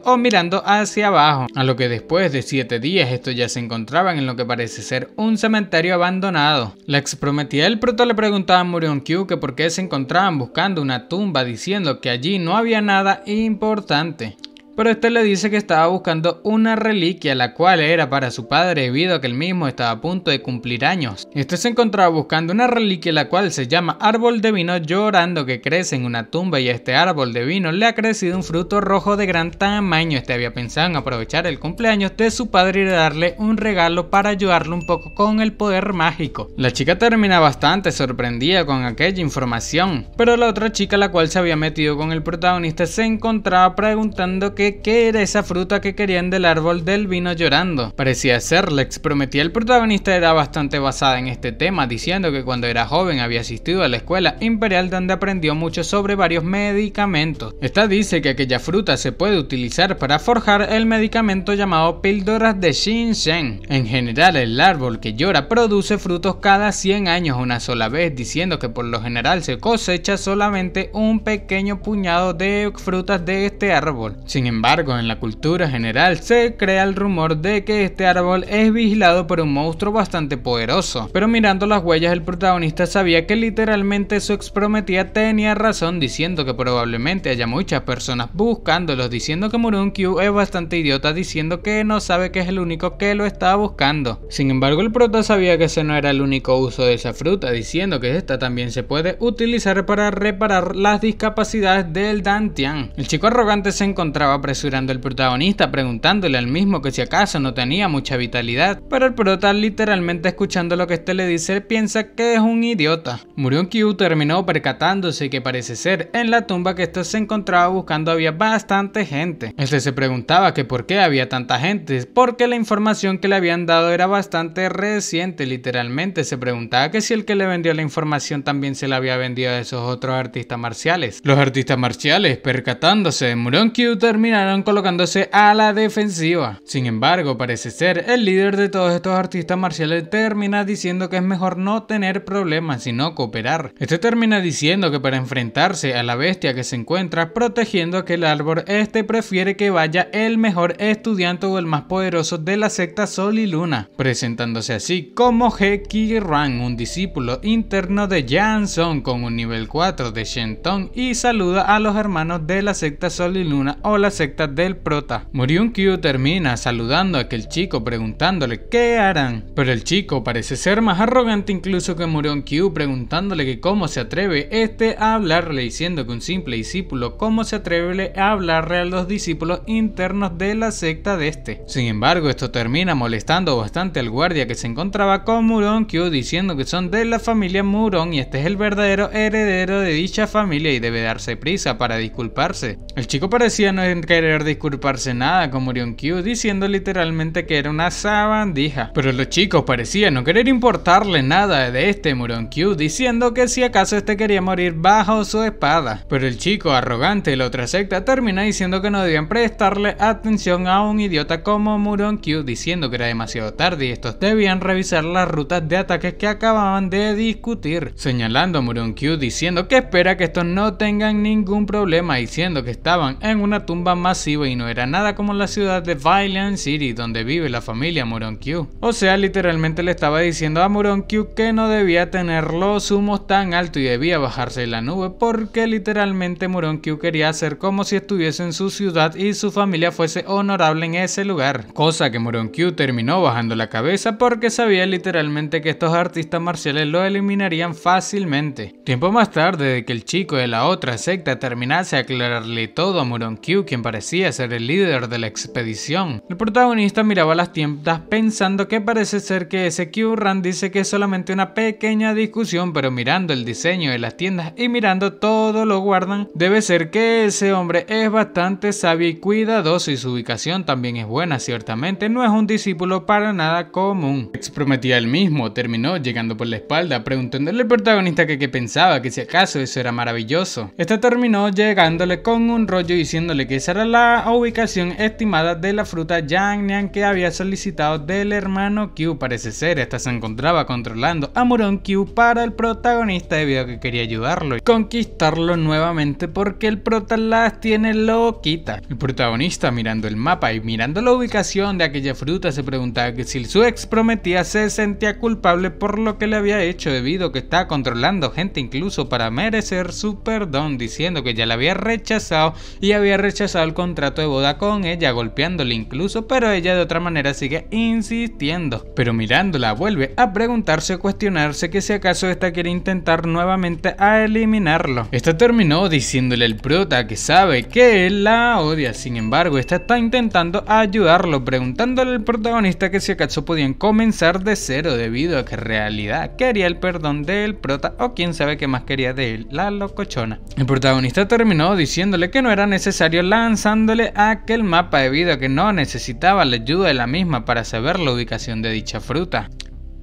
o mirando hacia abajo, a lo que después de 7 días estos ya se encontraban en lo que parece ser un cementerio abandonado. La prometida del proto le preguntaba a Murion Q que por qué se encontraban buscando una tumba diciendo que allí no había nada importante pero este le dice que estaba buscando una reliquia la cual era para su padre debido a que el mismo estaba a punto de cumplir años. Este se encontraba buscando una reliquia la cual se llama árbol de vino llorando que crece en una tumba y a este árbol de vino le ha crecido un fruto rojo de gran tamaño. Este había pensado en aprovechar el cumpleaños de su padre y darle un regalo para ayudarlo un poco con el poder mágico. La chica termina bastante sorprendida con aquella información, pero la otra chica la cual se había metido con el protagonista se encontraba preguntando qué qué era esa fruta que querían del árbol del vino llorando. Parecía ser, Lex prometía el protagonista era bastante basada en este tema, diciendo que cuando era joven había asistido a la escuela imperial donde aprendió mucho sobre varios medicamentos. Esta dice que aquella fruta se puede utilizar para forjar el medicamento llamado píldoras de Shinseng. En general, el árbol que llora produce frutos cada 100 años una sola vez, diciendo que por lo general se cosecha solamente un pequeño puñado de frutas de este árbol. Sin embargo, embargo, en la cultura general se crea el rumor de que este árbol es vigilado por un monstruo bastante poderoso. Pero mirando las huellas, el protagonista sabía que literalmente su exprometida tenía razón diciendo que probablemente haya muchas personas buscándolos, diciendo que Murunkyu es bastante idiota, diciendo que no sabe que es el único que lo está buscando. Sin embargo, el prota sabía que ese no era el único uso de esa fruta, diciendo que esta también se puede utilizar para reparar las discapacidades del Dantian. El chico arrogante se encontraba apresurando el protagonista preguntándole al mismo que si acaso no tenía mucha vitalidad, pero el prota literalmente escuchando lo que este le dice piensa que es un idiota. Murion Q terminó percatándose que parece ser en la tumba que este se encontraba buscando había bastante gente. Este se preguntaba que por qué había tanta gente, porque la información que le habían dado era bastante reciente literalmente, se preguntaba que si el que le vendió la información también se la había vendido a esos otros artistas marciales. Los artistas marciales percatándose de Murion termina colocándose a la defensiva. Sin embargo, parece ser el líder de todos estos artistas marciales termina diciendo que es mejor no tener problemas, sino cooperar. Este termina diciendo que para enfrentarse a la bestia que se encuentra protegiendo aquel árbol, este prefiere que vaya el mejor estudiante o el más poderoso de la secta Sol y Luna, presentándose así como Heki Ran, un discípulo interno de Jansson con un nivel 4 de Tong y saluda a los hermanos de la secta Sol y Luna o la secta del prota. que termina saludando a aquel chico preguntándole qué harán, pero el chico parece ser más arrogante incluso que que preguntándole que cómo se atreve este a hablarle diciendo que un simple discípulo cómo se atreve a hablarle a los discípulos internos de la secta de este. Sin embargo, esto termina molestando bastante al guardia que se encontraba con Muron kyu diciendo que son de la familia Muron y este es el verdadero heredero de dicha familia y debe darse prisa para disculparse. El chico parecía no querer disculparse nada con Murion Q, diciendo literalmente que era una sabandija. Pero los chicos parecían no querer importarle nada de este Murion Q, diciendo que si acaso este quería morir bajo su espada. Pero el chico arrogante de la otra secta termina diciendo que no debían prestarle atención a un idiota como Murion Q, diciendo que era demasiado tarde y estos debían revisar las rutas de ataques que acababan de discutir, señalando a Murion Q diciendo que espera que estos no tengan ningún problema, diciendo que estaban en una tumba masivo y no era nada como la ciudad de Violent City donde vive la familia Q. O sea, literalmente le estaba diciendo a Q que no debía tener los humos tan alto y debía bajarse de la nube porque literalmente Q quería hacer como si estuviese en su ciudad y su familia fuese honorable en ese lugar. Cosa que Q terminó bajando la cabeza porque sabía literalmente que estos artistas marciales lo eliminarían fácilmente. Tiempo más tarde de que el chico de la otra secta terminase aclararle todo a Q, quien parecía ser el líder de la expedición. El protagonista miraba las tiendas pensando que parece ser que ese Q-Ran dice que es solamente una pequeña discusión, pero mirando el diseño de las tiendas y mirando todo lo guardan, debe ser que ese hombre es bastante sabio y cuidadoso y su ubicación también es buena, ciertamente no es un discípulo para nada común. Ex prometía el mismo, terminó llegando por la espalda, preguntándole al protagonista que qué pensaba, que si acaso eso era maravilloso. Este terminó llegándole con un rollo diciéndole que esa la ubicación estimada de la fruta Yang Nian que había solicitado del hermano Q. Parece ser, esta se encontraba controlando a Muron Q para el protagonista debido a que quería ayudarlo y conquistarlo nuevamente porque el protagonista tiene loquita. El protagonista mirando el mapa y mirando la ubicación de aquella fruta se preguntaba que si su ex prometía se sentía culpable por lo que le había hecho debido a que estaba controlando gente incluso para merecer su perdón diciendo que ya la había rechazado y había rechazado el contrato de boda con ella, golpeándole incluso, pero ella de otra manera sigue insistiendo. Pero mirándola vuelve a preguntarse o cuestionarse que si acaso esta quiere intentar nuevamente a eliminarlo. Esta terminó diciéndole al prota que sabe que él la odia, sin embargo, esta está intentando ayudarlo, preguntándole al protagonista que si acaso podían comenzar de cero debido a que en realidad quería el perdón del prota o quién sabe qué más quería de él, la locochona. El protagonista terminó diciéndole que no era necesario lanzar lanzándole a aquel mapa debido a que no necesitaba la ayuda de la misma para saber la ubicación de dicha fruta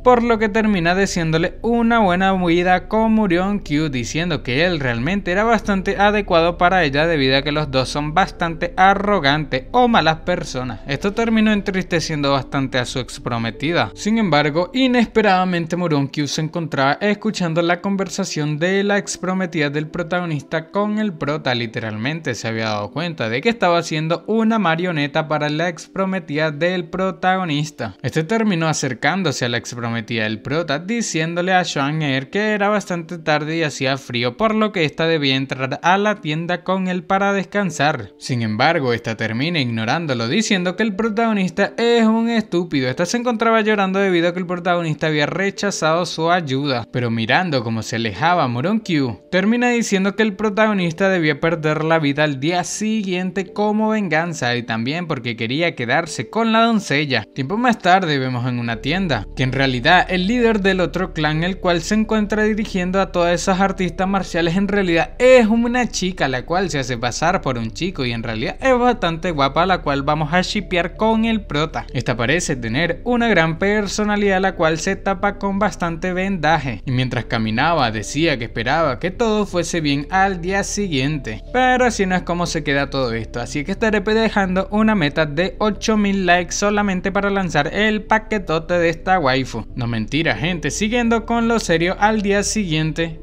por lo que termina diciéndole una buena huida con Murion Q diciendo que él realmente era bastante adecuado para ella debido a que los dos son bastante arrogantes o malas personas. Esto terminó entristeciendo bastante a su ex prometida. Sin embargo, inesperadamente Murión Q se encontraba escuchando la conversación de la ex prometida del protagonista con el prota. Literalmente se había dado cuenta de que estaba siendo una marioneta para la ex prometida del protagonista. Este terminó acercándose a la ex metía el prota, diciéndole a Shang Air que era bastante tarde y hacía frío, por lo que ésta debía entrar a la tienda con él para descansar. Sin embargo, esta termina ignorándolo, diciendo que el protagonista es un estúpido. Esta se encontraba llorando debido a que el protagonista había rechazado su ayuda, pero mirando cómo se alejaba Moron Q, termina diciendo que el protagonista debía perder la vida al día siguiente como venganza y también porque quería quedarse con la doncella. Tiempo más tarde vemos en una tienda que en realidad el líder del otro clan, el cual se encuentra dirigiendo a todas esas artistas marciales, en realidad es una chica, la cual se hace pasar por un chico y en realidad es bastante guapa, la cual vamos a shipear con el prota. Esta parece tener una gran personalidad, la cual se tapa con bastante vendaje. Y mientras caminaba, decía que esperaba que todo fuese bien al día siguiente. Pero así no es como se queda todo esto, así que estaré dejando una meta de 8000 likes solamente para lanzar el paquetote de esta waifu. No mentira, gente. Siguiendo con lo serio, al día siguiente,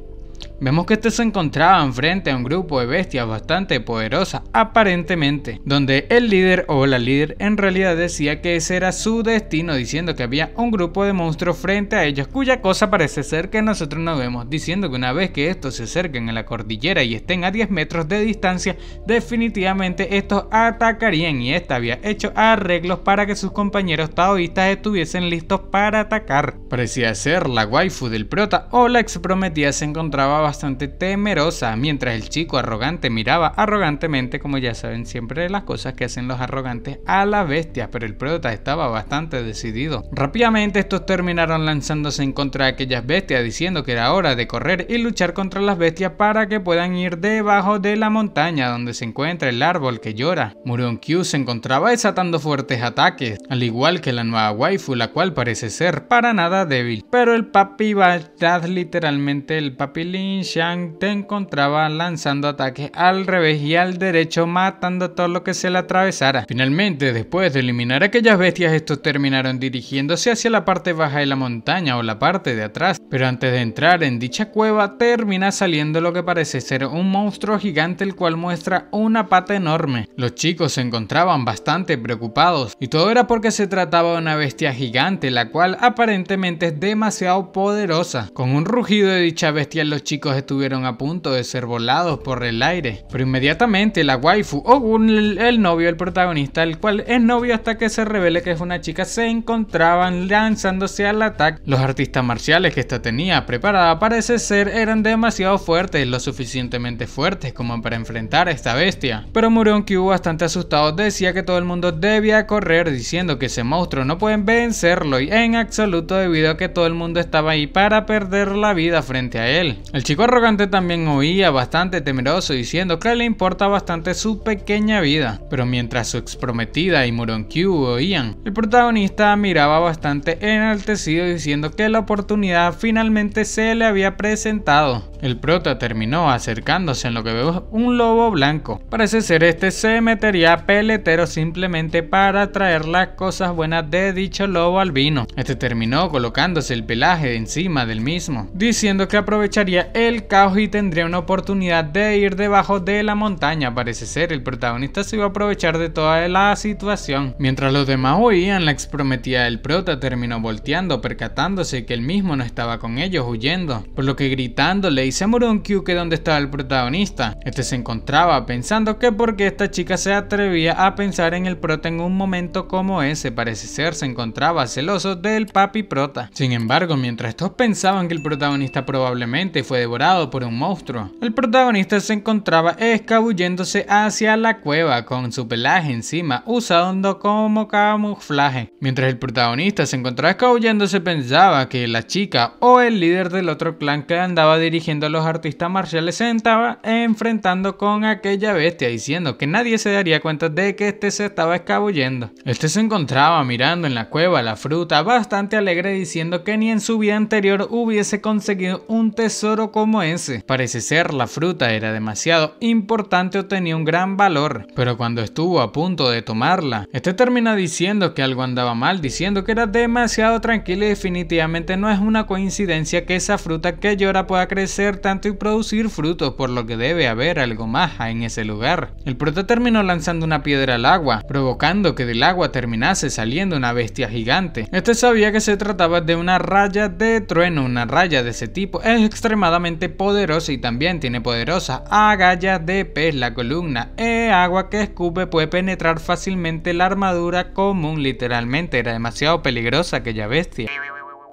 Vemos que estos se encontraba frente a un grupo de bestias bastante poderosas, aparentemente, donde el líder o la líder en realidad decía que ese era su destino, diciendo que había un grupo de monstruos frente a ellos, cuya cosa parece ser que nosotros no vemos, diciendo que una vez que estos se acerquen a la cordillera y estén a 10 metros de distancia, definitivamente estos atacarían y esta había hecho arreglos para que sus compañeros taoístas estuviesen listos para atacar. Parecía ser la waifu del prota o la ex prometida se encontraba bastante temerosa, mientras el chico arrogante miraba arrogantemente, como ya saben siempre las cosas que hacen los arrogantes, a las bestia, pero el prota estaba bastante decidido. Rápidamente estos terminaron lanzándose en contra de aquellas bestias, diciendo que era hora de correr y luchar contra las bestias para que puedan ir debajo de la montaña donde se encuentra el árbol que llora. Murion Q se encontraba desatando fuertes ataques, al igual que la nueva waifu, la cual parece ser para nada débil, pero el papi estar literalmente el papilín Shang te encontraba lanzando ataques al revés y al derecho, matando todo lo que se le atravesara. Finalmente, después de eliminar aquellas bestias, estos terminaron dirigiéndose hacia la parte baja de la montaña o la parte de atrás, pero antes de entrar en dicha cueva termina saliendo lo que parece ser un monstruo gigante el cual muestra una pata enorme. Los chicos se encontraban bastante preocupados y todo era porque se trataba de una bestia gigante la cual aparentemente es demasiado poderosa. Con un rugido de dicha bestia los chicos estuvieron a punto de ser volados por el aire, pero inmediatamente la waifu o un, el, novio del protagonista, el cual es novio hasta que se revele que es una chica, se encontraban lanzándose al ataque. Los artistas marciales que esta tenía preparada parece ser eran demasiado fuertes, lo suficientemente fuertes como para enfrentar a esta bestia, pero hubo bastante asustado decía que todo el mundo debía correr diciendo que ese monstruo no pueden vencerlo y en absoluto debido a que todo el mundo estaba ahí para perder la vida frente a él. El chico arrogante también oía bastante temeroso diciendo que le importa bastante su pequeña vida, pero mientras su exprometida y Q oían, el protagonista miraba bastante enaltecido diciendo que la oportunidad finalmente se le había presentado. El prota terminó acercándose en lo que vemos un lobo blanco. Parece ser este se metería peletero simplemente para traer las cosas buenas de dicho lobo al albino. Este terminó colocándose el pelaje encima del mismo, diciendo que aprovecharía el caos y tendría una oportunidad de ir debajo de la montaña. Parece ser, el protagonista se iba a aprovechar de toda la situación. Mientras los demás huían, la exprometida del prota terminó volteando, percatándose que él mismo no estaba con ellos, huyendo. Por lo que gritándole dice a q que dónde estaba el protagonista. Este se encontraba pensando que porque esta chica se atrevía a pensar en el prota en un momento como ese, parece ser, se encontraba celoso del papi prota. Sin embargo, mientras estos pensaban que el protagonista probablemente fue de por un monstruo. El protagonista se encontraba escabulléndose hacia la cueva con su pelaje encima, usando como camuflaje. Mientras el protagonista se encontraba escabulléndose pensaba que la chica o el líder del otro clan que andaba dirigiendo a los artistas marciales se estaba enfrentando con aquella bestia diciendo que nadie se daría cuenta de que este se estaba escabullendo. Este se encontraba mirando en la cueva la fruta bastante alegre diciendo que ni en su vida anterior hubiese conseguido un tesoro con como ese. Parece ser la fruta era demasiado importante o tenía un gran valor, pero cuando estuvo a punto de tomarla, este termina diciendo que algo andaba mal, diciendo que era demasiado tranquilo y definitivamente no es una coincidencia que esa fruta que llora pueda crecer tanto y producir frutos, por lo que debe haber algo más en ese lugar. El prota terminó lanzando una piedra al agua, provocando que del agua terminase saliendo una bestia gigante. Este sabía que se trataba de una raya de trueno, una raya de ese tipo es extremadamente poderosa y también tiene poderosa agallas de pez. La columna E agua que escupe puede penetrar fácilmente la armadura común. Literalmente era demasiado peligrosa aquella bestia.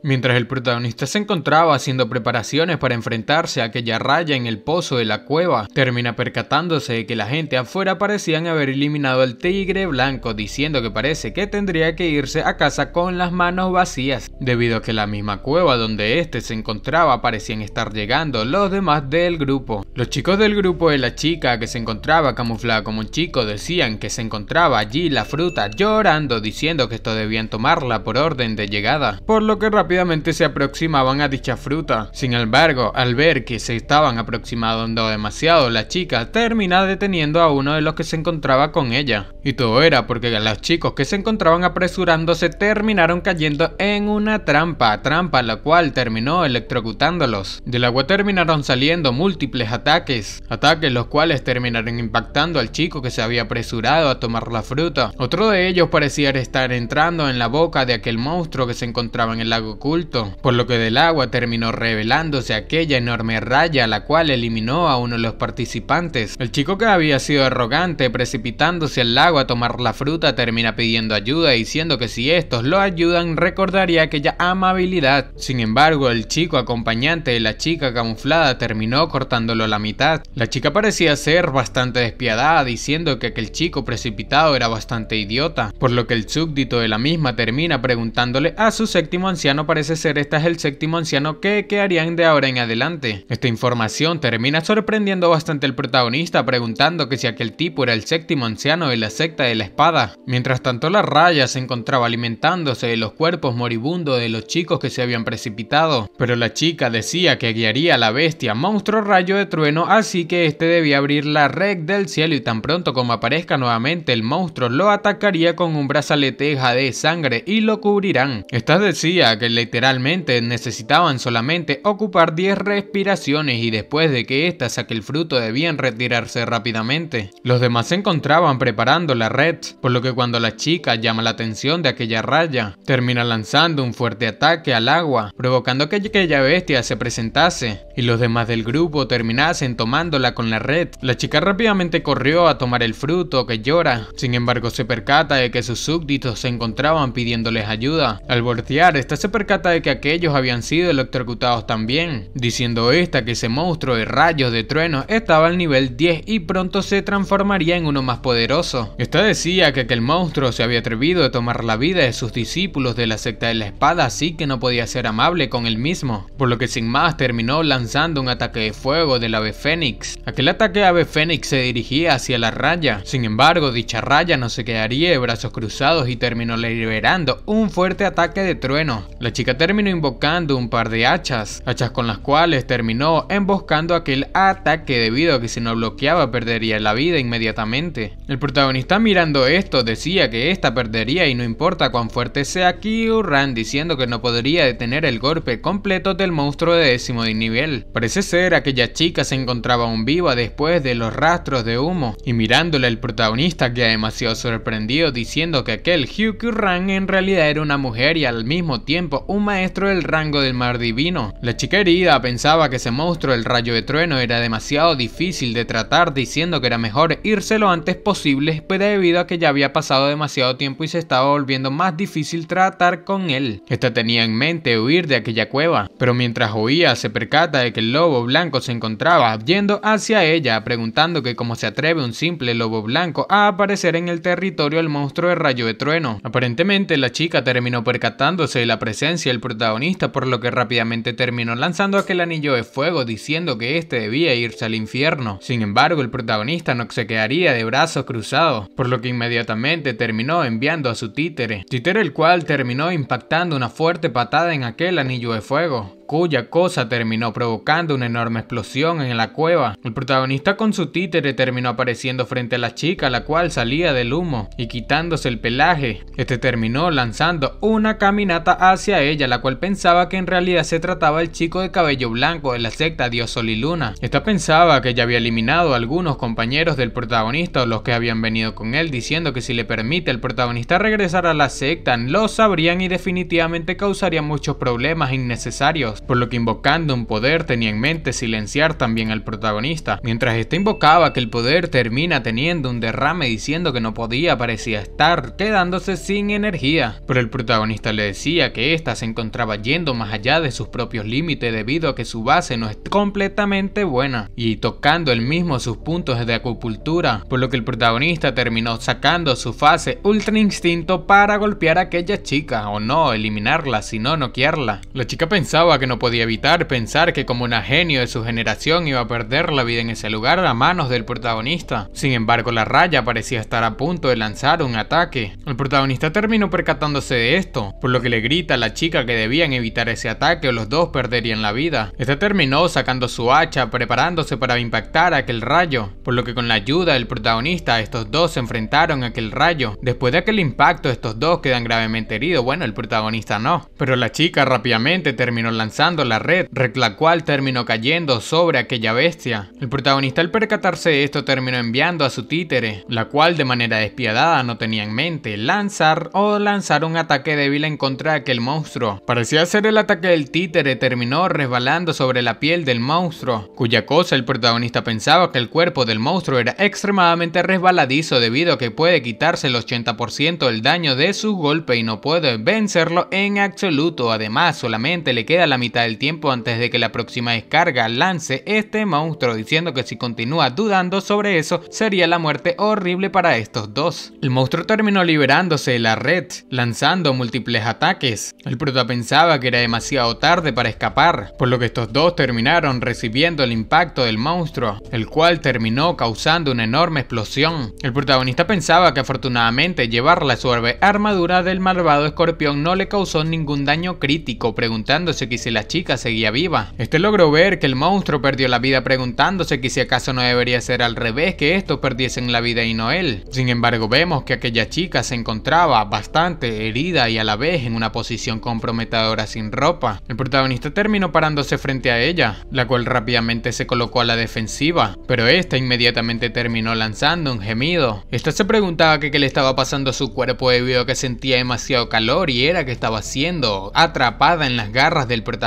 Mientras el protagonista se encontraba haciendo preparaciones para enfrentarse a aquella raya en el pozo de la cueva, termina percatándose de que la gente afuera parecían haber eliminado al tigre blanco, diciendo que parece que tendría que irse a casa con las manos vacías, debido a que la misma cueva donde este se encontraba parecían estar llegando los demás del grupo. Los chicos del grupo de la chica que se encontraba camuflada como un chico decían que se encontraba allí la fruta llorando diciendo que esto debían tomarla por orden de llegada, por lo que rápidamente se aproximaban a dicha fruta. Sin embargo, al ver que se estaban aproximando demasiado, la chica termina deteniendo a uno de los que se encontraba con ella. Y todo era porque los chicos que se encontraban apresurándose terminaron cayendo en una trampa, trampa la cual terminó electrocutándolos. Del agua terminaron saliendo múltiples ataques, ataques los cuales terminaron impactando al chico que se había apresurado a tomar la fruta. Otro de ellos parecía estar entrando en la boca de aquel monstruo que se encontraba en el lago oculto, por lo que del agua terminó revelándose aquella enorme raya la cual eliminó a uno de los participantes. El chico que había sido arrogante precipitándose al agua a tomar la fruta termina pidiendo ayuda diciendo que si estos lo ayudan recordaría aquella amabilidad. Sin embargo, el chico acompañante de la chica camuflada terminó cortándolo la mitad. La chica parecía ser bastante despiadada diciendo que aquel chico precipitado era bastante idiota, por lo que el súbdito de la misma termina preguntándole a su séptimo anciano parece ser esta es el séptimo anciano que, que harían de ahora en adelante. Esta información termina sorprendiendo bastante al protagonista preguntando que si aquel tipo era el séptimo anciano de la secta de la espada. Mientras tanto la raya se encontraba alimentándose de los cuerpos moribundos de los chicos que se habían precipitado, pero la chica decía que guiaría a la bestia monstruo rayo de trueno así que este debía abrir la red del cielo y tan pronto como aparezca nuevamente el monstruo lo atacaría con un brazalete de sangre y lo cubrirán. Esta decía que el literalmente necesitaban solamente ocupar 10 respiraciones y después de que ésta saque el fruto debían retirarse rápidamente. Los demás se encontraban preparando la red, por lo que cuando la chica llama la atención de aquella raya, termina lanzando un fuerte ataque al agua, provocando que aquella bestia se presentase y los demás del grupo terminasen tomándola con la red. La chica rápidamente corrió a tomar el fruto que llora, sin embargo se percata de que sus súbditos se encontraban pidiéndoles ayuda. Al voltear, esta se percata cata de que aquellos habían sido electrocutados también, diciendo esta que ese monstruo de rayos de trueno estaba al nivel 10 y pronto se transformaría en uno más poderoso. Esta decía que aquel monstruo se había atrevido a tomar la vida de sus discípulos de la secta de la espada así que no podía ser amable con él mismo, por lo que sin más terminó lanzando un ataque de fuego del ave fénix. Aquel ataque ave fénix se dirigía hacia la raya, sin embargo dicha raya no se quedaría de brazos cruzados y terminó liberando un fuerte ataque de trueno chica terminó invocando un par de hachas, hachas con las cuales terminó emboscando aquel ataque debido a que si no bloqueaba perdería la vida inmediatamente. El protagonista mirando esto decía que esta perdería y no importa cuán fuerte sea Ran diciendo que no podría detener el golpe completo del monstruo de décimo de nivel. Parece ser aquella chica se encontraba aún viva después de los rastros de humo y mirándole el protagonista queda demasiado sorprendido diciendo que aquel Ran en realidad era una mujer y al mismo tiempo un maestro del rango del mar divino. La chica herida pensaba que ese monstruo del rayo de trueno era demasiado difícil de tratar diciendo que era mejor irse lo antes posible pues debido a que ya había pasado demasiado tiempo y se estaba volviendo más difícil tratar con él. Esta tenía en mente huir de aquella cueva, pero mientras huía se percata de que el lobo blanco se encontraba yendo hacia ella preguntando que cómo se atreve un simple lobo blanco a aparecer en el territorio del monstruo del rayo de trueno. Aparentemente la chica terminó percatándose de la presencia el protagonista, por lo que rápidamente terminó lanzando aquel anillo de fuego diciendo que este debía irse al infierno. Sin embargo, el protagonista no se quedaría de brazos cruzados, por lo que inmediatamente terminó enviando a su títere, títere el cual terminó impactando una fuerte patada en aquel anillo de fuego, cuya cosa terminó provocando una enorme explosión en la cueva. El protagonista con su títere terminó apareciendo frente a la chica, la cual salía del humo y quitándose el pelaje. Este terminó lanzando una caminata hacia ella, la cual pensaba que en realidad se trataba del chico de cabello blanco de la secta Dios Sol y Luna. Esta pensaba que ya había eliminado a algunos compañeros del protagonista o los que habían venido con él, diciendo que si le permite el protagonista regresar a la secta, lo sabrían y definitivamente causaría muchos problemas innecesarios por lo que invocando un poder tenía en mente silenciar también al protagonista. Mientras este invocaba que el poder termina teniendo un derrame diciendo que no podía parecía estar quedándose sin energía, pero el protagonista le decía que ésta se encontraba yendo más allá de sus propios límites debido a que su base no es completamente buena, y tocando el mismo sus puntos de acupuntura, por lo que el protagonista terminó sacando su fase Ultra Instinto para golpear a aquella chica, o no eliminarla, sino noquearla. La chica pensaba que no podía evitar pensar que como una genio de su generación iba a perder la vida en ese lugar a manos del protagonista. Sin embargo, la raya parecía estar a punto de lanzar un ataque. El protagonista terminó percatándose de esto, por lo que le grita a la chica que debían evitar ese ataque o los dos perderían la vida. Este terminó sacando su hacha, preparándose para impactar aquel rayo, por lo que con la ayuda del protagonista estos dos se enfrentaron a aquel rayo. Después de aquel impacto estos dos quedan gravemente heridos, bueno el protagonista no. Pero la chica rápidamente terminó lanzando la red, la cual terminó cayendo sobre aquella bestia. El protagonista al percatarse de esto terminó enviando a su títere, la cual de manera despiadada no tenía en mente lanzar o lanzar un ataque débil en contra de aquel monstruo. Parecía ser el ataque del títere, terminó resbalando sobre la piel del monstruo, cuya cosa el protagonista pensaba que el cuerpo del monstruo era extremadamente resbaladizo debido a que puede quitarse el 80% del daño de su golpe y no puede vencerlo en absoluto, además solamente le queda la mitad del tiempo antes de que la próxima descarga lance este monstruo diciendo que si continúa dudando sobre eso sería la muerte horrible para estos dos. El monstruo terminó liberándose de la red, lanzando múltiples ataques. El prota pensaba que era demasiado tarde para escapar, por lo que estos dos terminaron recibiendo el impacto del monstruo, el cual terminó causando una enorme explosión. El protagonista pensaba que afortunadamente llevar la suave armadura del malvado escorpión no le causó ningún daño crítico, preguntándose que si la chica seguía viva. Este logró ver que el monstruo perdió la vida preguntándose que si acaso no debería ser al revés que estos perdiesen la vida y no él. Sin embargo vemos que aquella chica se encontraba bastante herida y a la vez en una posición comprometedora sin ropa. El protagonista terminó parándose frente a ella, la cual rápidamente se colocó a la defensiva, pero esta inmediatamente terminó lanzando un gemido. Esta se preguntaba que qué le estaba pasando a su cuerpo debido a que sentía demasiado calor y era que estaba siendo atrapada en las garras del protagonista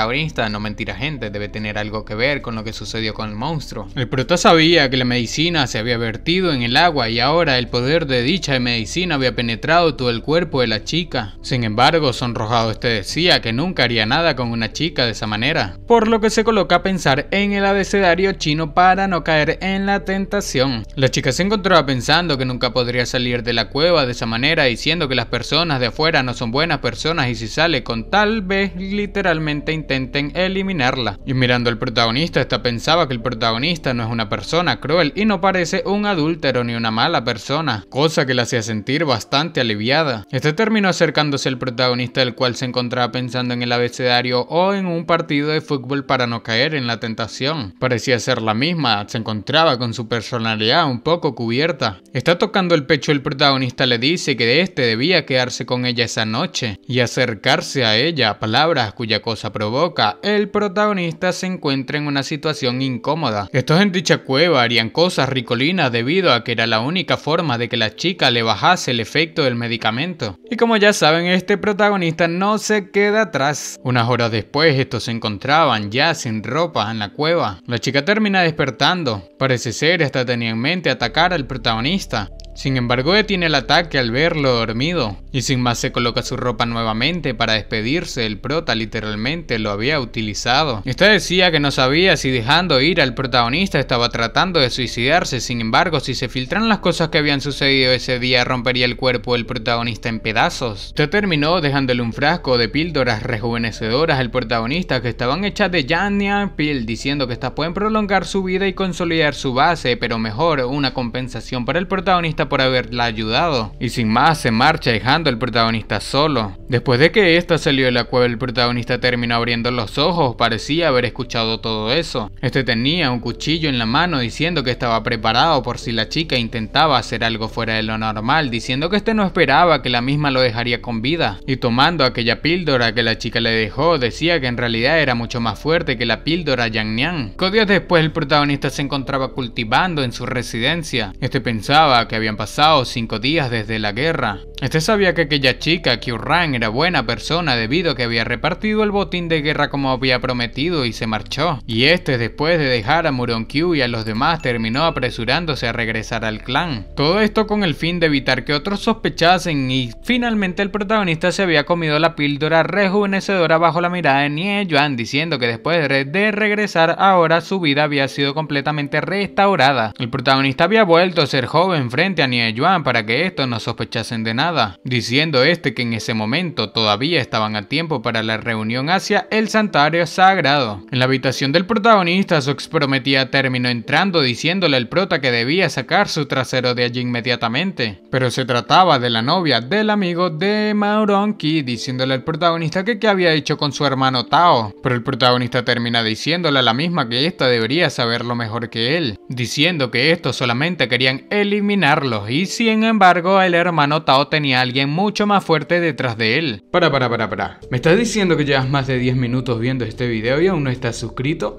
no mentira gente, debe tener algo que ver con lo que sucedió con el monstruo. El prota sabía que la medicina se había vertido en el agua y ahora el poder de dicha medicina había penetrado todo el cuerpo de la chica. Sin embargo, sonrojado este decía que nunca haría nada con una chica de esa manera, por lo que se coloca a pensar en el abecedario chino para no caer en la tentación. La chica se encontraba pensando que nunca podría salir de la cueva de esa manera diciendo que las personas de afuera no son buenas personas y si sale con tal vez literalmente intenten eliminarla. Y mirando al protagonista, esta pensaba que el protagonista no es una persona cruel y no parece un adúltero ni una mala persona, cosa que la hacía sentir bastante aliviada. Este terminó acercándose al protagonista, el cual se encontraba pensando en el abecedario o en un partido de fútbol para no caer en la tentación. Parecía ser la misma, se encontraba con su personalidad un poco cubierta. Está tocando el pecho el protagonista le dice que este debía quedarse con ella esa noche y acercarse a ella, palabras cuya cosa boca El protagonista se encuentra en una situación incómoda. Estos en dicha cueva harían cosas ricolinas debido a que era la única forma de que la chica le bajase el efecto del medicamento. Y como ya saben, este protagonista no se queda atrás. Unas horas después, estos se encontraban ya sin ropa en la cueva. La chica termina despertando. Parece ser, esta tenía en mente atacar al protagonista. Sin embargo, detiene el ataque al verlo dormido, y sin más se coloca su ropa nuevamente para despedirse. El prota literalmente lo había utilizado. Esta decía que no sabía si dejando ir al protagonista estaba tratando de suicidarse, sin embargo, si se filtran las cosas que habían sucedido ese día, rompería el cuerpo del protagonista en pedazos. Esta terminó dejándole un frasco de píldoras rejuvenecedoras al protagonista que estaban hechas de Yan Pil, diciendo que estas pueden prolongar su vida y consolidar su base, pero mejor una compensación para el protagonista por haberla ayudado. Y sin más, se marcha dejando al protagonista solo. Después de que ésta salió de la cueva, el protagonista terminó abriendo los ojos, parecía haber escuchado todo eso. Este tenía un cuchillo en la mano diciendo que estaba preparado por si la chica intentaba hacer algo fuera de lo normal, diciendo que este no esperaba que la misma lo dejaría con vida. Y tomando aquella píldora que la chica le dejó, decía que en realidad era mucho más fuerte que la píldora Yang Nian. días después el protagonista se encontraba cultivando en su residencia. Este pensaba que había han pasado cinco días desde la guerra. Este sabía que aquella chica, Kyurran, era buena persona debido a que había repartido el botín de guerra como había prometido y se marchó. Y este, después de dejar a Q y a los demás, terminó apresurándose a regresar al clan. Todo esto con el fin de evitar que otros sospechasen y finalmente el protagonista se había comido la píldora rejuvenecedora bajo la mirada de Nie Yuan diciendo que después de regresar ahora su vida había sido completamente restaurada. El protagonista había vuelto a ser joven frente ni a Yuan para que estos no sospechasen de nada, diciendo este que en ese momento todavía estaban a tiempo para la reunión hacia el santuario sagrado. En la habitación del protagonista, ex prometía término entrando diciéndole al prota que debía sacar su trasero de allí inmediatamente, pero se trataba de la novia del amigo de Mauronki diciéndole al protagonista que qué había hecho con su hermano Tao, pero el protagonista termina diciéndole a la misma que esta debería saberlo mejor que él, diciendo que estos solamente querían eliminarlo y sin embargo el hermano Tao tenía a alguien mucho más fuerte detrás de él. Para, para, para, para. ¿Me estás diciendo que llevas más de 10 minutos viendo este video y aún no estás suscrito?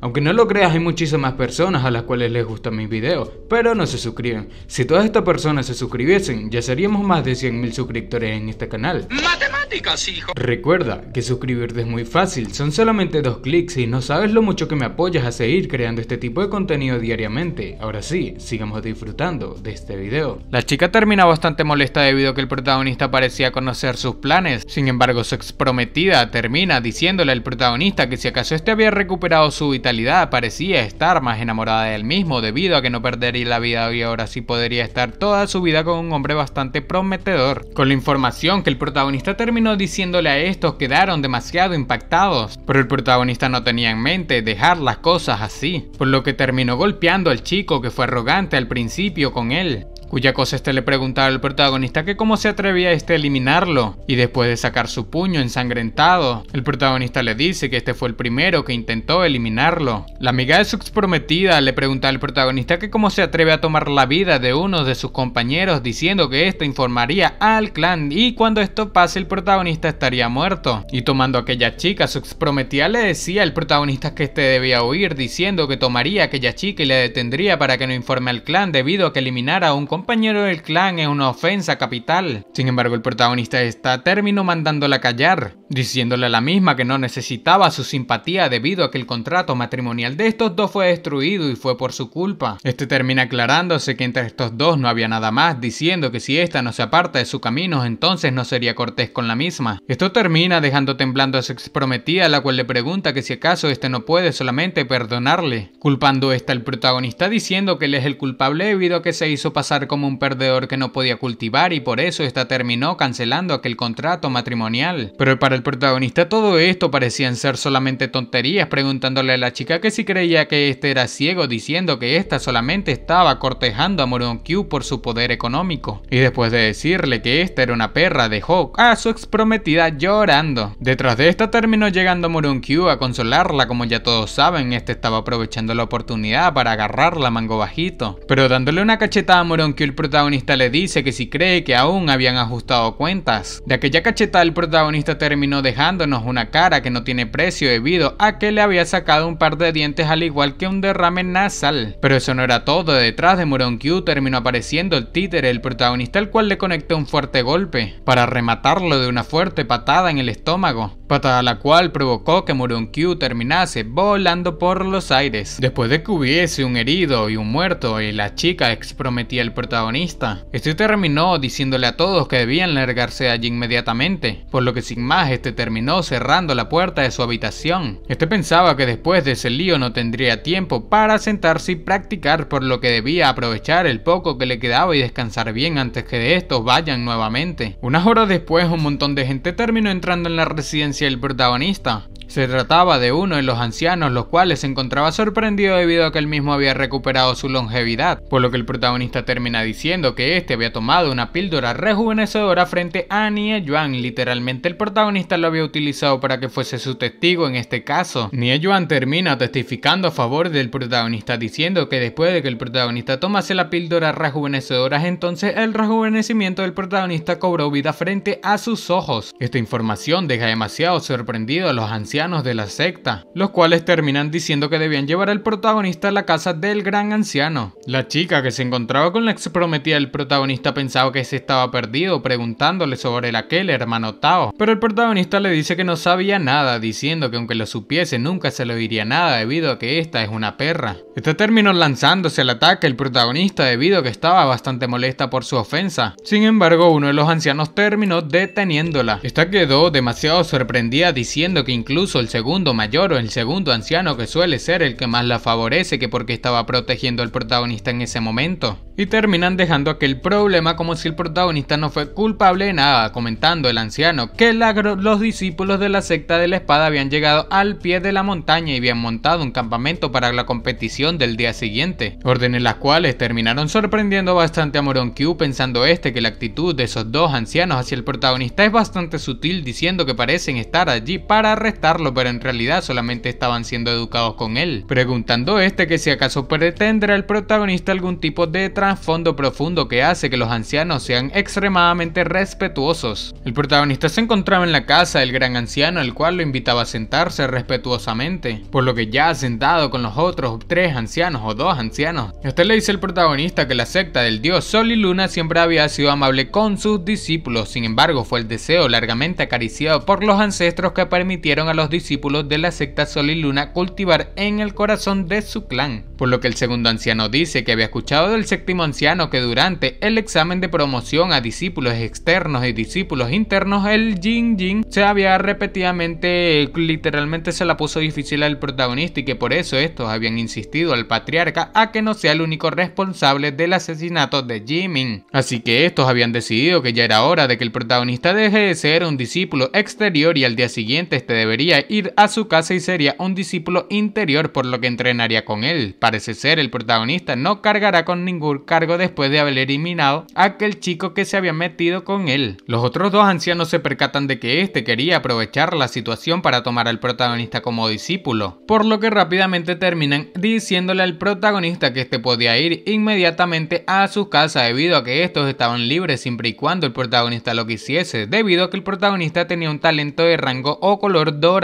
Aunque no lo creas, hay muchísimas personas a las cuales les gustan mis videos, pero no se suscriben. Si todas estas personas se suscribiesen, ya seríamos más de 100.000 suscriptores en este canal. ¡Matemáticas, hijo! Recuerda que suscribirte es muy fácil, son solamente dos clics y no sabes lo mucho que me apoyas a seguir creando este tipo de contenido diariamente. Ahora sí, sigamos disfrutando este video. La chica termina bastante molesta debido a que el protagonista parecía conocer sus planes, sin embargo su exprometida prometida termina diciéndole al protagonista que si acaso este había recuperado su vitalidad parecía estar más enamorada de él mismo debido a que no perdería la vida y ahora sí podría estar toda su vida con un hombre bastante prometedor. Con la información que el protagonista terminó diciéndole a estos quedaron demasiado impactados, pero el protagonista no tenía en mente dejar las cosas así, por lo que terminó golpeando al chico que fue arrogante al principio con él él cuya cosa este le preguntaba al protagonista que cómo se atrevía este a eliminarlo, y después de sacar su puño ensangrentado, el protagonista le dice que este fue el primero que intentó eliminarlo. La amiga de su prometida le pregunta al protagonista que cómo se atreve a tomar la vida de uno de sus compañeros diciendo que este informaría al clan y cuando esto pase el protagonista estaría muerto. Y tomando a aquella chica, su prometida le decía al protagonista que este debía huir diciendo que tomaría a aquella chica y la detendría para que no informe al clan debido a que eliminara a un compañero compañero del clan es una ofensa capital. Sin embargo, el protagonista está a término mandándola callar, diciéndole a la misma que no necesitaba su simpatía debido a que el contrato matrimonial de estos dos fue destruido y fue por su culpa. Este termina aclarándose que entre estos dos no había nada más, diciendo que si ésta no se aparta de su camino, entonces no sería cortés con la misma. Esto termina dejando temblando a su exprometida, la cual le pregunta que si acaso este no puede solamente perdonarle, culpando esta al protagonista diciendo que él es el culpable debido a que se hizo pasar como un perdedor que no podía cultivar y por eso esta terminó cancelando aquel contrato matrimonial. Pero para el protagonista todo esto parecían ser solamente tonterías, preguntándole a la chica que si creía que este era ciego, diciendo que esta solamente estaba cortejando a Moron Q por su poder económico. Y después de decirle que esta era una perra, dejó a su ex prometida llorando. Detrás de esta terminó llegando Moron Q a consolarla, como ya todos saben, este estaba aprovechando la oportunidad para agarrarla mango bajito. Pero dándole una cachetada a Moron el protagonista le dice que si cree que aún habían ajustado cuentas. De aquella cacheta el protagonista terminó dejándonos una cara que no tiene precio debido a que le había sacado un par de dientes al igual que un derrame nasal. Pero eso no era todo, detrás de Muron terminó apareciendo el títere, el protagonista al cual le conecta un fuerte golpe, para rematarlo de una fuerte patada en el estómago a la cual provocó que Q terminase volando por los aires. Después de que hubiese un herido y un muerto y eh, la chica exprometía el protagonista, este terminó diciéndole a todos que debían largarse allí inmediatamente, por lo que sin más este terminó cerrando la puerta de su habitación. Este pensaba que después de ese lío no tendría tiempo para sentarse y practicar, por lo que debía aprovechar el poco que le quedaba y descansar bien antes que de estos vayan nuevamente. Unas horas después un montón de gente terminó entrando en la residencia el protagonista. Se trataba de uno de los ancianos, los cuales se encontraba sorprendido debido a que él mismo había recuperado su longevidad, por lo que el protagonista termina diciendo que este había tomado una píldora rejuvenecedora frente a Nie Yuan. Literalmente el protagonista lo había utilizado para que fuese su testigo en este caso. Nie Yuan termina testificando a favor del protagonista diciendo que después de que el protagonista tomase la píldora rejuvenecedora, entonces el rejuvenecimiento del protagonista cobró vida frente a sus ojos. Esta información deja demasiado sorprendido a los ancianos de la secta, los cuales terminan diciendo que debían llevar al protagonista a la casa del gran anciano. La chica que se encontraba con la ex prometida del protagonista pensaba que se estaba perdido, preguntándole sobre el aquel hermano Tao, pero el protagonista le dice que no sabía nada, diciendo que aunque lo supiese nunca se le diría nada debido a que esta es una perra. Este terminó lanzándose al ataque el protagonista debido a que estaba bastante molesta por su ofensa. Sin embargo, uno de los ancianos terminó deteniéndola. Esta quedó demasiado sorprendida diciendo que incluso el segundo mayor o el segundo anciano que suele ser el que más la favorece que porque estaba protegiendo al protagonista en ese momento. Y terminan dejando aquel problema como si el protagonista no fue culpable de nada, comentando el anciano que los discípulos de la secta de la espada habían llegado al pie de la montaña y habían montado un campamento para la competición del día siguiente, órdenes las cuales terminaron sorprendiendo bastante a Moronkyu pensando este que la actitud de esos dos ancianos hacia el protagonista es bastante sutil diciendo que parecen estar allí para arrestar pero en realidad solamente estaban siendo educados con él, preguntando este que si acaso pretendrá el protagonista algún tipo de trasfondo profundo que hace que los ancianos sean extremadamente respetuosos. El protagonista se encontraba en la casa del gran anciano, el cual lo invitaba a sentarse respetuosamente, por lo que ya sentado con los otros tres ancianos o dos ancianos, este le dice al protagonista que la secta del dios Sol y Luna siempre había sido amable con sus discípulos, sin embargo fue el deseo largamente acariciado por los ancestros que permitieron a los discípulos de la secta Sol y Luna cultivar en el corazón de su clan. Por lo que el segundo anciano dice que había escuchado del séptimo anciano que durante el examen de promoción a discípulos externos y discípulos internos, el Jin Jin se había repetidamente, literalmente se la puso difícil al protagonista y que por eso estos habían insistido al patriarca a que no sea el único responsable del asesinato de Jimin. Así que estos habían decidido que ya era hora de que el protagonista deje de ser un discípulo exterior y al día siguiente este debería ir a su casa y sería un discípulo interior por lo que entrenaría con él. Parece ser el protagonista no cargará con ningún cargo después de haber eliminado a aquel chico que se había metido con él. Los otros dos ancianos se percatan de que este quería aprovechar la situación para tomar al protagonista como discípulo, por lo que rápidamente terminan diciéndole al protagonista que este podía ir inmediatamente a su casa debido a que estos estaban libres siempre y cuando el protagonista lo quisiese, debido a que el protagonista tenía un talento de rango o color dorado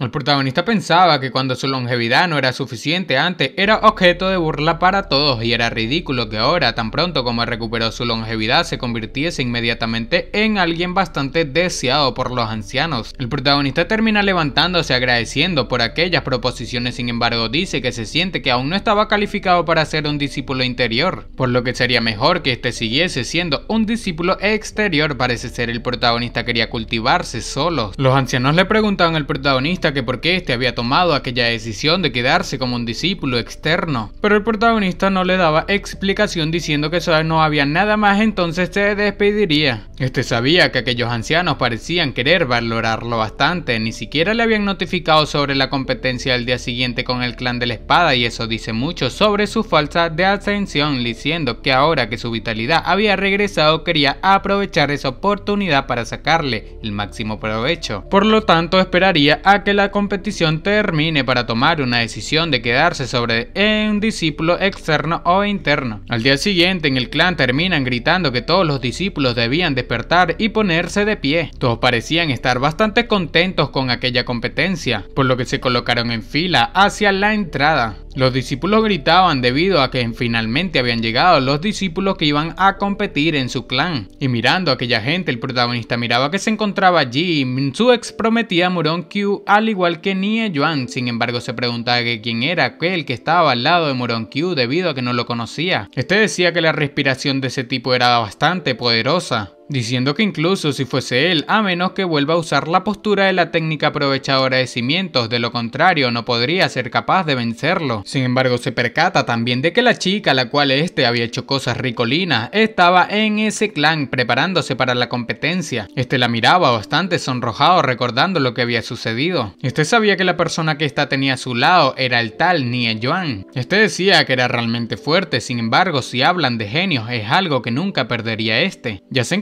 el protagonista pensaba que cuando su longevidad no era suficiente antes, era objeto de burla para todos y era ridículo que ahora, tan pronto como recuperó su longevidad, se convirtiese inmediatamente en alguien bastante deseado por los ancianos. El protagonista termina levantándose agradeciendo por aquellas proposiciones, sin embargo dice que se siente que aún no estaba calificado para ser un discípulo interior, por lo que sería mejor que este siguiese siendo un discípulo exterior, parece ser el protagonista quería cultivarse solo. Los ancianos le preguntan al protagonista protagonista que por qué éste había tomado aquella decisión de quedarse como un discípulo externo, pero el protagonista no le daba explicación diciendo que solo no había nada más, entonces se despediría. Este sabía que aquellos ancianos parecían querer valorarlo bastante, ni siquiera le habían notificado sobre la competencia del día siguiente con el clan de la espada y eso dice mucho sobre su falsa de ascensión, diciendo que ahora que su vitalidad había regresado quería aprovechar esa oportunidad para sacarle el máximo provecho. Por lo tanto, esperaría a que la competición termine para tomar una decisión de quedarse sobre un discípulo externo o interno. Al día siguiente en el clan terminan gritando que todos los discípulos debían despertar y ponerse de pie. Todos parecían estar bastante contentos con aquella competencia, por lo que se colocaron en fila hacia la entrada. Los discípulos gritaban debido a que finalmente habían llegado los discípulos que iban a competir en su clan. Y mirando a aquella gente, el protagonista miraba que se encontraba allí su ex prometida Murón al igual que Nie Yuan. Sin embargo, se preguntaba quién era aquel que estaba al lado de Q debido a que no lo conocía. Este decía que la respiración de ese tipo era bastante poderosa diciendo que incluso si fuese él, a menos que vuelva a usar la postura de la técnica aprovechadora de cimientos, de lo contrario no podría ser capaz de vencerlo. Sin embargo, se percata también de que la chica a la cual este había hecho cosas ricolinas estaba en ese clan preparándose para la competencia. Este la miraba bastante sonrojado recordando lo que había sucedido. Este sabía que la persona que esta tenía a su lado era el tal Nie Yuan. Este decía que era realmente fuerte, sin embargo, si hablan de genios es algo que nunca perdería este. Ya se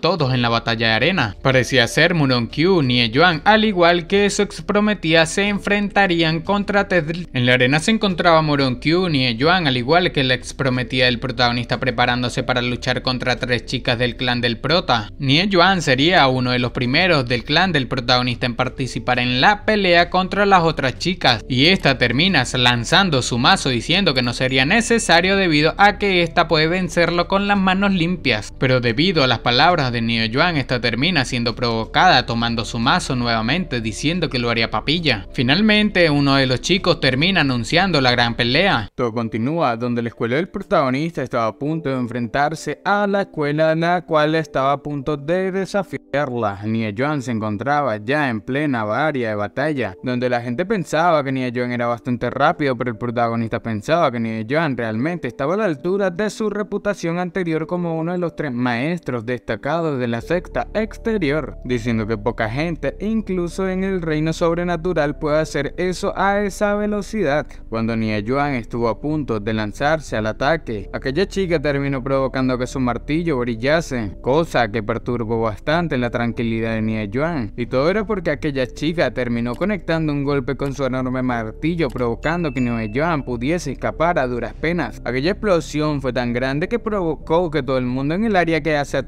todos en la batalla de arena. Parecía ser Q, Nie Yuan, al igual que su exprometida se enfrentarían contra Tedril En la arena se encontraba Q, Nie Yuan, al igual que la exprometida del protagonista preparándose para luchar contra tres chicas del clan del prota. Nie Yuan sería uno de los primeros del clan del protagonista en participar en la pelea contra las otras chicas y esta termina lanzando su mazo diciendo que no sería necesario debido a que esta puede vencerlo con las manos limpias, pero debido a las palabras de Neo Yuan, esta termina siendo provocada tomando su mazo nuevamente diciendo que lo haría papilla. Finalmente, uno de los chicos termina anunciando la gran pelea. Todo continúa donde la escuela del protagonista estaba a punto de enfrentarse a la escuela en la cual estaba a punto de desafiarla. Nia Yuan se encontraba ya en plena área de batalla, donde la gente pensaba que Nia Yuan era bastante rápido, pero el protagonista pensaba que Nia Yuan realmente estaba a la altura de su reputación anterior como uno de los tres maestros destacados de la secta exterior, diciendo que poca gente, incluso en el reino sobrenatural, puede hacer eso a esa velocidad. Cuando Nia Yuan estuvo a punto de lanzarse al ataque, aquella chica terminó provocando que su martillo brillase, cosa que perturbó bastante la tranquilidad de Nia Yuan. Y todo era porque aquella chica terminó conectando un golpe con su enorme martillo, provocando que Nia Yuan pudiese escapar a duras penas. Aquella explosión fue tan grande que provocó que todo el mundo en el área que hace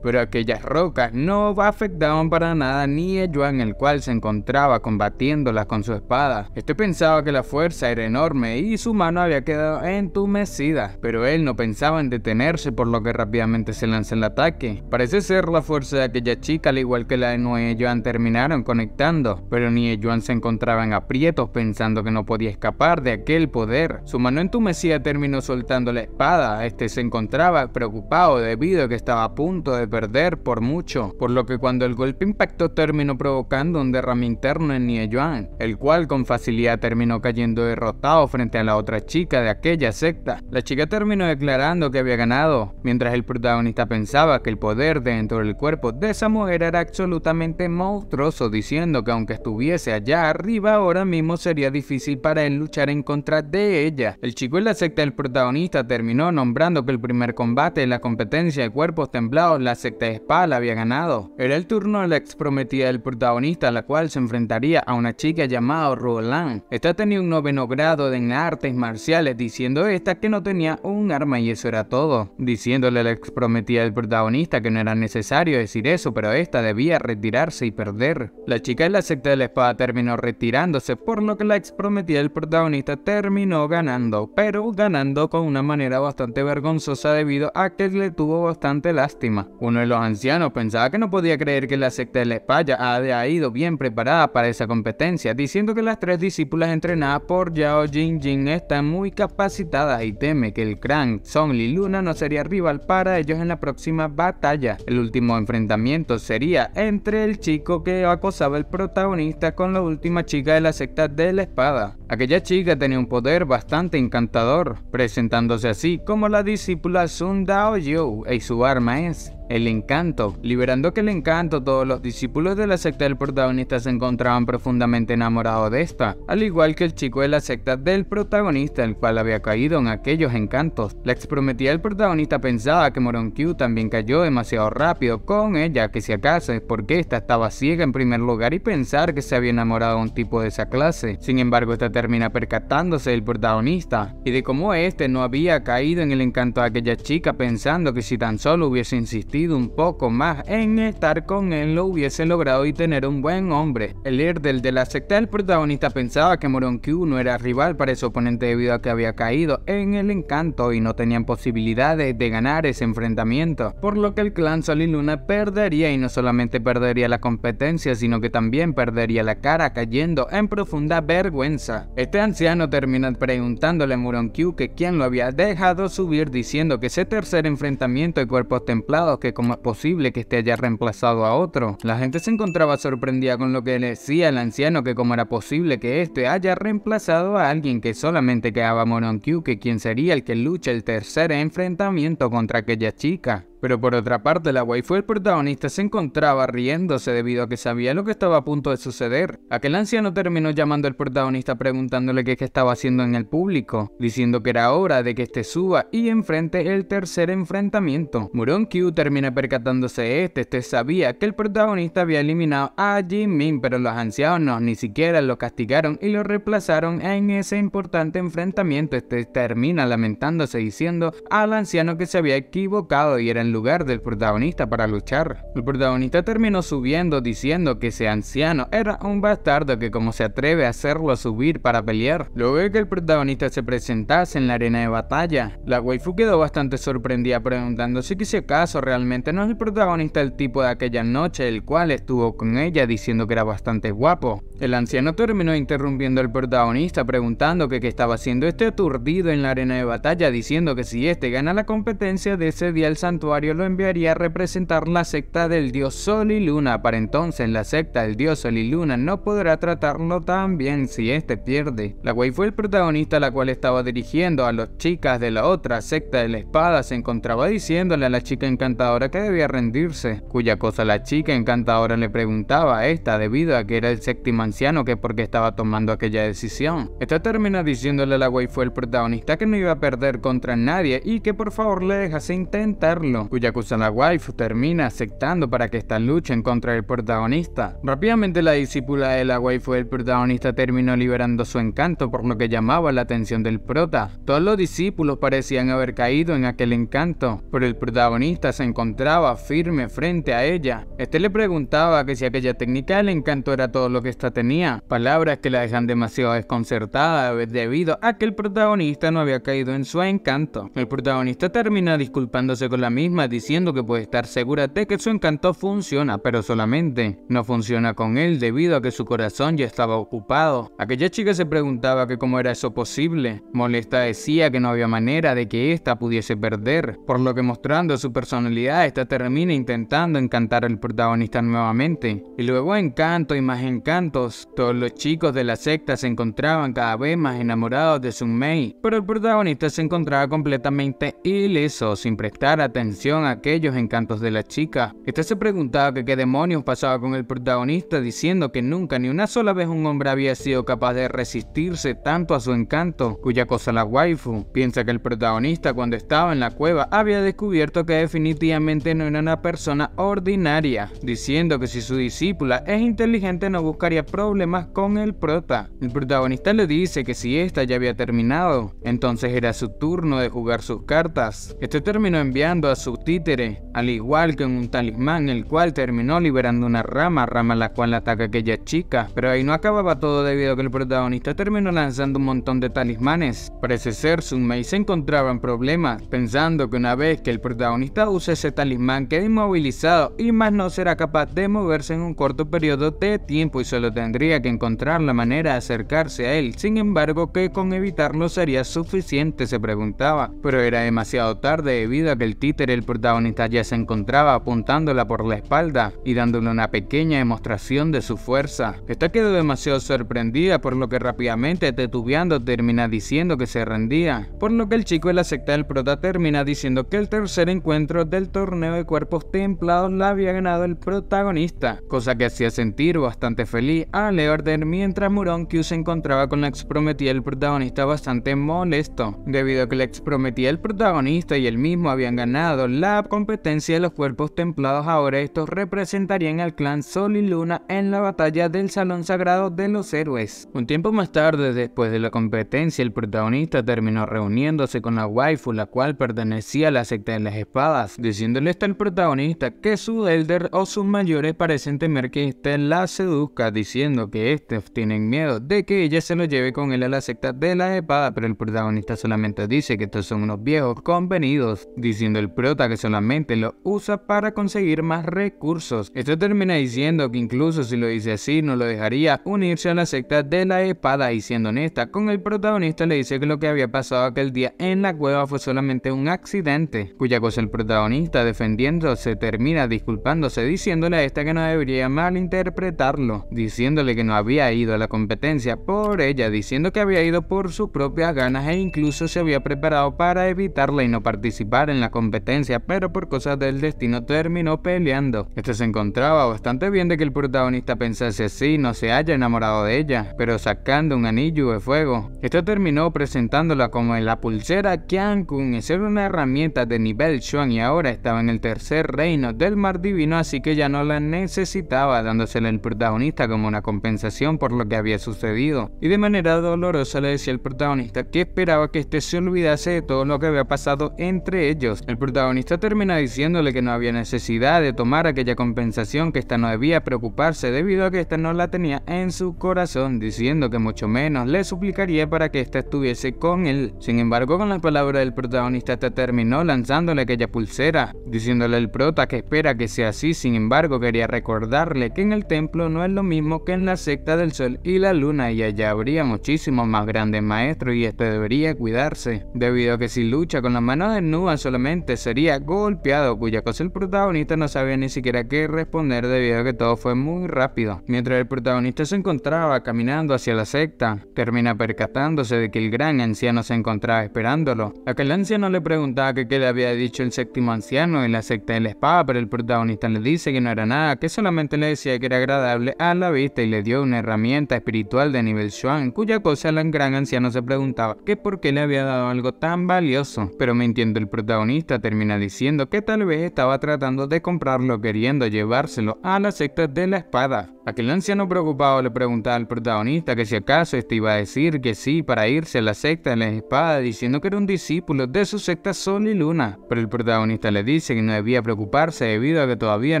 pero aquellas rocas no afectaban para nada ni a Yuan el cual se encontraba combatiéndolas con su espada. Este pensaba que la fuerza era enorme y su mano había quedado entumecida, pero él no pensaba en detenerse por lo que rápidamente se lanza el ataque. Parece ser la fuerza de aquella chica al igual que la de Noé Yuan terminaron conectando, pero ni Yuan se encontraba en aprietos pensando que no podía escapar de aquel poder. Su mano entumecida terminó soltando la espada, este se encontraba preocupado debido a que estaba estaba a punto de perder por mucho, por lo que cuando el golpe impactó terminó provocando un derrame interno en Nie Yuan, el cual con facilidad terminó cayendo derrotado frente a la otra chica de aquella secta. La chica terminó declarando que había ganado, mientras el protagonista pensaba que el poder dentro del cuerpo de esa mujer era absolutamente monstruoso, diciendo que aunque estuviese allá arriba ahora mismo sería difícil para él luchar en contra de ella. El chico de la secta del protagonista terminó nombrando que el primer combate en la competencia de cuerpo temblados, la secta de espada había ganado. Era el turno de la ex prometida del protagonista, la cual se enfrentaría a una chica llamada Roland. Esta tenía un noveno grado en artes marciales, diciendo esta que no tenía un arma y eso era todo. Diciéndole a la ex prometida del protagonista que no era necesario decir eso, pero esta debía retirarse y perder. La chica de la secta de la espada terminó retirándose, por lo que la ex prometida del protagonista terminó ganando, pero ganando con una manera bastante vergonzosa debido a que le tuvo bastante lástima. Uno de los ancianos pensaba que no podía creer que la secta de la Espalla había ido bien preparada para esa competencia, diciendo que las tres discípulas entrenadas por Yao Jin están muy capacitadas y teme que el Krang, Song Liluna Luna no sería rival para ellos en la próxima batalla. El último enfrentamiento sería entre el chico que acosaba el protagonista con la última chica de la secta de la espada. Aquella chica tenía un poder bastante encantador, presentándose así como la discípula Sun Dao y su arma mais el encanto. Liberando que el encanto, todos los discípulos de la secta del protagonista se encontraban profundamente enamorados de esta, al igual que el chico de la secta del protagonista, el cual había caído en aquellos encantos. La exprometida del protagonista pensaba que Moron también cayó demasiado rápido con ella, que si acaso es porque esta estaba ciega en primer lugar y pensar que se había enamorado de un tipo de esa clase. Sin embargo, esta termina percatándose del protagonista y de cómo este no había caído en el encanto de aquella chica pensando que si tan solo hubiese insistido un poco más en estar con él, lo hubiese logrado y tener un buen hombre. El líder del de la secta el protagonista pensaba que Q no era rival para ese oponente debido a que había caído en el encanto y no tenían posibilidades de ganar ese enfrentamiento, por lo que el clan Sol y Luna perdería y no solamente perdería la competencia, sino que también perdería la cara cayendo en profunda vergüenza. Este anciano termina preguntándole a q que quién lo había dejado subir diciendo que ese tercer enfrentamiento de cuerpos templados que cómo es posible que este haya reemplazado a otro. La gente se encontraba sorprendida con lo que decía el anciano que cómo era posible que este haya reemplazado a alguien que solamente quedaba Mononkyu que quien sería el que lucha el tercer enfrentamiento contra aquella chica. Pero por otra parte, la waifu del protagonista se encontraba riéndose debido a que sabía lo que estaba a punto de suceder. Aquel anciano terminó llamando al protagonista preguntándole qué, que estaba haciendo en el público, diciendo que era hora de que este suba y enfrente el tercer enfrentamiento. Q termina percatándose de este, este sabía que el protagonista había eliminado a Jimin, pero los ancianos ni siquiera lo castigaron y lo reemplazaron en ese importante enfrentamiento. Este termina lamentándose diciendo al anciano que se había equivocado y era el lugar del protagonista para luchar. El protagonista terminó subiendo diciendo que ese anciano era un bastardo que como se atreve a hacerlo subir para pelear. Luego de que el protagonista se presentase en la arena de batalla, la waifu quedó bastante sorprendida preguntándose que si acaso realmente no es el protagonista el tipo de aquella noche el cual estuvo con ella diciendo que era bastante guapo. El anciano terminó interrumpiendo al protagonista preguntando que qué estaba haciendo este aturdido en la arena de batalla diciendo que si este gana la competencia de ese día el santuario lo enviaría a representar la secta del dios Sol y Luna. Para entonces la secta del dios Sol y Luna no podrá tratarlo tan bien si este pierde. La Wei fue el protagonista la cual estaba dirigiendo a los chicas de la otra secta de la espada. Se encontraba diciéndole a la chica encantadora que debía rendirse, cuya cosa la chica encantadora le preguntaba a esta debido a que era el séptimo anciano que porque estaba tomando aquella decisión. Esta termina diciéndole a la Wei fue el protagonista que no iba a perder contra nadie y que por favor le dejase intentarlo cuya la Wife termina aceptando para que esta en contra del protagonista. Rápidamente la discípula de la fue del protagonista terminó liberando su encanto por lo que llamaba la atención del prota. Todos los discípulos parecían haber caído en aquel encanto, pero el protagonista se encontraba firme frente a ella. Este le preguntaba que si aquella técnica del encanto era todo lo que ésta tenía, palabras que la dejan demasiado desconcertada debido a que el protagonista no había caído en su encanto. El protagonista termina disculpándose con la misma diciendo que puede estar segura de que su encanto funciona, pero solamente no funciona con él debido a que su corazón ya estaba ocupado. Aquella chica se preguntaba que cómo era eso posible. Molesta decía que no había manera de que ésta pudiese perder, por lo que mostrando su personalidad, esta termina intentando encantar al protagonista nuevamente. Y luego encanto y más encantos, todos los chicos de la secta se encontraban cada vez más enamorados de Sun Mei, pero el protagonista se encontraba completamente ileso sin prestar atención aquellos encantos de la chica. Este se preguntaba que qué demonios pasaba con el protagonista diciendo que nunca ni una sola vez un hombre había sido capaz de resistirse tanto a su encanto, cuya cosa la waifu. Piensa que el protagonista cuando estaba en la cueva había descubierto que definitivamente no era una persona ordinaria, diciendo que si su discípula es inteligente no buscaría problemas con el prota. El protagonista le dice que si esta ya había terminado, entonces era su turno de jugar sus cartas. Este terminó enviando a su Títere, al igual que en un talismán, el cual terminó liberando una rama, rama la cual ataca aquella chica. Pero ahí no acababa todo debido a que el protagonista terminó lanzando un montón de talismanes. Parece ser, Sunmei se encontraba en problemas, pensando que una vez que el protagonista use ese talismán queda inmovilizado y más no será capaz de moverse en un corto periodo de tiempo y solo tendría que encontrar la manera de acercarse a él. Sin embargo, que con evitarlo sería suficiente, se preguntaba. Pero era demasiado tarde debido a que el títere el protagonista ya se encontraba apuntándola por la espalda y dándole una pequeña demostración de su fuerza. Esta quedó demasiado sorprendida, por lo que rápidamente titubeando termina diciendo que se rendía, por lo que el chico de la secta del prota termina diciendo que el tercer encuentro del torneo de cuerpos templados la había ganado el protagonista, cosa que hacía sentir bastante feliz a Leorder mientras Murón Q se encontraba con la ex prometida del protagonista bastante molesto, debido a que la ex del protagonista y él mismo habían ganado la competencia de los cuerpos templados ahora estos representarían al clan Sol y Luna en la batalla del Salón Sagrado de los Héroes. Un tiempo más tarde, después de la competencia, el protagonista terminó reuniéndose con la waifu, la cual pertenecía a la secta de las espadas, diciéndole está el protagonista que su elder o sus mayores parecen temer que éste la seduzca, diciendo que estos tienen miedo de que ella se lo lleve con él a la secta de las espadas, pero el protagonista solamente dice que estos son unos viejos convenidos, diciendo el prota que solamente lo usa para conseguir más recursos. Esto termina diciendo que incluso si lo dice así no lo dejaría unirse a la secta de la espada y siendo honesta con el protagonista le dice que lo que había pasado aquel día en la cueva fue solamente un accidente, cuya cosa el protagonista defendiéndose termina disculpándose diciéndole a esta que no debería malinterpretarlo, diciéndole que no había ido a la competencia por ella, diciendo que había ido por sus propias ganas e incluso se había preparado para evitarla y no participar en la competencia pero por cosas del destino terminó peleando. Esto se encontraba bastante bien de que el protagonista pensase así, no se haya enamorado de ella, pero sacando un anillo de fuego. Esto terminó presentándola como la pulsera Kyankun, era una herramienta de nivel Shuan y ahora estaba en el tercer reino del mar divino, así que ya no la necesitaba, dándosela el protagonista como una compensación por lo que había sucedido. Y de manera dolorosa le decía al protagonista que esperaba que este se olvidase de todo lo que había pasado entre ellos. El protagonista protagonista termina diciéndole que no había necesidad de tomar aquella compensación, que ésta no debía preocuparse debido a que ésta no la tenía en su corazón, diciendo que mucho menos le suplicaría para que ésta estuviese con él. Sin embargo, con las palabras del protagonista, ésta terminó lanzándole aquella pulsera, diciéndole al prota que espera que sea así. Sin embargo, quería recordarle que en el templo no es lo mismo que en la secta del sol y la luna, y allá habría muchísimos más grandes maestros y éste debería cuidarse, debido a que si lucha con las manos desnudas solamente sería golpeado, cuya cosa el protagonista no sabía ni siquiera qué responder debido a que todo fue muy rápido. Mientras el protagonista se encontraba caminando hacia la secta, termina percatándose de que el gran anciano se encontraba esperándolo. Aquel anciano le preguntaba que qué le había dicho el séptimo anciano en la secta de la espada, pero el protagonista le dice que no era nada, que solamente le decía que era agradable a la vista y le dio una herramienta espiritual de nivel Xuan, cuya cosa el gran anciano se preguntaba que por qué le había dado algo tan valioso. Pero mintiendo el protagonista termina diciendo que tal vez estaba tratando de comprarlo queriendo llevárselo a la secta de la espada. Aquel anciano preocupado le preguntaba al protagonista que si acaso este iba a decir que sí para irse a la secta de la espada diciendo que era un discípulo de su secta Sol y Luna, pero el protagonista le dice que no debía preocuparse debido a que todavía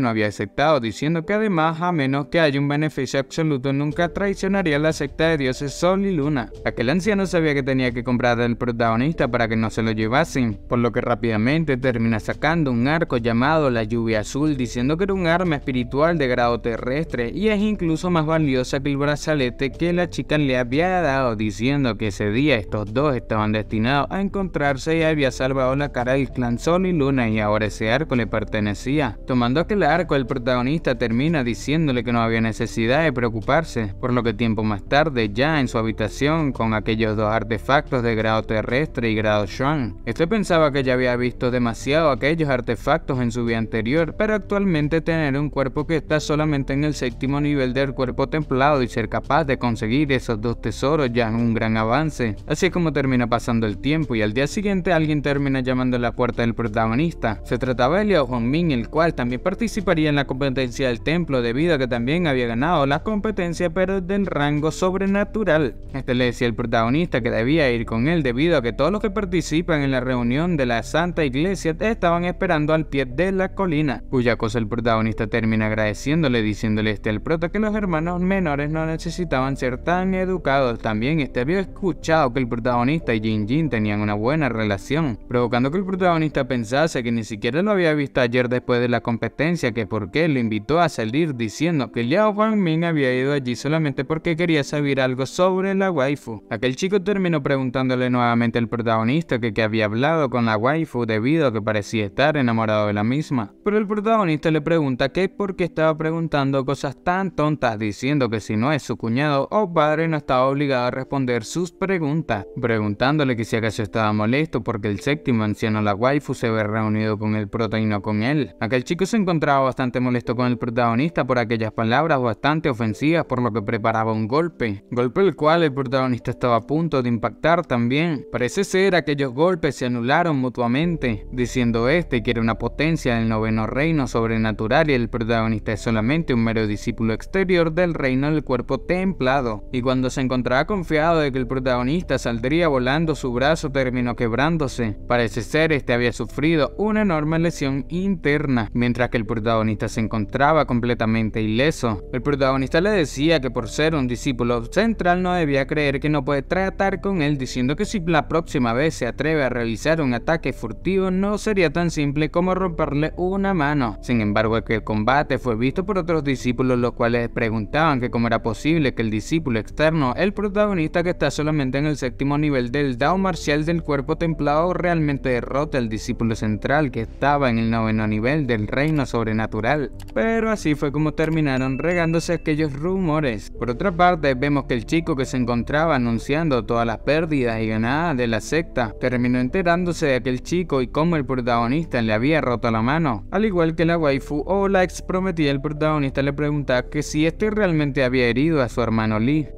no había aceptado diciendo que además a menos que haya un beneficio absoluto nunca traicionaría la secta de dioses Sol y Luna. Aquel anciano sabía que tenía que comprar al protagonista para que no se lo llevasen, por lo que rápidamente terminó sacando un arco llamado la lluvia azul diciendo que era un arma espiritual de grado terrestre y es incluso más valiosa que el brazalete que la chica le había dado diciendo que ese día estos dos estaban destinados a encontrarse y había salvado la cara del clan Sol y Luna y ahora ese arco le pertenecía. Tomando aquel arco el protagonista termina diciéndole que no había necesidad de preocuparse, por lo que tiempo más tarde ya en su habitación con aquellos dos artefactos de grado terrestre y grado Shuan, este pensaba que ya había visto demasiado aquellos artefactos en su vida anterior ...pero actualmente tener un cuerpo que está solamente en el séptimo nivel del cuerpo templado y ser capaz de conseguir esos dos tesoros ya es un gran avance. Así es como termina pasando el tiempo y al día siguiente alguien termina llamando a la puerta del protagonista. Se trataba de Liao Hongmin, el cual también participaría en la competencia del templo debido a que también había ganado la competencia pero del rango sobrenatural. Este le decía al protagonista que debía ir con él debido a que todos los que participan en la reunión de la Santa Iglesia estaban esperando al pie de la colina, cuya cosa el protagonista termina agradeciéndole diciéndole este al prota que los hermanos menores no necesitaban ser tan educados. También este había escuchado que el protagonista y Jin Jin tenían una buena relación, provocando que el protagonista pensase que ni siquiera lo había visto ayer después de la competencia, que por qué lo invitó a salir diciendo que Liao Ming había ido allí solamente porque quería saber algo sobre la waifu. Aquel chico terminó preguntándole nuevamente al protagonista que, que había hablado con la waifu debido a que parecía estar enamorado de la misma, pero el protagonista le pregunta que por qué estaba preguntando cosas tan tontas diciendo que si no es su cuñado o padre no estaba obligado a responder sus preguntas, preguntándole que si acaso estaba molesto porque el séptimo anciano la waifu se había reunido con el protagonista y con él. Aquel chico se encontraba bastante molesto con el protagonista por aquellas palabras bastante ofensivas por lo que preparaba un golpe, golpe el cual el protagonista estaba a punto de impactar también. Parece ser aquellos golpes se anularon mutuamente, diciendo siendo este que era una potencia del noveno reino sobrenatural y el protagonista es solamente un mero discípulo exterior del reino del cuerpo templado, y cuando se encontraba confiado de que el protagonista saldría volando su brazo terminó quebrándose. Parece ser este había sufrido una enorme lesión interna, mientras que el protagonista se encontraba completamente ileso. El protagonista le decía que por ser un discípulo central no debía creer que no puede tratar con él diciendo que si la próxima vez se atreve a realizar un ataque furtivo no se sería tan simple como romperle una mano. Sin embargo, el combate fue visto por otros discípulos los cuales preguntaban que cómo era posible que el discípulo externo, el protagonista que está solamente en el séptimo nivel del Dao marcial del cuerpo templado, realmente derrote al discípulo central que estaba en el noveno nivel del reino sobrenatural. Pero así fue como terminaron regándose aquellos rumores. Por otra parte, vemos que el chico que se encontraba anunciando todas las pérdidas y ganadas de la secta terminó enterándose de aquel chico y cómo el protagonista le había roto la mano. Al igual que la waifu o la ex prometida protagonista le preguntar que si este realmente había herido a su hermano Lee.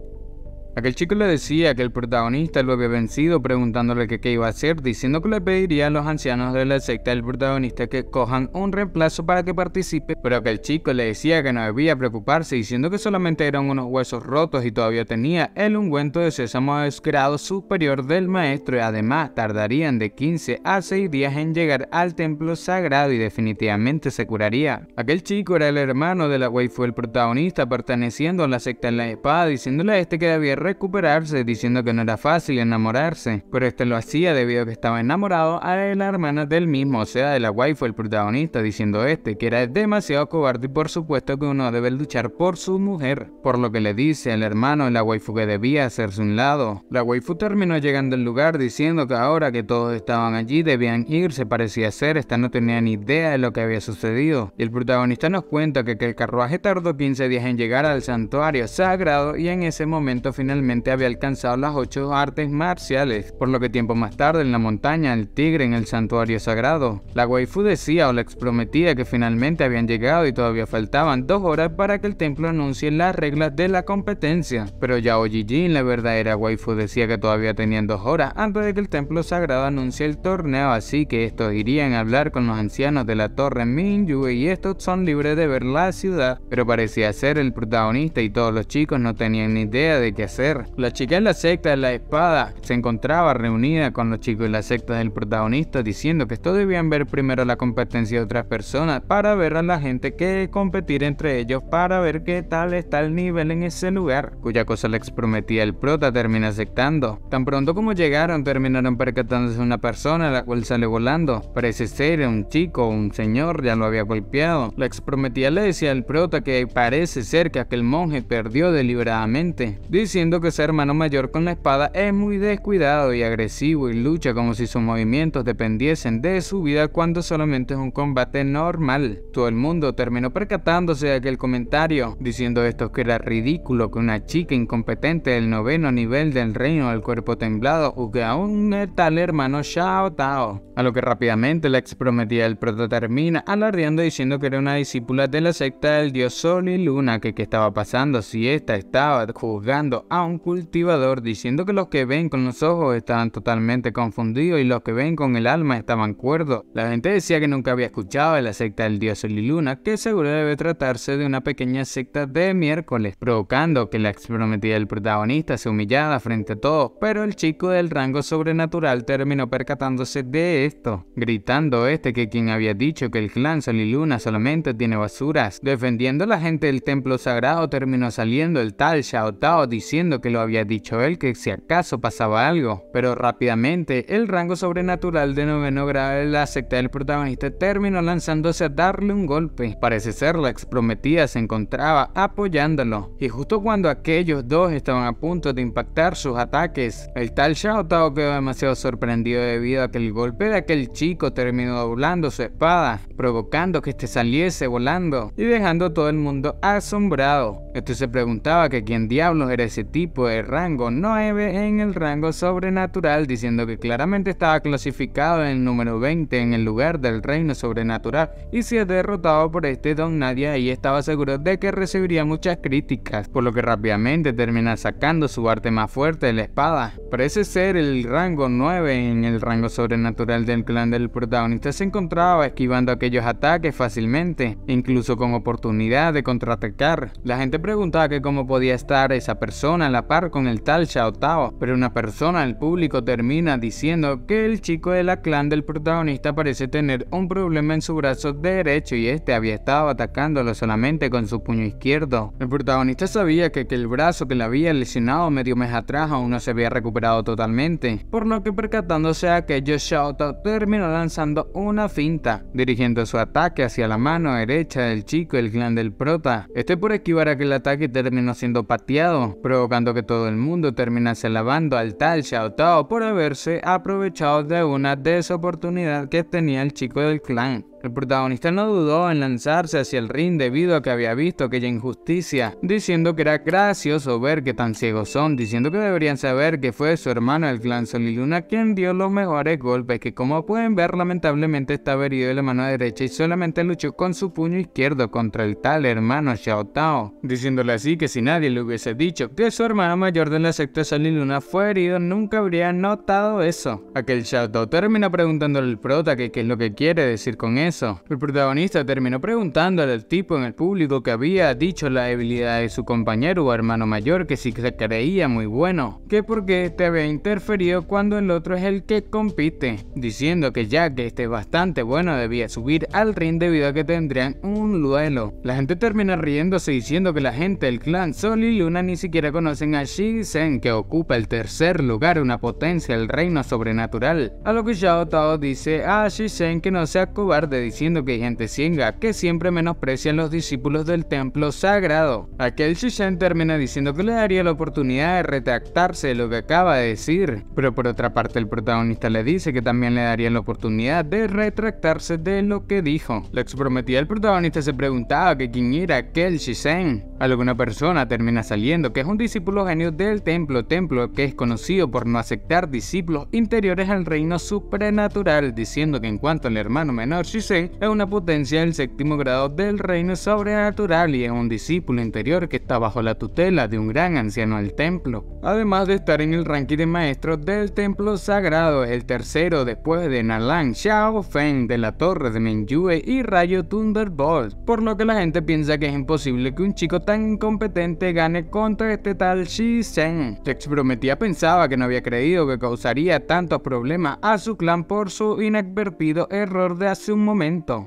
Aquel chico le decía que el protagonista lo había vencido preguntándole que qué iba a hacer, diciendo que le pediría a los ancianos de la secta del protagonista que cojan un reemplazo para que participe, pero aquel chico le decía que no debía preocuparse, diciendo que solamente eran unos huesos rotos y todavía tenía el ungüento de sésamo de superior del maestro y además tardarían de 15 a 6 días en llegar al templo sagrado y definitivamente se curaría. Aquel chico era el hermano de la waifu, el protagonista perteneciendo a la secta en la espada, diciéndole a este que debía recuperarse diciendo que no era fácil enamorarse, pero este lo hacía debido a que estaba enamorado a la hermana del mismo, o sea, de la waifu, el protagonista, diciendo este que era demasiado cobarde y por supuesto que uno debe luchar por su mujer, por lo que le dice al hermano la waifu que debía hacerse un lado. La waifu terminó llegando al lugar diciendo que ahora que todos estaban allí debían irse, parecía ser, esta no tenía ni idea de lo que había sucedido. Y el protagonista nos cuenta que, el carruaje tardó 15 días en llegar al santuario sagrado y en ese momento finalmente finalmente había alcanzado las ocho artes marciales, por lo que tiempo más tarde en la montaña, el tigre en el santuario sagrado. La waifu decía o le prometía que finalmente habían llegado y todavía faltaban dos horas para que el templo anuncie las reglas de la competencia, pero ya Jin, la verdadera waifu, decía que todavía tenían dos horas antes de que el templo sagrado anuncie el torneo, así que estos irían a hablar con los ancianos de la torre minju y estos son libres de ver la ciudad, pero parecía ser el protagonista y todos los chicos no tenían ni idea de qué hacer la chica de la secta de la espada se encontraba reunida con los chicos de la secta del protagonista diciendo que esto debían ver primero la competencia de otras personas para ver a la gente que competir entre ellos para ver qué tal está el nivel en ese lugar, cuya cosa les prometía el prota termina aceptando. Tan pronto como llegaron terminaron percatándose de una persona la cual sale volando. Parece ser un chico, o un señor, ya lo había golpeado. La prometía le decía al prota que parece ser que aquel monje perdió deliberadamente, diciendo que ese hermano mayor con la espada es muy descuidado y agresivo y lucha como si sus movimientos dependiesen de su vida cuando solamente es un combate normal. Todo el mundo terminó percatándose de aquel comentario, diciendo esto que era ridículo que una chica incompetente del noveno nivel del reino del cuerpo temblado juzgue a un tal hermano Shao Tao. A lo que rápidamente la ex prometida del prota termina alardeando diciendo que era una discípula de la secta del dios Sol y Luna que qué estaba pasando si esta estaba juzgando a un cultivador diciendo que los que ven con los ojos estaban totalmente confundidos y los que ven con el alma estaban cuerdo. La gente decía que nunca había escuchado de la secta del dios luna, que seguro debe tratarse de una pequeña secta de miércoles, provocando que la exprometida del protagonista se humillara frente a todos, pero el chico del rango sobrenatural terminó percatándose de esto, gritando este que quien había dicho que el clan sol luna solamente tiene basuras, defendiendo a la gente del templo sagrado terminó saliendo el tal Shaotao Tao diciendo que lo había dicho él, que si acaso pasaba algo, pero rápidamente el rango sobrenatural de noveno grado de la secta del protagonista terminó lanzándose a darle un golpe. Parece ser la ex prometida se encontraba apoyándolo, y justo cuando aquellos dos estaban a punto de impactar sus ataques, el tal Shao Tao quedó demasiado sorprendido debido a que el golpe de aquel chico terminó doblando su espada, provocando que este saliese volando y dejando a todo el mundo asombrado. este se preguntaba que quién diablos era ese tipo tipo de rango 9 en el rango sobrenatural, diciendo que claramente estaba clasificado en número 20 en el lugar del reino sobrenatural y si es derrotado por este Don Nadia... ahí estaba seguro de que recibiría muchas críticas, por lo que rápidamente termina sacando su arte más fuerte, la espada. Parece ser el rango 9 en el rango sobrenatural del clan del protagonista se encontraba esquivando aquellos ataques fácilmente, incluso con oportunidad de contraatacar. La gente preguntaba que cómo podía estar esa persona la par con el tal Shao pero una persona del público termina diciendo que el chico de la clan del protagonista parece tener un problema en su brazo derecho y este había estado atacándolo solamente con su puño izquierdo. El protagonista sabía que, el brazo que le había lesionado medio mes atrás aún no se había recuperado totalmente, por lo que percatándose a aquello, Shaotao terminó lanzando una finta, dirigiendo su ataque hacia la mano derecha del chico del clan del prota. Este por esquivar aquel ataque terminó siendo pateado, pero cuando que todo el mundo terminase lavando al tal Tao por haberse aprovechado de una desoportunidad que tenía el chico del clan. El protagonista no dudó en lanzarse hacia el ring debido a que había visto aquella injusticia, diciendo que era gracioso ver que tan ciegos son, diciendo que deberían saber que fue su hermano el clan Soliluna quien dio los mejores golpes, que como pueden ver lamentablemente estaba herido de la mano derecha y solamente luchó con su puño izquierdo contra el tal hermano Xiao Tao, diciéndole así que si nadie le hubiese dicho que su hermana mayor de la secta Soliluna fue herido nunca habría notado eso. Aquel Xiao Tao termina preguntándole al prota que qué es lo que quiere decir con eso el protagonista terminó preguntándole al tipo en el público que había dicho la debilidad de su compañero o hermano mayor que si se creía muy bueno, que por qué te había interferido cuando el otro es el que compite, diciendo que ya que este es bastante bueno debía subir al ring debido a que tendrían un duelo. La gente termina riéndose diciendo que la gente del clan Sol y Luna ni siquiera conocen a Shisen que ocupa el tercer lugar, una potencia del reino sobrenatural, a lo que Yao Tao dice a Shisen que no sea cobarde diciendo que hay gente ciega que siempre menosprecian los discípulos del templo sagrado. Aquel shizhen termina diciendo que le daría la oportunidad de retractarse de lo que acaba de decir, pero por otra parte el protagonista le dice que también le daría la oportunidad de retractarse de lo que dijo. La exprometida del protagonista se preguntaba que quién era aquel shizhen Alguna persona termina saliendo que es un discípulo genio del templo, templo que es conocido por no aceptar discípulos interiores al reino supernatural, diciendo que en cuanto al hermano menor Shizu es una potencia del séptimo grado del reino sobrenatural y es un discípulo interior que está bajo la tutela de un gran anciano del templo. Además de estar en el ranking de maestros del templo sagrado, el tercero después de Nalang, Xiao Feng de la Torre de Menyue y Rayo Thunderbolt, por lo que la gente piensa que es imposible que un chico tan incompetente gane contra este tal Xi Zhen. Tex prometía pensaba que no había creído que causaría tantos problemas a su clan por su inadvertido error de hace un momento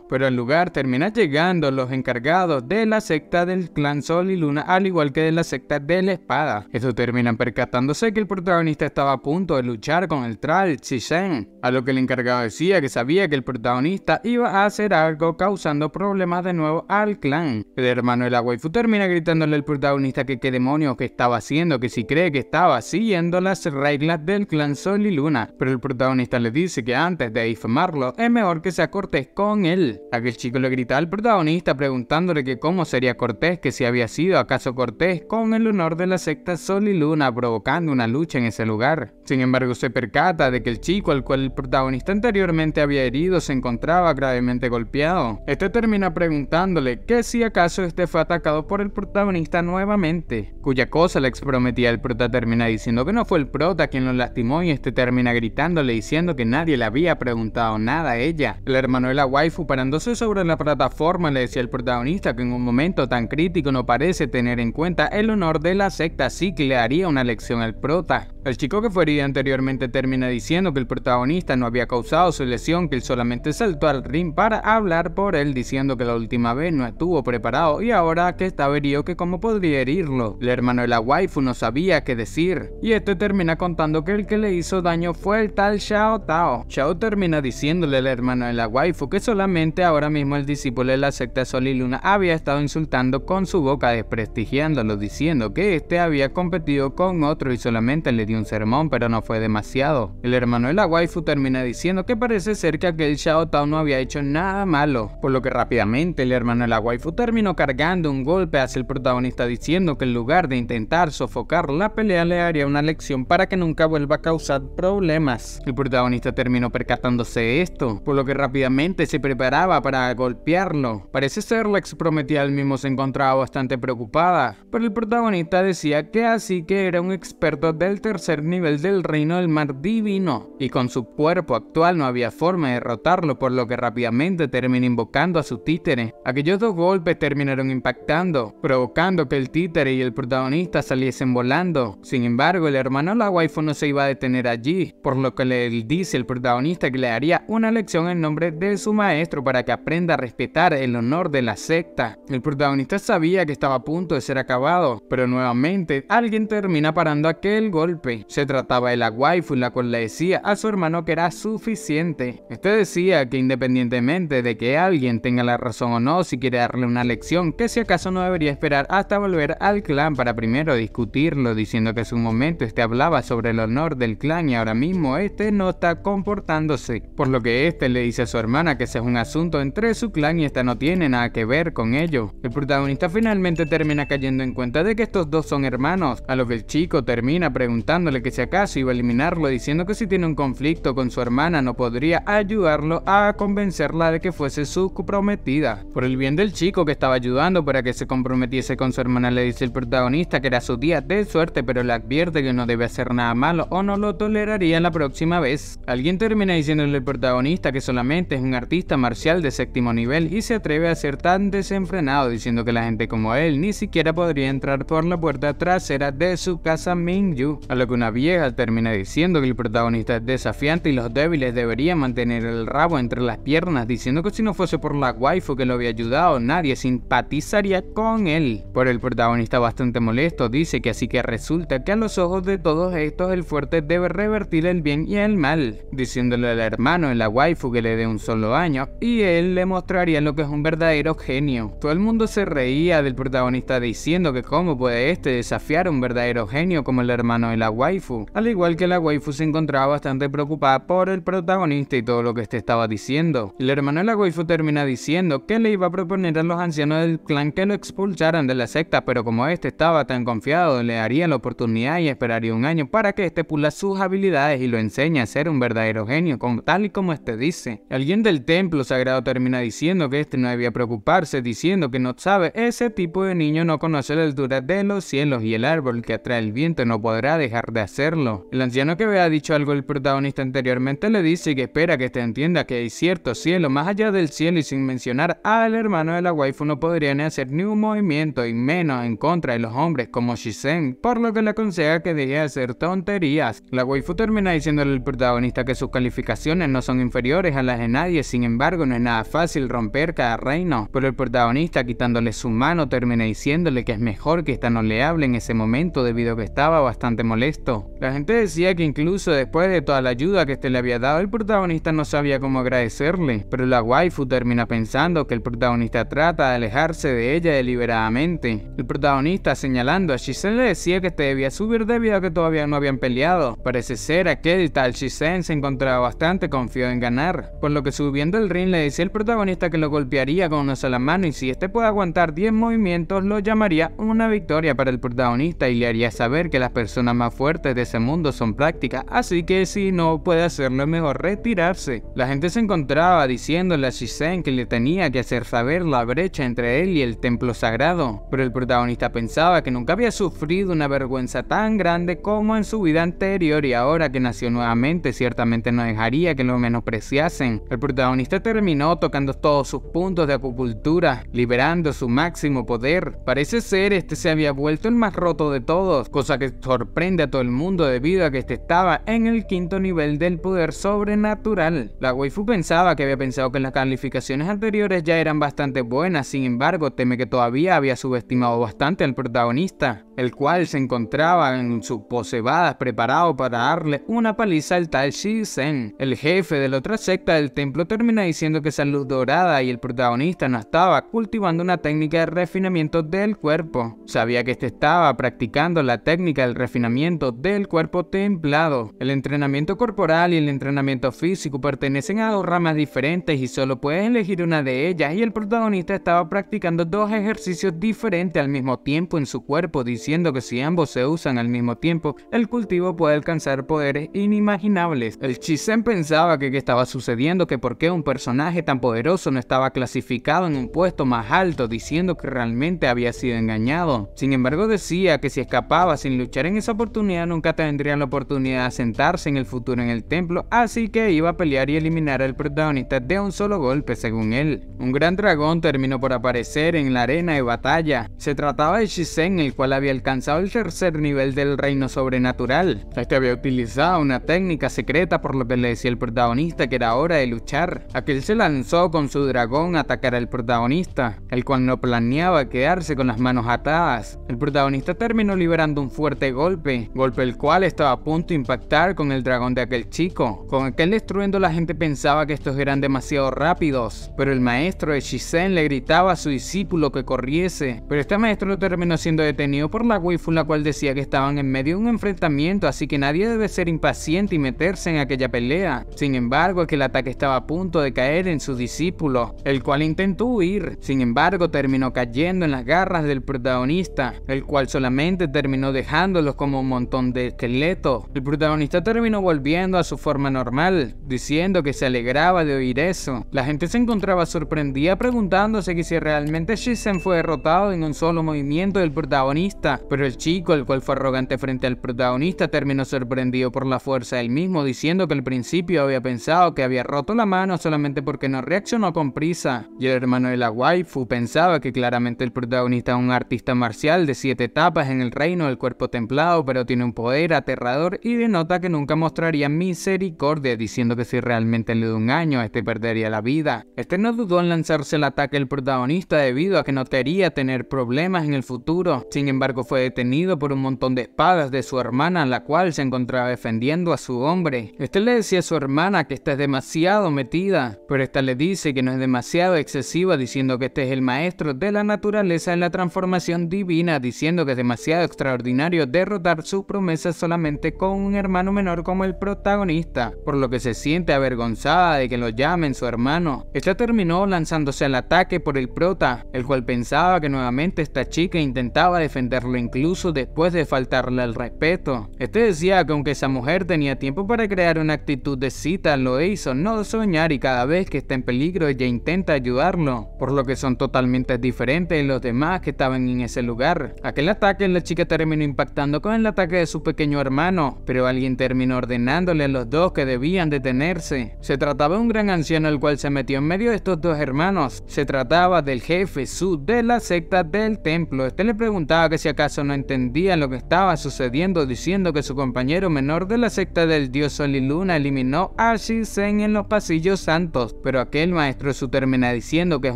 pero al lugar terminan llegando los encargados de la secta del clan Sol y Luna, al igual que de la secta de la espada. Eso terminan percatándose que el protagonista estaba a punto de luchar con el Tral Chisen, a lo que el encargado decía que sabía que el protagonista iba a hacer algo causando problemas de nuevo al clan. El hermano de la waifu termina gritándole al protagonista que qué demonios que estaba haciendo, que si cree que estaba siguiendo las reglas del clan Sol y Luna, pero el protagonista le dice que antes de difamarlo es mejor que se cortés con él. Aquel chico le grita al protagonista preguntándole que cómo sería Cortés, que si había sido acaso Cortés con el honor de la secta Sol y Luna, provocando una lucha en ese lugar. Sin embargo, se percata de que el chico al cual el protagonista anteriormente había herido se encontraba gravemente golpeado. Este termina preguntándole que si acaso este fue atacado por el protagonista nuevamente, cuya cosa le exprometía el prota termina diciendo que no fue el prota quien lo lastimó y este termina gritándole diciendo que nadie le había preguntado nada a ella. El hermano la waifu parándose sobre la plataforma le decía al protagonista que en un momento tan crítico no parece tener en cuenta el honor de la secta, así que le haría una lección al prota. El chico que fue herido anteriormente termina diciendo que el protagonista no había causado su lesión, que él solamente saltó al ring para hablar por él diciendo que la última vez no estuvo preparado y ahora que estaba herido que cómo podría herirlo. El hermano de la waifu no sabía qué decir y este termina contando que el que le hizo daño fue el tal Xiao Tao. Xiao termina diciéndole al hermano de la waifu que solamente ahora mismo el discípulo de la secta Sol y Luna había estado insultando con su boca, desprestigiándolo, diciendo que este había competido con otro y solamente le dio un sermón, pero no fue demasiado. El hermano de la waifu termina diciendo que parece ser que aquel Shao no había hecho nada malo, por lo que rápidamente el hermano de la waifu terminó cargando un golpe hacia el protagonista diciendo que en lugar de intentar sofocar la pelea le haría una lección para que nunca vuelva a causar problemas. El protagonista terminó percatándose de esto, por lo que rápidamente se preparaba para golpearlo. Parece ser la exprometida al mismo se encontraba bastante preocupada, pero el protagonista decía que así que era un experto del tercer nivel del reino del mar divino, y con su cuerpo actual no había forma de derrotarlo, por lo que rápidamente termina invocando a su títere. Aquellos dos golpes terminaron impactando, provocando que el títere y el protagonista saliesen volando. Sin embargo, el hermano la waifu no se iba a detener allí, por lo que le dice el protagonista que le haría una lección en nombre de su maestro para que aprenda a respetar el honor de la secta. El protagonista sabía que estaba a punto de ser acabado, pero nuevamente alguien termina parando aquel golpe. Se trataba de la waifu, la cual le decía a su hermano que era suficiente. Este decía que independientemente de que alguien tenga la razón o no, si quiere darle una lección, que si acaso no debería esperar hasta volver al clan para primero discutirlo, diciendo que en su momento este hablaba sobre el honor del clan y ahora mismo este no está comportándose. Por lo que este le dice a su hermana que ese es un asunto entre su clan y esta no tiene nada que ver con ello. El protagonista finalmente termina cayendo en cuenta de que estos dos son hermanos, a lo que el chico termina preguntándole que si acaso iba a eliminarlo diciendo que si tiene un conflicto con su hermana no podría ayudarlo a convencerla de que fuese su comprometida... Por el bien del chico que estaba ayudando para que se comprometiese con su hermana le dice el protagonista que era su día de suerte pero le advierte que no debe hacer nada malo o no lo toleraría la próxima vez. Alguien termina diciéndole al protagonista que solamente es un artista marcial de séptimo nivel y se atreve a ser tan desenfrenado diciendo que la gente como él ni siquiera podría entrar por la puerta trasera de su casa Mingyu, a lo que una vieja termina diciendo que el protagonista es desafiante y los débiles deberían mantener el rabo entre las piernas diciendo que si no fuese por la waifu que lo había ayudado nadie simpatizaría con él. Por el protagonista bastante molesto dice que así que resulta que a los ojos de todos estos el fuerte debe revertir el bien y el mal, diciéndole al hermano en la waifu que le dé un solo año y él le mostraría lo que es un verdadero genio. Todo el mundo se reía del protagonista diciendo que cómo puede este desafiar a un verdadero genio como el hermano de la waifu, al igual que la waifu se encontraba bastante preocupada por el protagonista y todo lo que este estaba diciendo. El hermano de la waifu termina diciendo que le iba a proponer a los ancianos del clan que lo expulsaran de la secta, pero como este estaba tan confiado, le daría la oportunidad y esperaría un año para que este pula sus habilidades y lo enseñe a ser un verdadero genio, como tal y como este dice. Alguien del templo sagrado termina diciendo que este no debía preocuparse, diciendo que no sabe. Ese tipo de niño no conoce la altura de los cielos y el árbol que atrae el viento no podrá dejar de hacerlo. El anciano que había dicho algo el protagonista anteriormente le dice que espera que este entienda que hay cierto cielo más allá del cielo y sin mencionar al hermano de la waifu no podría ni hacer ni un movimiento y menos en contra de los hombres como Shisen, por lo que le aconseja que deje de hacer tonterías. La waifu termina diciéndole al protagonista que sus calificaciones no son inferiores a las de nadie, sin embargo, no es nada fácil romper cada reino, pero el protagonista quitándole su mano termina diciéndole que es mejor que esta no le hable en ese momento debido a que estaba bastante molesto. La gente decía que incluso después de toda la ayuda que este le había dado, el protagonista no sabía cómo agradecerle, pero la waifu termina pensando que el protagonista trata de alejarse de ella deliberadamente. El protagonista señalando a Shizen le decía que este debía subir debido a que todavía no habían peleado. Parece ser aquel tal Shizen se encontraba bastante confiado en ganar, por lo que subiendo el ring le decía el protagonista que lo golpearía con una sola mano y si este puede aguantar 10 movimientos lo llamaría una victoria para el protagonista y le haría saber que las personas más fuertes de ese mundo son prácticas, así que si no puede hacerlo es mejor retirarse. La gente se encontraba diciéndole a Shisen que le tenía que hacer saber la brecha entre él y el templo sagrado, pero el protagonista pensaba que nunca había sufrido una vergüenza tan grande como en su vida anterior y ahora que nació nuevamente ciertamente no dejaría que lo menospreciasen. El protagonista protagonista terminó tocando todos sus puntos de acupuntura, liberando su máximo poder. Parece ser este se había vuelto el más roto de todos, cosa que sorprende a todo el mundo debido a que este estaba en el quinto nivel del poder sobrenatural. La waifu pensaba que había pensado que las calificaciones anteriores ya eran bastante buenas, sin embargo teme que todavía había subestimado bastante al protagonista el cual se encontraba en sus posebadas preparado para darle una paliza al tal Shi Zen. El jefe de la otra secta del templo termina diciendo que esa luz dorada y el protagonista no estaba cultivando una técnica de refinamiento del cuerpo. Sabía que este estaba practicando la técnica del refinamiento del cuerpo templado. El entrenamiento corporal y el entrenamiento físico pertenecen a dos ramas diferentes y solo puedes elegir una de ellas y el protagonista estaba practicando dos ejercicios diferentes al mismo tiempo en su cuerpo diciendo que si ambos se usan al mismo tiempo, el cultivo puede alcanzar poderes inimaginables. El Chisen pensaba que estaba sucediendo, que por qué un personaje tan poderoso no estaba clasificado en un puesto más alto, diciendo que realmente había sido engañado. Sin embargo decía que si escapaba sin luchar en esa oportunidad nunca tendría la oportunidad de sentarse en el futuro en el templo, así que iba a pelear y eliminar al protagonista de un solo golpe según él. Un gran dragón terminó por aparecer en la arena de batalla. Se trataba de Shisen el cual había alcanzado el tercer nivel del reino sobrenatural. Este había utilizado una técnica secreta por lo que le decía el protagonista que era hora de luchar. Aquel se lanzó con su dragón a atacar al protagonista, el cual no planeaba quedarse con las manos atadas. El protagonista terminó liberando un fuerte golpe, golpe el cual estaba a punto de impactar con el dragón de aquel chico. Con aquel destruyendo la gente pensaba que estos eran demasiado rápidos, pero el maestro de Shisen le gritaba a su discípulo que corriese, pero este maestro lo terminó siendo detenido por la waifu la cual decía que estaban en medio de un enfrentamiento, así que nadie debe ser impaciente y meterse en aquella pelea. Sin embargo, el ataque estaba a punto de caer en su discípulo, el cual intentó huir, sin embargo terminó cayendo en las garras del protagonista, el cual solamente terminó dejándolos como un montón de esqueletos. El protagonista terminó volviendo a su forma normal, diciendo que se alegraba de oír eso. La gente se encontraba sorprendida preguntándose que si realmente Shizen fue derrotado en un solo movimiento del protagonista, pero el chico, el cual fue arrogante frente al protagonista, terminó sorprendido por la fuerza del mismo, diciendo que al principio había pensado que había roto la mano solamente porque no reaccionó con prisa. Y el hermano de la waifu pensaba que claramente el protagonista es un artista marcial de siete etapas en el reino del cuerpo templado, pero tiene un poder aterrador y denota que nunca mostraría misericordia, diciendo que si realmente le da un año, este perdería la vida. Este no dudó en lanzarse el ataque al protagonista debido a que notaría tener problemas en el futuro. Sin embargo, fue detenido por un montón de espadas de su hermana, la cual se encontraba defendiendo a su hombre. Este le decía a su hermana que está demasiado metida, pero esta le dice que no es demasiado excesiva, diciendo que este es el maestro de la naturaleza en la transformación divina, diciendo que es demasiado extraordinario derrotar su promesa solamente con un hermano menor como el protagonista, por lo que se siente avergonzada de que lo llamen su hermano. Esta terminó lanzándose al ataque por el prota, el cual pensaba que nuevamente esta chica intentaba defenderlo incluso después de faltarle el respeto. Este decía que aunque esa mujer tenía tiempo para crear una actitud de cita, lo hizo no soñar y cada vez que está en peligro ella intenta ayudarlo, por lo que son totalmente diferentes de los demás que estaban en ese lugar. Aquel ataque la chica terminó impactando con el ataque de su pequeño hermano, pero alguien terminó ordenándole a los dos que debían detenerse. Se trataba de un gran anciano el cual se metió en medio de estos dos hermanos. Se trataba del jefe Su de la secta del templo. Este le preguntaba que si caso no entendía lo que estaba sucediendo diciendo que su compañero menor de la secta del dios Sol y Luna eliminó a Shizen en los pasillos santos, pero aquel maestro su termina diciendo que es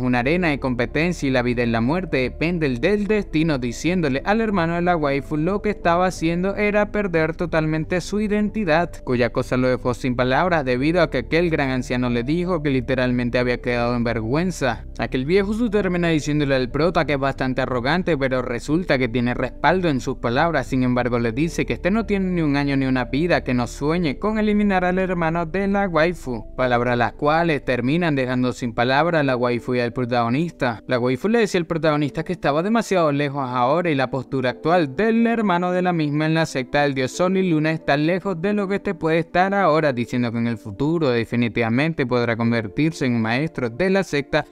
una arena de competencia y la vida y la muerte depende del destino diciéndole al hermano de la waifu lo que estaba haciendo era perder totalmente su identidad, cuya cosa lo dejó sin palabras debido a que aquel gran anciano le dijo que literalmente había quedado en vergüenza. Aquel viejo su termina diciéndole al prota que es bastante arrogante pero resulta que tiene respaldo en sus palabras, sin embargo le dice que este no tiene ni un año ni una vida, que no sueñe con eliminar al hermano de la waifu, palabras las cuales terminan dejando sin palabras a la waifu y al protagonista. La waifu le decía al protagonista que estaba demasiado lejos ahora y la postura actual del hermano de la misma en la secta del dios Sol y Luna está lejos de lo que este puede estar ahora, diciendo que en el futuro definitivamente podrá convertirse en un maestro de la secta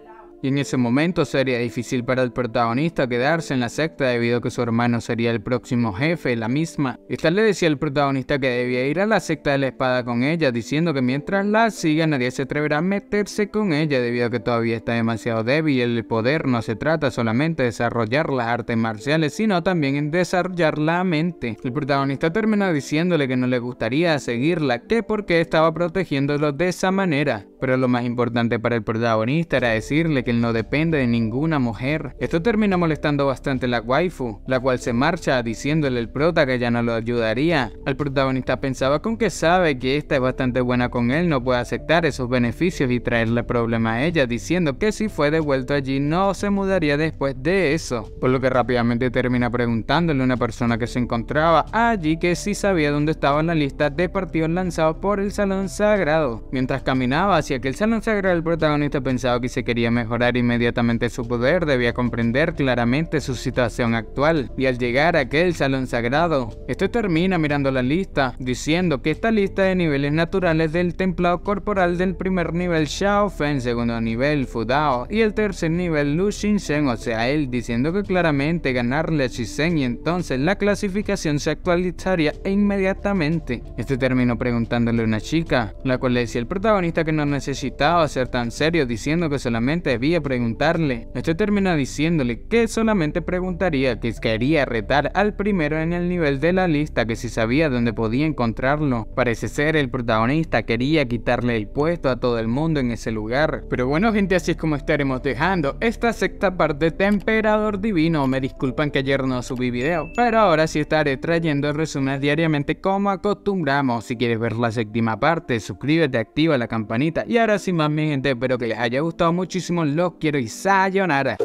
y en ese momento sería difícil para el protagonista quedarse en la secta debido a que su hermano sería el próximo jefe de la misma. Esta le decía al protagonista que debía ir a la secta de la espada con ella, diciendo que mientras la siga nadie se atreverá a meterse con ella debido a que todavía está demasiado débil y el poder no se trata solamente de desarrollar las artes marciales, sino también en desarrollar la mente. El protagonista terminó diciéndole que no le gustaría seguirla, que porque estaba protegiéndolo de esa manera. Pero lo más importante para el protagonista era decirle él no depende de ninguna mujer. Esto termina molestando bastante a la waifu, la cual se marcha diciéndole al prota que ya no lo ayudaría. al protagonista pensaba con que sabe que esta es bastante buena con él, no puede aceptar esos beneficios y traerle problema a ella, diciendo que si fue devuelto allí no se mudaría después de eso. Por lo que rápidamente termina preguntándole a una persona que se encontraba allí que si sabía dónde estaba la lista de partidos lanzados por el Salón Sagrado. Mientras caminaba hacia aquel Salón Sagrado, el protagonista pensaba que se quería mejorar inmediatamente su poder, debía comprender claramente su situación actual y al llegar a aquel salón sagrado. Esto termina mirando la lista, diciendo que esta lista de niveles naturales del templado corporal del primer nivel Shao Fen, segundo nivel Fudao y el tercer nivel Lu Shen, o sea él, diciendo que claramente ganarle a Shisen y entonces la clasificación se actualizaría inmediatamente. Este terminó preguntándole a una chica, la cual le decía el protagonista que no necesitaba ser tan serio diciendo que solamente preguntarle. Esto termina diciéndole que solamente preguntaría que quería retar al primero en el nivel de la lista que si sabía dónde podía encontrarlo. Parece ser el protagonista quería quitarle el puesto a todo el mundo en ese lugar. Pero bueno gente, así es como estaremos dejando esta sexta parte de Emperador Divino. Me disculpan que ayer no subí video, pero ahora sí estaré trayendo resúmenes diariamente como acostumbramos. Si quieres ver la séptima parte, suscríbete, activa la campanita. Y ahora sí, más mi gente, espero que les haya gustado muchísimo el lo quiero y sayonara.